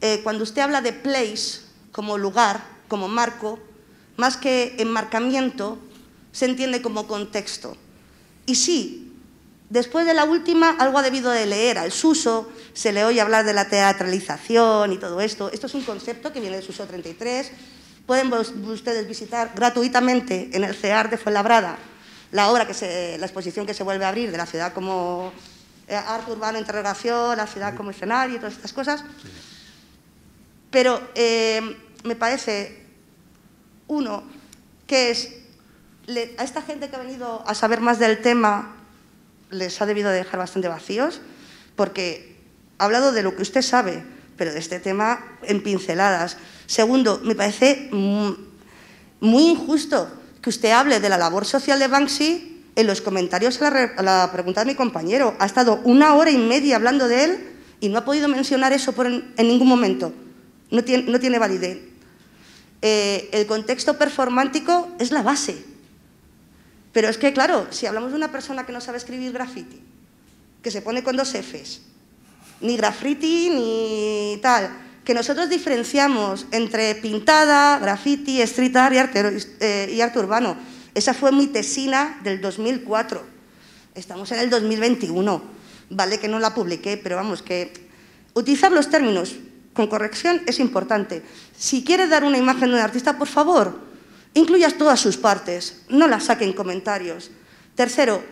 Eh, cuando usted habla de place como lugar, como marco, más que enmarcamiento, se entiende como contexto. Y sí, Después de la última, algo ha debido de leer al Suso, se le oye hablar de la teatralización y todo esto. Esto es un concepto que viene del Suso 33. Pueden ustedes visitar gratuitamente en el CEAR de Fuenlabrada la obra que se, la exposición que se vuelve a abrir de la ciudad como eh, arte urbano, interrogación, la ciudad como escenario y todas estas cosas. Pero eh, me parece, uno, que es a esta gente que ha venido a saber más del tema les ha debido dejar bastante vacíos, porque ha hablado de lo que usted sabe, pero de este tema en pinceladas. Segundo, me parece mm, muy injusto que usted hable de la labor social de Banksy en los comentarios a la, pregunta de mi compañero. Ha estado una hora y media hablando de él y no ha podido mencionar eso en, ningún momento. No tiene, no tiene validez. Eh, el contexto performántico es la base pero es que, claro, si hablamos de una persona que no sabe escribir graffiti, que se pone con dos Fs, ni graffiti ni tal, que nosotros diferenciamos entre pintada, graffiti, street art y eh, arte, urbano. Esa fue mi tesina del 2004. Estamos en el 2021. Vale que no la publiqué, pero vamos, que utilizar los términos con corrección es importante. Si quiere dar una imagen de un artista, por favor, Incluyas todas sus partes, no las saquen comentarios. Tercero,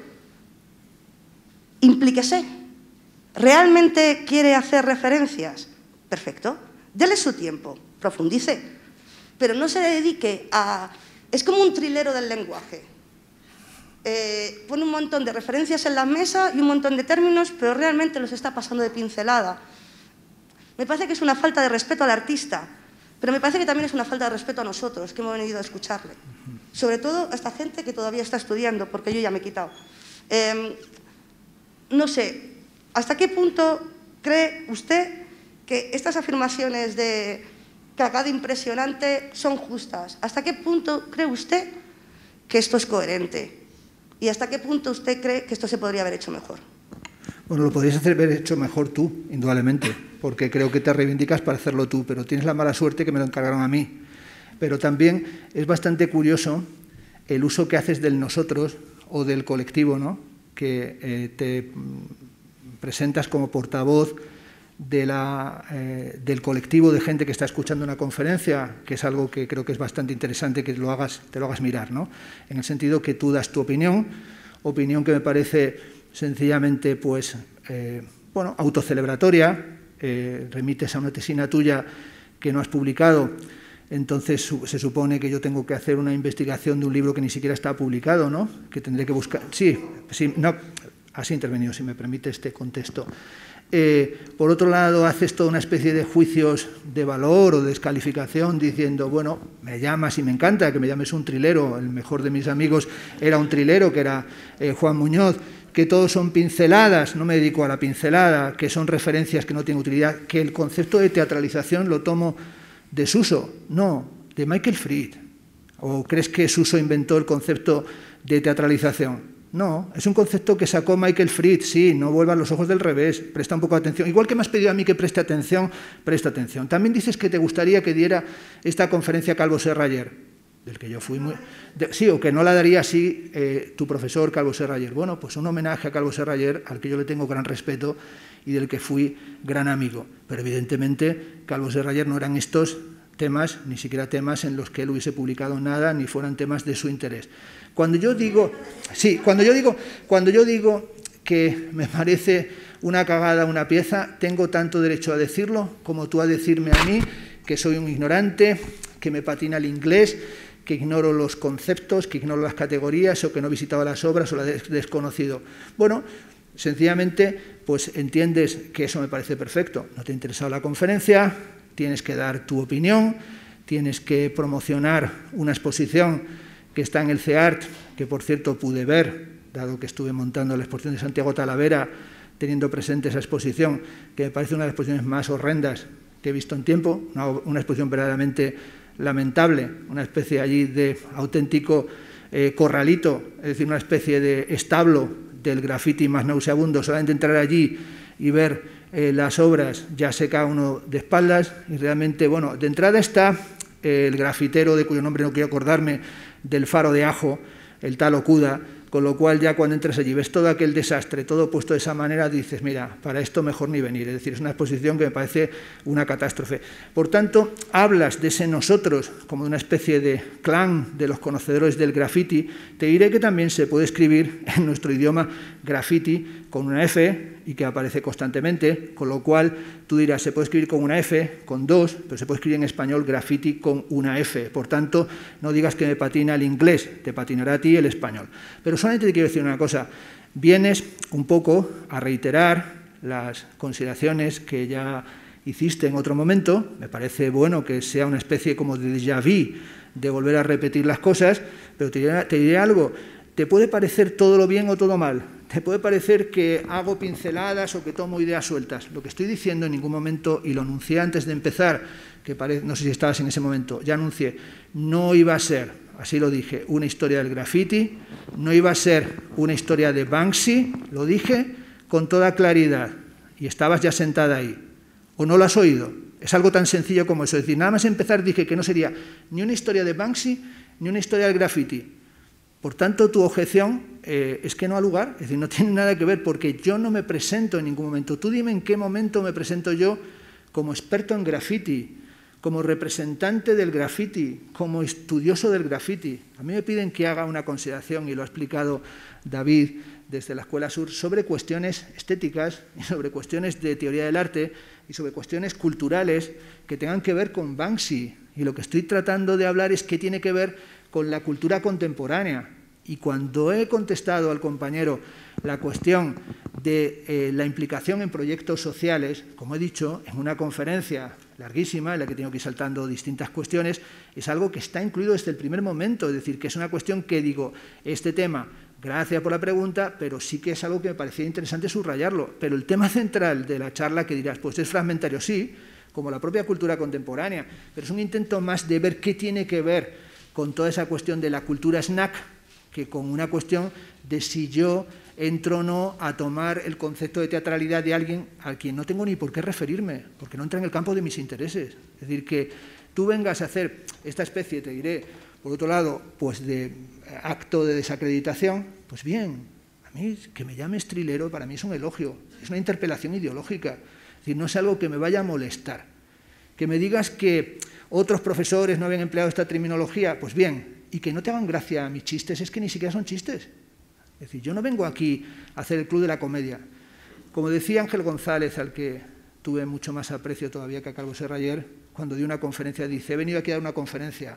implíquese. ¿Realmente quiere hacer referencias? Perfecto. Dele su tiempo, profundice. Pero no se dedique a... Es como un trilero del lenguaje. Eh, pone un montón de referencias en la mesa y un montón de términos, pero realmente los está pasando de pincelada. Me parece que es una falta de respeto al artista. Pero me parece que también es una falta de respeto a nosotros, que hemos venido a escucharle. Sobre todo a esta gente que todavía está estudiando, porque yo ya me he quitado. Em, no sé, ¿hasta qué punto cree usted que estas afirmaciones de cagado impresionante son justas? ¿Hasta qué punto cree usted que esto es coherente? ¿Y hasta qué punto usted cree que esto se podría haber hecho mejor? Bueno, lo podrías haber hecho mejor tú, indudablemente, porque creo que te reivindicas para hacerlo tú, pero tienes la mala suerte que me lo encargaron a mí. Pero también es bastante curioso el uso que haces del nosotros o del colectivo, ¿no? que eh, te mm, presentas como portavoz eh, del colectivo de gente que está escuchando una conferencia, que es algo que creo que es bastante interesante que lo hagas, te lo hagas mirar, ¿no? en el sentido que tú das tu opinión, opinión que me parece sencillamente pues, eh, bueno, autocelebratoria, eh, remites a una tesina tuya que no has publicado, entonces se supone que yo tengo que hacer una investigación de un libro que ni siquiera está publicado, ¿no? Que tendré que buscar. Sí, sí no, has intervenido, si me permite este contexto. Eh, por otro lado, haces toda una especie de juicios de valor o descalificación diciendo, bueno, me llamas y me encanta que me llames un trilero, el mejor de mis amigos era un trilero, que era Juan Muñoz, que todos son pinceladas, no me dedico a la pincelada, que son referencias que no tienen utilidad, que el concepto de teatralización lo tomo de Suso, no, de Michael Fried. ¿O crees que Suso inventó el concepto de teatralización? No, es un concepto que sacó Michael Fried, sí, no vuelvan los ojos del revés, presta un poco de atención. Igual que me has pedido a mí que preste atención, presta atención. También dices que te gustaría que diera esta conferencia Calvo Serra del que yo fui muy... sí, o que no la daría así eh, tu profesor Calvo Serrayer. Bueno, pues un homenaje a Calvo Serrayer, al que yo le tengo gran respeto y del que fui gran amigo. Pero evidentemente Calvo Serrayer no eran estos temas, ni siquiera temas en los que él hubiese publicado nada, ni fueran temas de su interés. Cuando yo digo, sí, cuando yo digo, cuando yo digo que me parece una cagada una pieza, tengo tanto derecho a decirlo como tú a decirme a mí que soy un ignorante, que me patina el inglés, que ignoro los conceptos, que ignoro las categorías o que no he visitado las obras o las he desconocido. Bueno, sencillamente, pues entiendes que eso me parece perfecto. No te ha interesado la conferencia, tienes que dar tu opinión, tienes que promocionar una exposición que está en el CEART, que por cierto pude ver, dado que estuve montando la exposición de Santiago Talavera, teniendo presente esa exposición, que me parece una de las exposiciones más horrendas que he visto en tiempo, una exposición verdaderamente lamentable, una especie allí de auténtico eh, corralito, es decir, una especie de establo del grafiti más nauseabundo, solamente entrar allí y ver eh, las obras ya se cae uno de espaldas y realmente, bueno, de entrada está eh, el grafitero de cuyo nombre no quiero acordarme, del faro de ajo, el tal Okuda, con lo cual ya cuando entras allí ves todo aquel desastre, todo puesto de esa manera, dices, mira, para esto mejor ni venir. Es decir, es una exposición que me parece una catástrofe. Por tanto, hablas de ese nosotros como de una especie de clan de los conocedores del graffiti. Te diré que también se puede escribir en nuestro idioma graffiti con una F, y que aparece constantemente, con lo cual tú dirás, se puede escribir con una F, con dos, pero se puede escribir en español graffiti con una F. Por tanto, no digas que me patina el inglés, te patinará a ti el español. Pero solamente te quiero decir una cosa, vienes un poco a reiterar las consideraciones que ya hiciste en otro momento, me parece bueno que sea una especie como de déjà vu, de volver a repetir las cosas, pero te diré, te diré algo, te puede parecer todo lo bien o todo mal, te puede parecer que hago pinceladas o que tomo ideas sueltas. Lo que estoy diciendo en ningún momento, y lo anuncié antes de empezar, que no sé si estabas en ese momento, ya anuncié, no iba a ser, así lo dije, una historia del graffiti, no iba a ser una historia de Banksy, lo dije con toda claridad, y estabas ya sentada ahí. ¿O no lo has oído? Es algo tan sencillo como eso. Es decir, nada más empezar dije que no sería ni una historia de Banksy ni una historia del graffiti. Por tanto, tu objeción eh, es que no ha lugar, es decir, no tiene nada que ver porque yo no me presento en ningún momento. Tú dime en qué momento me presento yo como experto en graffiti, como representante del graffiti, como estudioso del graffiti. A mí me piden que haga una consideración, y lo ha explicado David desde la Escuela Sur, sobre cuestiones estéticas y sobre cuestiones de teoría del arte y sobre cuestiones culturales que tengan que ver con Banksy. Y lo que estoy tratando de hablar es qué tiene que ver con la cultura contemporánea, y cuando he contestado al compañero la cuestión de eh, la implicación en proyectos sociales, como he dicho, en una conferencia larguísima en la que tengo que ir saltando distintas cuestiones, es algo que está incluido desde el primer momento, es decir, que es una cuestión que digo, este tema, gracias por la pregunta, pero sí que es algo que me parecía interesante subrayarlo. Pero el tema central de la charla que dirás, pues es fragmentario, sí, como la propia cultura contemporánea, pero es un intento más de ver qué tiene que ver con toda esa cuestión de la cultura snack que con una cuestión de si yo entro o no a tomar el concepto de teatralidad de alguien al quien no tengo ni por qué referirme, porque no entra en el campo de mis intereses. Es decir, que tú vengas a hacer esta especie, te diré, por otro lado, pues de acto de desacreditación, pues bien, a mí que me llames trilero para mí es un elogio, es una interpelación ideológica, es decir, no es algo que me vaya a molestar. Que me digas que otros profesores no habían empleado esta terminología, pues bien, y que no te hagan gracia mis chistes, es que ni siquiera son chistes. Es decir, yo no vengo aquí a hacer el club de la comedia. Como decía Ángel González, al que tuve mucho más aprecio todavía que a Carlos Serra ayer, cuando dio una conferencia, dice, he venido aquí a dar una conferencia,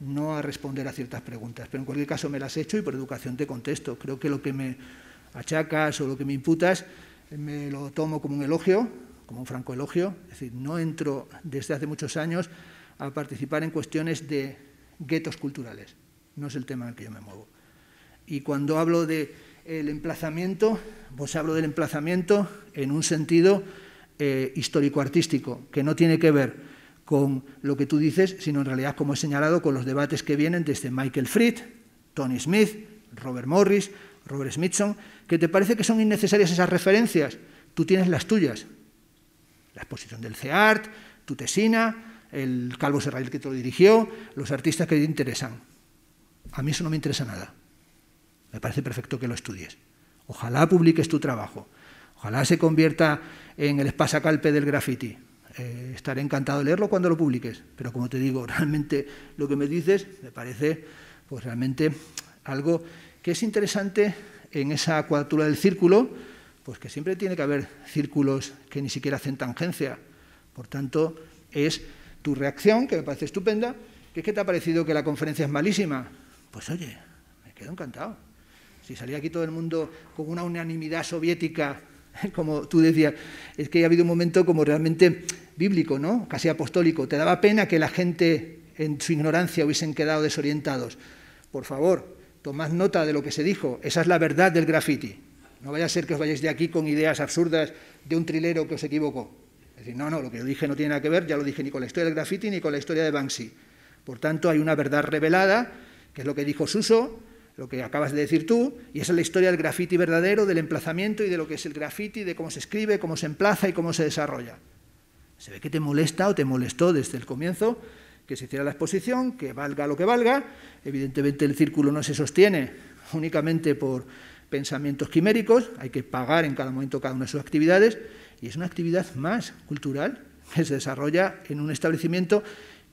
no a responder a ciertas preguntas, pero en cualquier caso me las he hecho y por educación te contesto. Creo que lo que me achacas o lo que me imputas me lo tomo como un elogio, como un franco elogio. Es decir, no entro desde hace muchos años a participar en cuestiones de guetos culturales. No es el tema en el que yo me muevo. Y cuando hablo del el emplazamiento, vos pues hablo del emplazamiento en un sentido eh, histórico-artístico, que no tiene que ver con lo que tú dices, sino en realidad, como he señalado, con los debates que vienen desde Michael Fried, Tony Smith, Robert Morris, Robert Smithson, que te parece que son innecesarias esas referencias. Tú tienes las tuyas. La exposición del CEART, tu tesina, el Calvo Serraíl que te lo dirigió, los artistas que te interesan. A mí eso no me interesa nada. Me parece perfecto que lo estudies. Ojalá publiques tu trabajo. Ojalá se convierta en el espasacalpe del graffiti. Eh, estaré encantado de leerlo cuando lo publiques. Pero como te digo, realmente lo que me dices me parece pues realmente algo que es interesante en esa cuadratura del círculo, pues que siempre tiene que haber círculos que ni siquiera hacen tangencia. Por tanto, es tu reacción, que me parece estupenda, que es que te ha parecido que la conferencia es malísima. Pues oye, me quedo encantado. Si salía aquí todo el mundo con una unanimidad soviética, como tú decías, es que ha habido un momento como realmente bíblico, ¿no? Casi apostólico. Te daba pena que la gente en su ignorancia hubiesen quedado desorientados. Por favor, tomad nota de lo que se dijo. Esa es la verdad del graffiti. No vaya a ser que os vayáis de aquí con ideas absurdas de un trilero que os equivocó. Es decir, no, no, lo que yo dije no tiene nada que ver, ya lo dije ni con la historia del graffiti ni con la historia de Banksy. Por tanto, hay una verdad revelada, que es lo que dijo Suso, lo que acabas de decir tú, y esa es la historia del graffiti verdadero, del emplazamiento y de lo que es el graffiti, de cómo se escribe, cómo se emplaza y cómo se desarrolla. Se ve que te molesta o te molestó desde el comienzo que se hiciera la exposición, que valga lo que valga. Evidentemente el círculo no se sostiene únicamente por pensamientos quiméricos, hay que pagar en cada momento cada una de sus actividades y es una actividad más cultural que se desarrolla en un establecimiento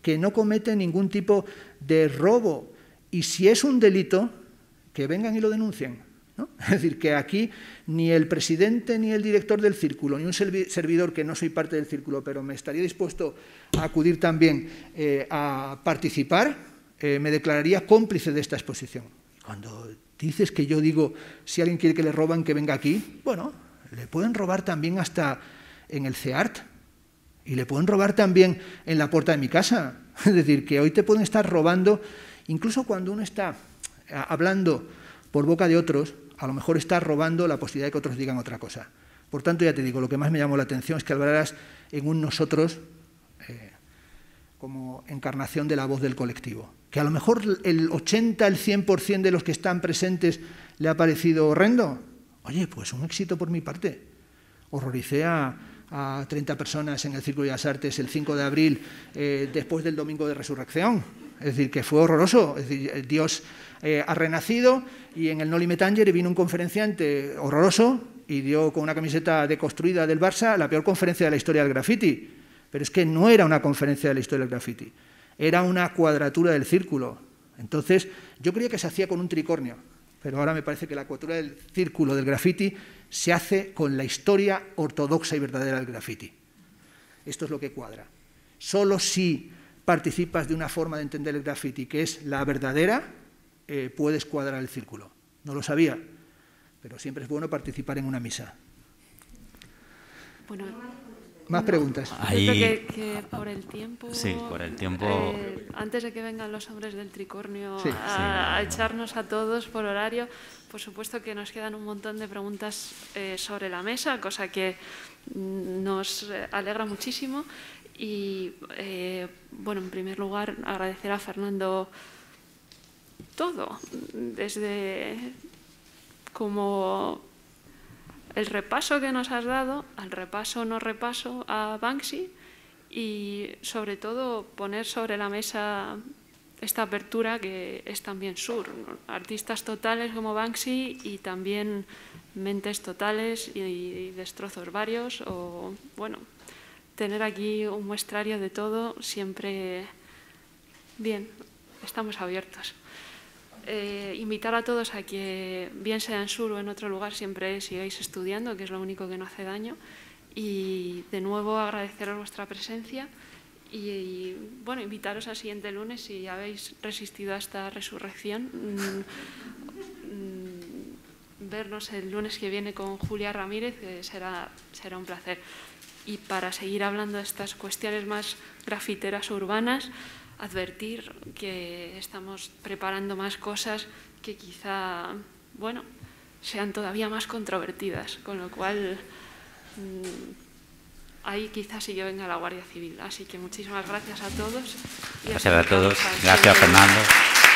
que no comete ningún tipo de robo. Y si es un delito, que vengan y lo denuncien. ¿no? Es decir, que aquí ni el presidente, ni el director del círculo, ni un servidor que no soy parte del círculo, pero me estaría dispuesto a acudir también eh, a participar, eh, me declararía cómplice de esta exposición. Cuando dices que yo digo, si alguien quiere que le roban, que venga aquí, bueno, le pueden robar también hasta en el CEART y le pueden robar también en la puerta de mi casa. Es decir, que hoy te pueden estar robando, incluso cuando uno está eh, hablando por boca de otros, a lo mejor está robando la posibilidad de que otros digan otra cosa. Por tanto, ya te digo, lo que más me llamó la atención es que hablaras en un nosotros eh, como encarnación de la voz del colectivo. Que a lo mejor el 80, el 100% de los que están presentes le ha parecido horrendo, Oye, pues un éxito por mi parte. Horroricé a, 30 personas en el Círculo de las Artes el 5 de abril, eh, después del Domingo de Resurrección. Es decir, que fue horroroso. Es decir, eh, Dios eh, ha renacido y en el Noli Metanger vino un conferenciante horroroso y dio con una camiseta deconstruida del Barça la peor conferencia de la historia del graffiti. Pero es que no era una conferencia de la historia del graffiti, era una cuadratura del círculo. Entonces, yo creía que se hacía con un tricornio pero ahora me parece que la cuadratura del círculo del graffiti se hace con la historia ortodoxa y verdadera del graffiti. Esto es lo que cuadra. Solo si participas de una forma de entender el graffiti que es la verdadera, eh, puedes cuadrar el círculo. No lo sabía, pero siempre es bueno participar en una misa. Más preguntas. por el tiempo. Sí, por el eh, tiempo. antes de que vengan los hombres del tricornio a, echarnos a todos por horario, por supuesto que nos quedan un montón de preguntas eh, sobre la mesa, cosa que mm, nos eh, alegra muchísimo. Y bueno, en primer lugar, agradecer a Fernando todo, desde como el repaso que nos has dado, al repaso no repaso a Banksy y sobre todo poner sobre la mesa esta apertura que es también sur, artistas totales como Banksy y también mentes totales y, destrozos varios o bueno, tener aquí un muestrario de todo siempre bien, estamos abiertos. Eh, invitar a todos a que, bien sea en Sur o en otro lugar, siempre sigáis estudiando, que es lo único que no hace daño. Y de nuevo agradeceros vuestra presencia y, bueno, invitaros al siguiente lunes si habéis resistido a esta resurrección. Mm, mm, vernos el lunes que viene con Julia Ramírez eh, será, será un placer. Y para seguir hablando de estas cuestiones más grafiteras urbanas, advertir que estamos preparando más cosas que quizá, bueno, sean todavía más controvertidas, con lo cual mm, ahí quizás sí yo venga la Guardia Civil. Así que muchísimas gracias a todos. gracias a todos. Gracias, Fernando.